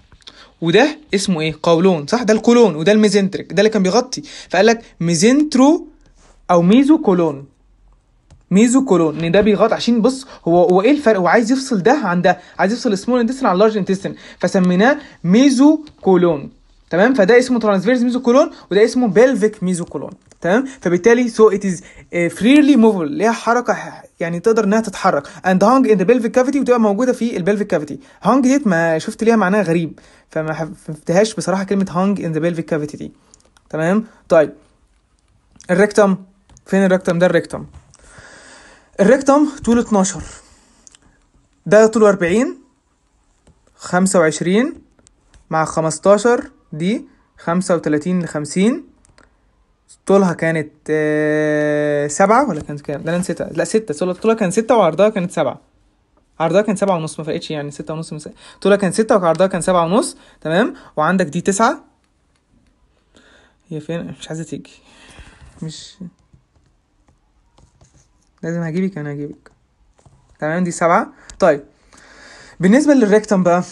A: وده اسمه ايه قولون صح ده الكولون وده الميزنتريك ده اللي كان بيغطي فقال لك ميزنترو او ميزوكولون كولون ان ده بيغطي عشان بص هو هو ايه الفرق هو عايز يفصل ده عن ده عايز يفصل السمول انتستين عن اللارج انتستين فسميناه كولون تمام فده اسمه ميزو كولون وده اسمه ميزو كولون تمام فبالتالي سو ات از فريلي اللي ليها حركه يعني تقدر انها تتحرك اند هانج ان ذا بلفيك كافيتي وتبقى موجوده في البلفيك كافيتي هانج ديت ما شفت ليها معناها غريب فما حبتهاش بصراحه كلمه هانج ان ذا بلفيك كافيتي دي تمام طيب الريكتم فين الريكتم ده الريكتم الريكتم طوله 12 ده طوله 40 25 مع 15 دي 35 ل 50 طولها كانت آه، سبعة ولا كانت كام؟ ده انا نسيتها لا ستة طولها كان ستة وعرضها كانت سبعة عرضها كان سبعة ونص ما فرقتش يعني ستة ونص مس... طولها كان ستة وعرضها كان سبعة ونص تمام وعندك دي تسعة هي فين مش عايزة تيجي مش لازم هجيبك انا هجيبك تمام دي سبعة طيب بالنسبة للريكتم بقى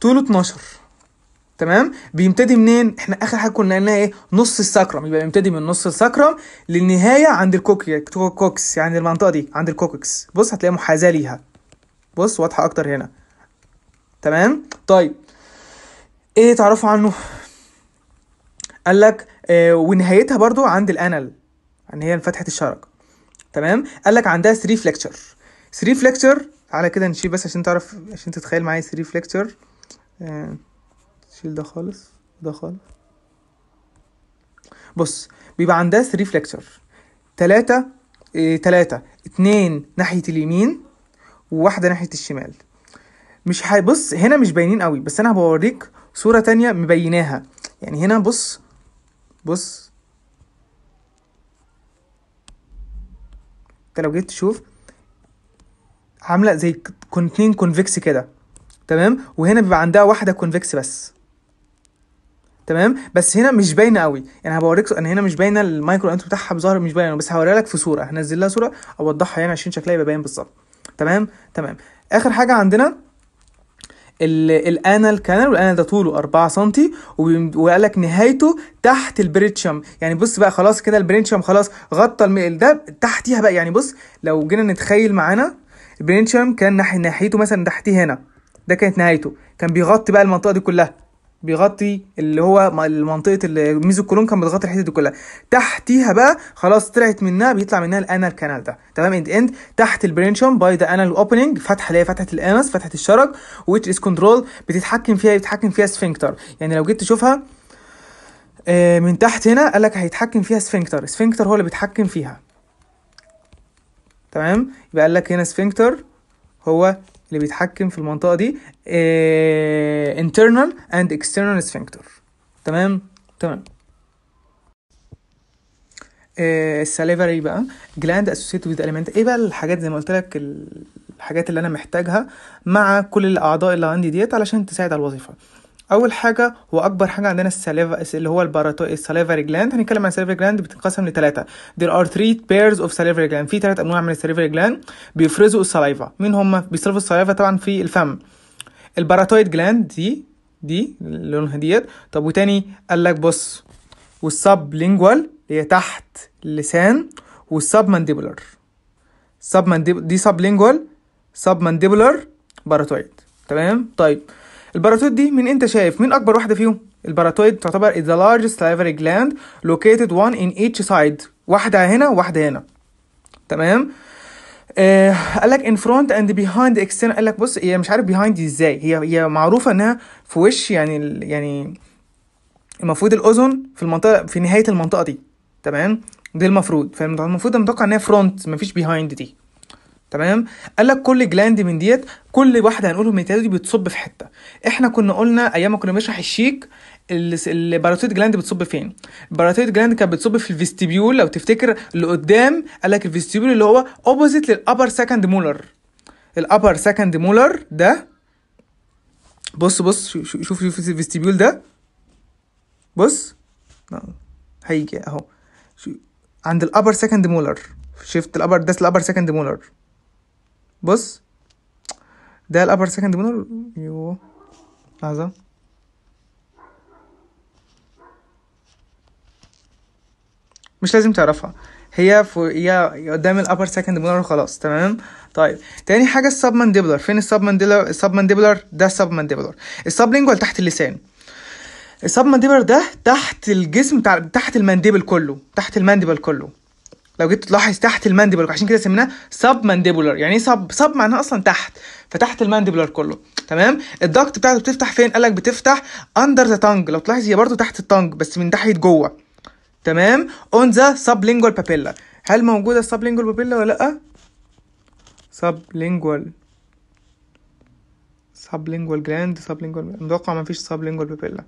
A: طوله 12 تمام بيمتدي منين احنا اخر حاجه كنا قلناها ايه نص السكرم يبقى بيمتدي من نص السكرم للنهايه عند كوكس يعني المنطقه دي عند الكوكس بص هتلاقي محاذاه ليها بص واضحه اكتر هنا تمام طيب ايه تعرفوا عنه قال لك آه ونهايتها برضو عند الانل يعني هي فتحه الشرج تمام قال لك عندها 3 فليكتشر 3 فليكتشر على كده نشيل بس عشان تعرف عشان تتخيل معايا 3 فليكتشر آه شيل ده خالص ده خالص بص بيبقى عندها 3 فليكتشر 3 3 2 ناحيه اليمين وواحده ناحيه الشمال مش بص هنا مش باينين قوي بس انا هبوريك صوره تانية مبيناها يعني هنا بص بص انت لو جيت تشوف عامله زي اتنين كونفكس كده تمام وهنا بيبقى عندها واحده كونفكس بس تمام بس هنا مش باينه قوي يعني هبوريك انا يعني هنا مش باينه المايكرو انت بتاعها بظهر مش باينه بس هوريها لك في صوره هنزل لها صوره اوضحها يعني عشان شكلها يبقى باين بالظبط تمام تمام اخر حاجه عندنا الانال كانال والانال ده طوله 4 سم وقال لك نهايته تحت البريتشم يعني بص بقى خلاص كده البريتشم خلاص غطى الميل ده تحتيها بقى يعني بص لو جينا نتخيل معانا البريتشم كان ناحيته مثلا تحتيه هنا ده كانت نهايته كان بيغطي بقى المنطقه دي كلها بيغطي اللي هو منطقه كولون كان بتغطي الحته دي كلها تحتيها بقى خلاص طلعت منها بيطلع منها الانال كانال ده تمام اند اند تحت البرينشوم باي ذا انال اوبننج فتحه اللي هي فتحه الانس فتحه الشرج ويتش از كنترول بتتحكم فيها بيتحكم فيها سفنكتر يعني لو جيت تشوفها آه، من تحت هنا قال لك هيتحكم فيها سفنكتر سفنكتر هو اللي بيتحكم فيها تمام يبقى قال لك هنا سفنكتر هو اللي بيتحكم في المنطقه دي آه، internal and external sphincter تمام تمام إيه بقى جلاند اسوسيتد وذ اليمنت ايه بقى الحاجات زي ما قلت لك الحاجات اللي انا محتاجها مع كل الاعضاء اللي عندي ديت علشان تساعد على الوظيفه اول حاجه هو اكبر حاجه عندنا السليفا اللي هو الباراتو السليفري جلاند هنتكلم عن السليفري جلاند بتنقسم لثلاثه there are three pairs of salivary gland في ثلاث انواع من السليفري جلاند بيفرزوا السلايفا مين هم بيصرفوا السلايفا طبعا في الفم الباراتويد جلاند دي دي لونها ديت طب وتاني قال لك بص والسب لينجوال اللي هي تحت اللسان والسب مانديبولر سب مانديبولر دي سب لينجوال سب مانديبولر باراتويد تمام طيب الباراتويد دي من انت شايف مين اكبر واحده فيهم الباراتويد تعتبر the largest salivary gland located one in each side واحده هنا واحده هنا تمام آه قال لك ان فرونت اند بيهايند اكسترنال قال لك بص هي مش عارف بيهايند دي ازاي هي هي معروفه انها في وش يعني يعني المفروض الاذن في المنطقه في نهايه المنطقه دي تمام ده المفروض فالمفروض المتوقع ان هي فرونت مفيش بيهايند دي تمام قال لك كل جلاند من ديت كل واحده هنقولهم من دي بتصب في حته احنا كنا قلنا ايام ما كنا بنشرح الشيك الباراتويد جلاند بتصب فين الباراتويد جلاند كانت بتصب في الفيستيبيول لو تفتكر اللي قدام قال لك الفيستيبيول اللي هو اوبوزيت للابر سكند مولر الابر سكند مولر ده بص بص شوف شوف الفيستيبيول ده بص نعم، هيجي اهو عند الابر سكند مولر شفت الابر ده الابر سكند مولر بص ده الابر سكند منور يو لحظه مش لازم تعرفها هي فو هي قدام الابر سكند منور وخلاص تمام طيب تاني حاجه السب مانديبلر فين السب مانديبلر السب مانديبلر ده السب مانديبلر السب لينجوال تحت اللسان السب مانديبلر ده تحت الجسم تحت المانديبل كله تحت المانديبل كله لو جيت تلاحظ تحت المانديبولر عشان كده سميناه سب مانديبولر يعني ايه سب سب معناها اصلا تحت فتحت المانديبولر كله تمام الضغط بتاعته بتفتح فين قالك بتفتح اندر ذا تانج لو تلاحظ هي برضو تحت التانج بس من ناحيه جوه تمام اون ذا لينجوال بابيلا هل موجوده لينجوال بابيلا ولا لا لينجوال جراند سب لينجوال متوقع ما فيش لينجوال بابيلا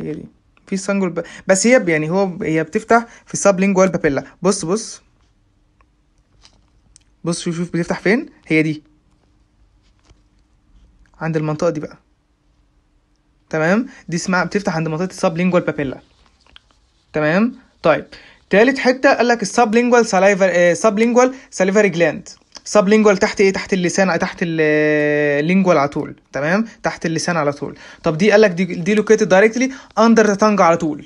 A: هي دي في سنجل ب... بس هي يعني هو هي بتفتح في لينجوال بابيلا بص بص بص شوف شوف بتفتح فين هي دي عند المنطقه دي بقى تمام دي اسمها بتفتح عند منطقه الساب لينجوال بابيلا تمام طيب تالت حته قال لك الساب لينجوال سلايفر آه، ساب لينجوال ساليفري جلاند ساب لينجوال تحت ايه تحت اللسان تحت اللينجوال آه، على طول تمام تحت اللسان على طول طب دي قال لك دي, دي لوكيتد دايركتلي اندر ذا تانج على طول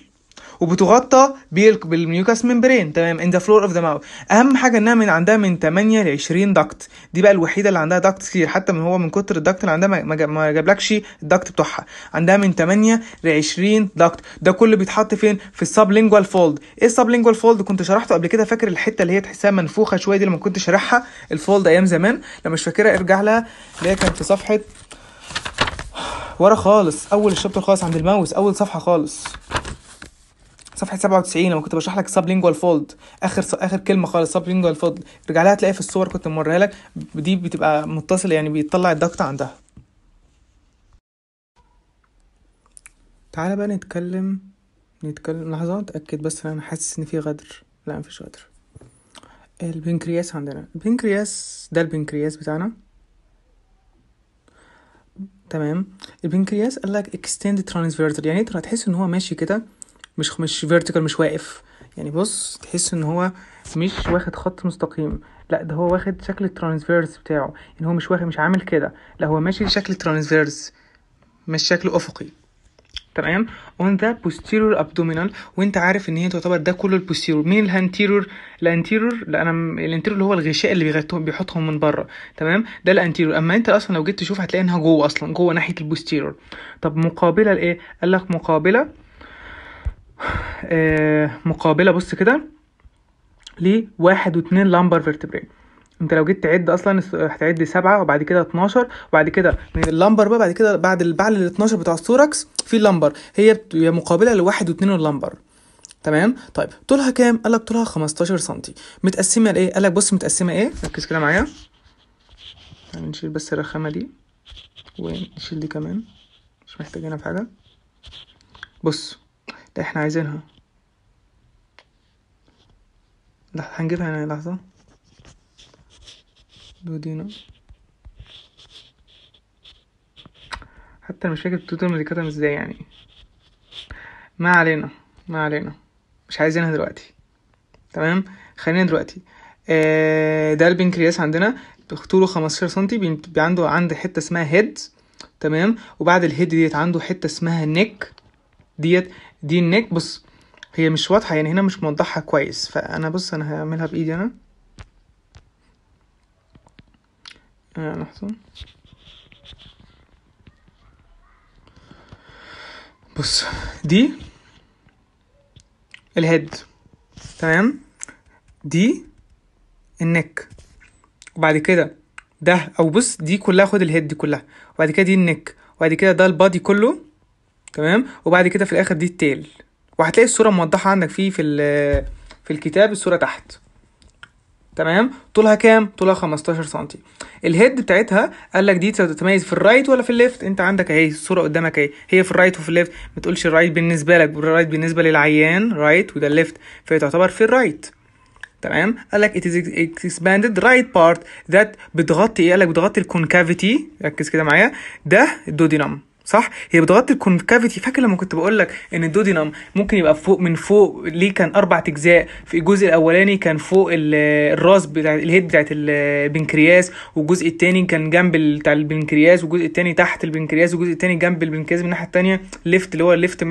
A: وبتغطى بالميوكاس ممبرين تمام ان ذا فلور اوف ذا ماوث اهم حاجه انها من عندها من 8 ل 20 دكت دي بقى الوحيده اللي عندها دكت كتير حتى من هو من كتر الدكت اللي عندها ما جابلكش الدكت بتوعها عندها من 8 ل 20 دكت ده كله بيتحط فين في السب لينجوال فولد ايه السب لينجوال فولد كنت شرحته قبل كده فاكر الحته اللي هي تحسها منفوخه شويه دي لما كنت شارحها الفولد ايام زمان لو مش فاكرها ارجع لها اللي هي كانت في صفحه ورا خالص اول الشابتر خالص عند الماوس اول صفحه خالص صفحه 97 لما كنت بشرح لك سب لينجوال فولد اخر اخر كلمه خالص سب لينجوال فولد ارجع لها تلاقي في الصور كنت موريها لك دي بتبقى متصله يعني بيطلع الدكت عندها تعالى بقى نتكلم نتكلم لحظه اتاكد بس انا حاسس ان في غدر لا مفيش غدر البنكرياس عندنا البنكرياس ده البنكرياس بتاعنا تمام البنكرياس قال لك اكستند ترانسفيرتر يعني انت إيه هتحس ان هو ماشي كده مش مش فيرتيكال مش واقف يعني بص تحس ان هو مش واخد خط مستقيم لا ده هو واخد شكل الترانسفيرس بتاعه ان يعني هو مش واخد مش عامل كده لا هو ماشي شكل ترانسفيرس مش شكل افقي تمام اون ذا posterior abdominal وانت عارف ان هي تعتبر ده كله البوستيرور مين الانتيرور الانتيرور لا انا الانتيرور اللي هو الغشاء اللي بيغطيهم بيحطهم من بره تمام ده الانتيرور اما انت اصلا لو جيت تشوف هتلاقي انها جوه اصلا جوه ناحيه البوستيرور طب مقابله لايه قال لك مقابله آه، مقابله بص كده لواحد واتنين لامبر فيرتبري انت لو جيت تعد اصلا هتعد سبعة وبعد كده 12 وبعد كده من اللمبر بقى بعد كده بعد البعل ال 12 بتاع الثوركس في لمبر هي هي مقابله لواحد واتنين اللمبر تمام طيب طولها كام قال لك طولها 15 سم متقسمه لايه قال لك بص متقسمه ايه ركز كده معايا هنشيل بس الرخامه دي ونشيل دي كمان مش محتاجينها في حاجه بص اللي احنا عايزينها هنجيبها هنا لحظة دودينا حتى انا مش فاكر التوتال كاتم ازاي يعني ما علينا ما علينا مش عايزينها دلوقتي تمام خلينا دلوقتي آه، ده البنكرياس عندنا طوله 15 سنتي عنده عند حته اسمها هيد تمام وبعد الهيد ديت عنده حته اسمها نيك ديت دي النيك بص هي مش واضحه يعني هنا مش موضحها كويس فانا بص انا هعملها بايدي انا آه، لحظه بص دي الهيد تمام دي النك وبعد كده ده او بص دي كلها خد الهيد دي كلها وبعد كده دي النك وبعد كده ده البادي كله تمام وبعد كده في الاخر دي التيل وهتلاقي الصوره موضحه عندك فيه في في الكتاب الصوره تحت تمام طولها كام طولها 15 سم الهيد بتاعتها قال لك دي تتميز في الرايت ولا في الليفت انت عندك اهي الصوره قدامك اهي هي في الرايت وفي الليفت ما تقولش الرايت بالنسبه لك الرايت بالنسبه للعيان رايت وده الليفت فهي تعتبر في الرايت تمام قال لك it is expanded right part that بتغطي ايه قال لك بتغطي الكونكافيتي ركز كده معايا ده الدودينم صح هي بتغطي الكونكافيتي فاكر لما كنت بقول لك ان الدودينم ممكن يبقى فوق من فوق ليه كان اربع اجزاء في الجزء الاولاني كان فوق الراس بتاع الهيد بتاعت البنكرياس والجزء الثاني كان جنب بتاع البنكرياس والجزء الثاني تحت البنكرياس والجزء الثاني جنب البنكرياس من الناحيه الثانيه ليفت اللي هو الليفت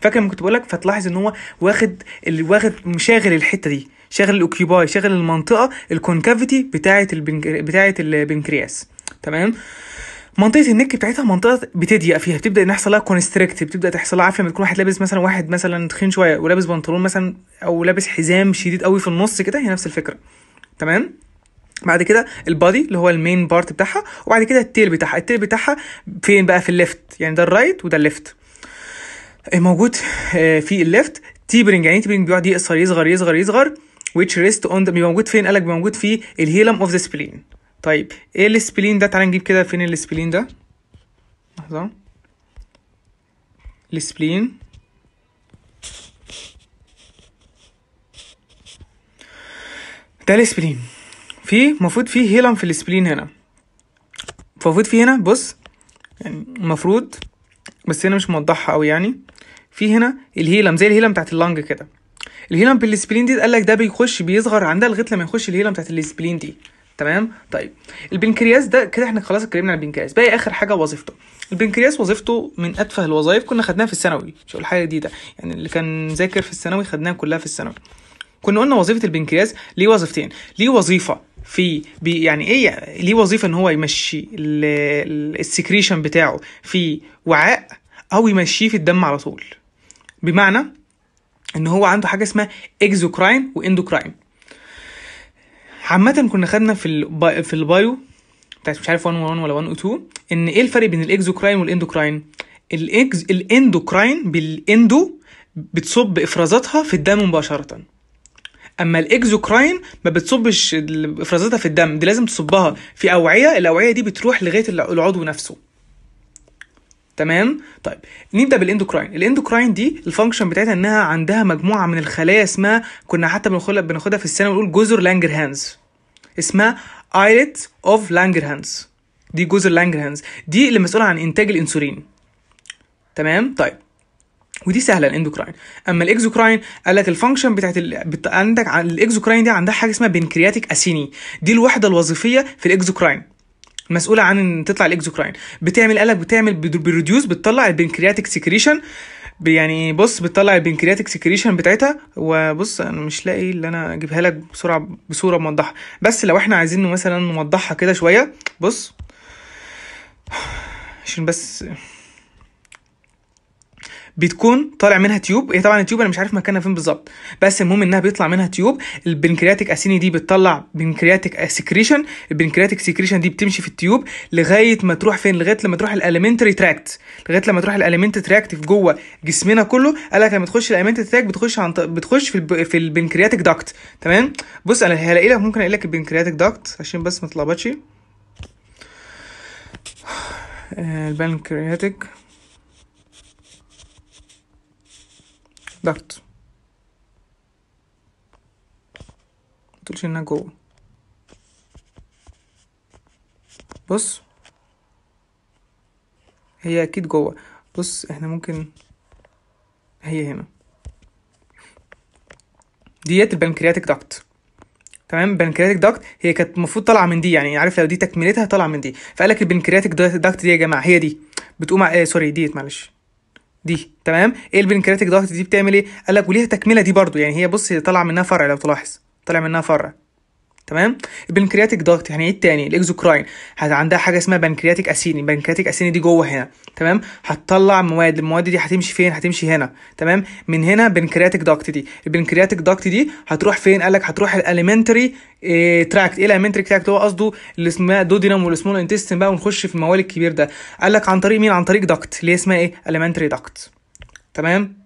A: فاكر لما كنت بقول لك فتلاحظ ان هو واخد اللي واخد مشاغل الحته دي شاغل الاوكيباي شاغل المنطقه الكونكافيتي بتاعه البنك... بتاعه البنكرياس تمام منطقه النك بتاعتها منطقه بتضيق فيها بتبدا ان يحصل لها كونستريكت بتبدا تحصل لها عارف لما تكون واحد لابس مثلا واحد مثلا تخين شويه ولابس بنطلون مثلا او لابس حزام شديد قوي في النص كده هي نفس الفكره تمام بعد كده البادي اللي هو المين بارت بتاعها وبعد كده التيل بتاعها التيل بتاعها فين بقى في الليفت يعني ده الرايت وده الليفت آه، موجود آه، في الليفت تيبرنج يعني تيبرنج بيقعد يقصر يصغر يصغر يصغر ويتش ريست اون the موجود فين قالك موجود في الهيلم اوف ذا سبلين طيب ايه السبلين ده تعالى نجيب كده فين السبلين ده لحظه السبلين ده السبلين في المفروض في هيلم في السبلين هنا المفروض في هنا بص يعني المفروض بس هنا مش موضحها قوي يعني في هنا الهيلم زي الهيلم بتاعت اللنج كده الهيلم بالسبلين دي قال لك ده بيخش بيصغر عندها لغايه لما يخش الهيلم بتاعت السبلين دي تمام طيب البنكرياس ده كده احنا خلاص اتكلمنا عن البنكرياس باقي اخر حاجه وظيفته البنكرياس وظيفته من اتفه الوظائف كنا خدناها في الثانوي مش هقول حاجه جديده يعني اللي كان ذاكر في الثانوي خدناها كلها في الثانوي كنا قلنا وظيفه البنكرياس ليه وظيفتين ليه وظيفه في بي يعني ايه يعني ليه وظيفه ان هو يمشي السكريشن بتاعه في وعاء او يمشيه في الدم على طول بمعنى ان هو عنده حاجه اسمها اكزوكراين واندوكراين عامه كنا خدنا في في البايو بتاعت مش عارف 1 ولا 1 2 ان ايه الفرق بين الاكزوكراين والاندوكراين الاكز الاندوكراين بالاندو بتصب افرازاتها في الدم مباشره اما الاكزوكراين ما بتصبش افرازاتها في الدم دي لازم تصبها في اوعيه الاوعيه دي بتروح لغايه العضو نفسه تمام طيب نبدا بالاندوكراين الاندوكراين دي الفانكشن بتاعتها انها عندها مجموعه من الخلايا اسمها كنا حتى بناخدها بناخدها في السنه بنقول جزر لانجرهانز اسمها ايلت اوف لانجرهانز دي جزر لانجرهانز دي اللي مسؤوله عن انتاج الانسولين تمام طيب ودي سهله الاندوكراين اما الاكزوكراين قالت الفانكشن بتاعت ال... بت... عندك الاكزوكراين دي عندها حاجه اسمها بنكرياتيك اسيني دي الوحده الوظيفيه في الاكزوكراين مسؤوله عن ان تطلع الاكزوكراين بتعمل قلق بتعمل بريديوس بتطلع البنكرياتيك سكريشن يعني بص بتطلع البنكرياتيك سكريشن بتاعتها وبص انا مش لاقي اللي انا اجيبها لك بسرعه بصوره موضحه بس لو احنا عايزين مثلا نوضحها كده شويه بص عشان بس بتكون طالع منها تيوب هي طبعا التيوب انا مش عارف مكانها فين بالظبط بس المهم انها بيطلع منها تيوب البنكرياتيك اسيني دي بتطلع بنكرياتيك سكريشن البنكرياتيك سكريشن دي بتمشي في التيوب لغايه ما تروح فين لغايه لما تروح الاليمنتري تراكت لغايه لما تروح الاليمنتري تراكت في جوه جسمنا كله قال لك لما تخش الاليمنتري تراكت بتخش عن بتخش في الب... في البنكرياتيك داكت تمام بص انا هلاقي لك ممكن اقول لك البنكرياتيك داكت عشان بس ما تلخبطش آه، البنكرياتيك ضغط متقولش انها جوه بص هي اكيد جوه بص احنا ممكن هي هنا ديت البنكرياتيك داكت تمام البنكرياتيك داكت هي كانت المفروض طالعه من دي يعني عارف لو دي تكملتها طالعه من دي فقال لك البنكرياتيك داكت دي يا جماعه هي دي بتقوم آه سوري ديت معلش دي تمام ايه البنكرياتيك ضغط دي بتعمل ايه قال لك وليها تكمله دي برضو يعني هي بص طالعه منها فرع لو تلاحظ طالع منها فرع تمام البنكرياتيك داكت يعني ايه التاني الاكزوكراين عندها حاجه اسمها بنكرياتيك اسيني بنكرياتيك اسيني دي جوه هنا تمام هتطلع مواد المواد دي هتمشي فين هتمشي هنا تمام من هنا بنكرياتيك داكت دي البنكرياتيك داكت دي هتروح فين قال لك هتروح الاليمنتري آه، إيه تراكت ايه الاليمنتري تراكت هو قصده اللي اسمها دودينم والسمول انتستين بقى ونخش في الموال الكبير ده قال لك عن طريق مين عن طريق داكت اللي اسمها ايه اليمنتري داكت تمام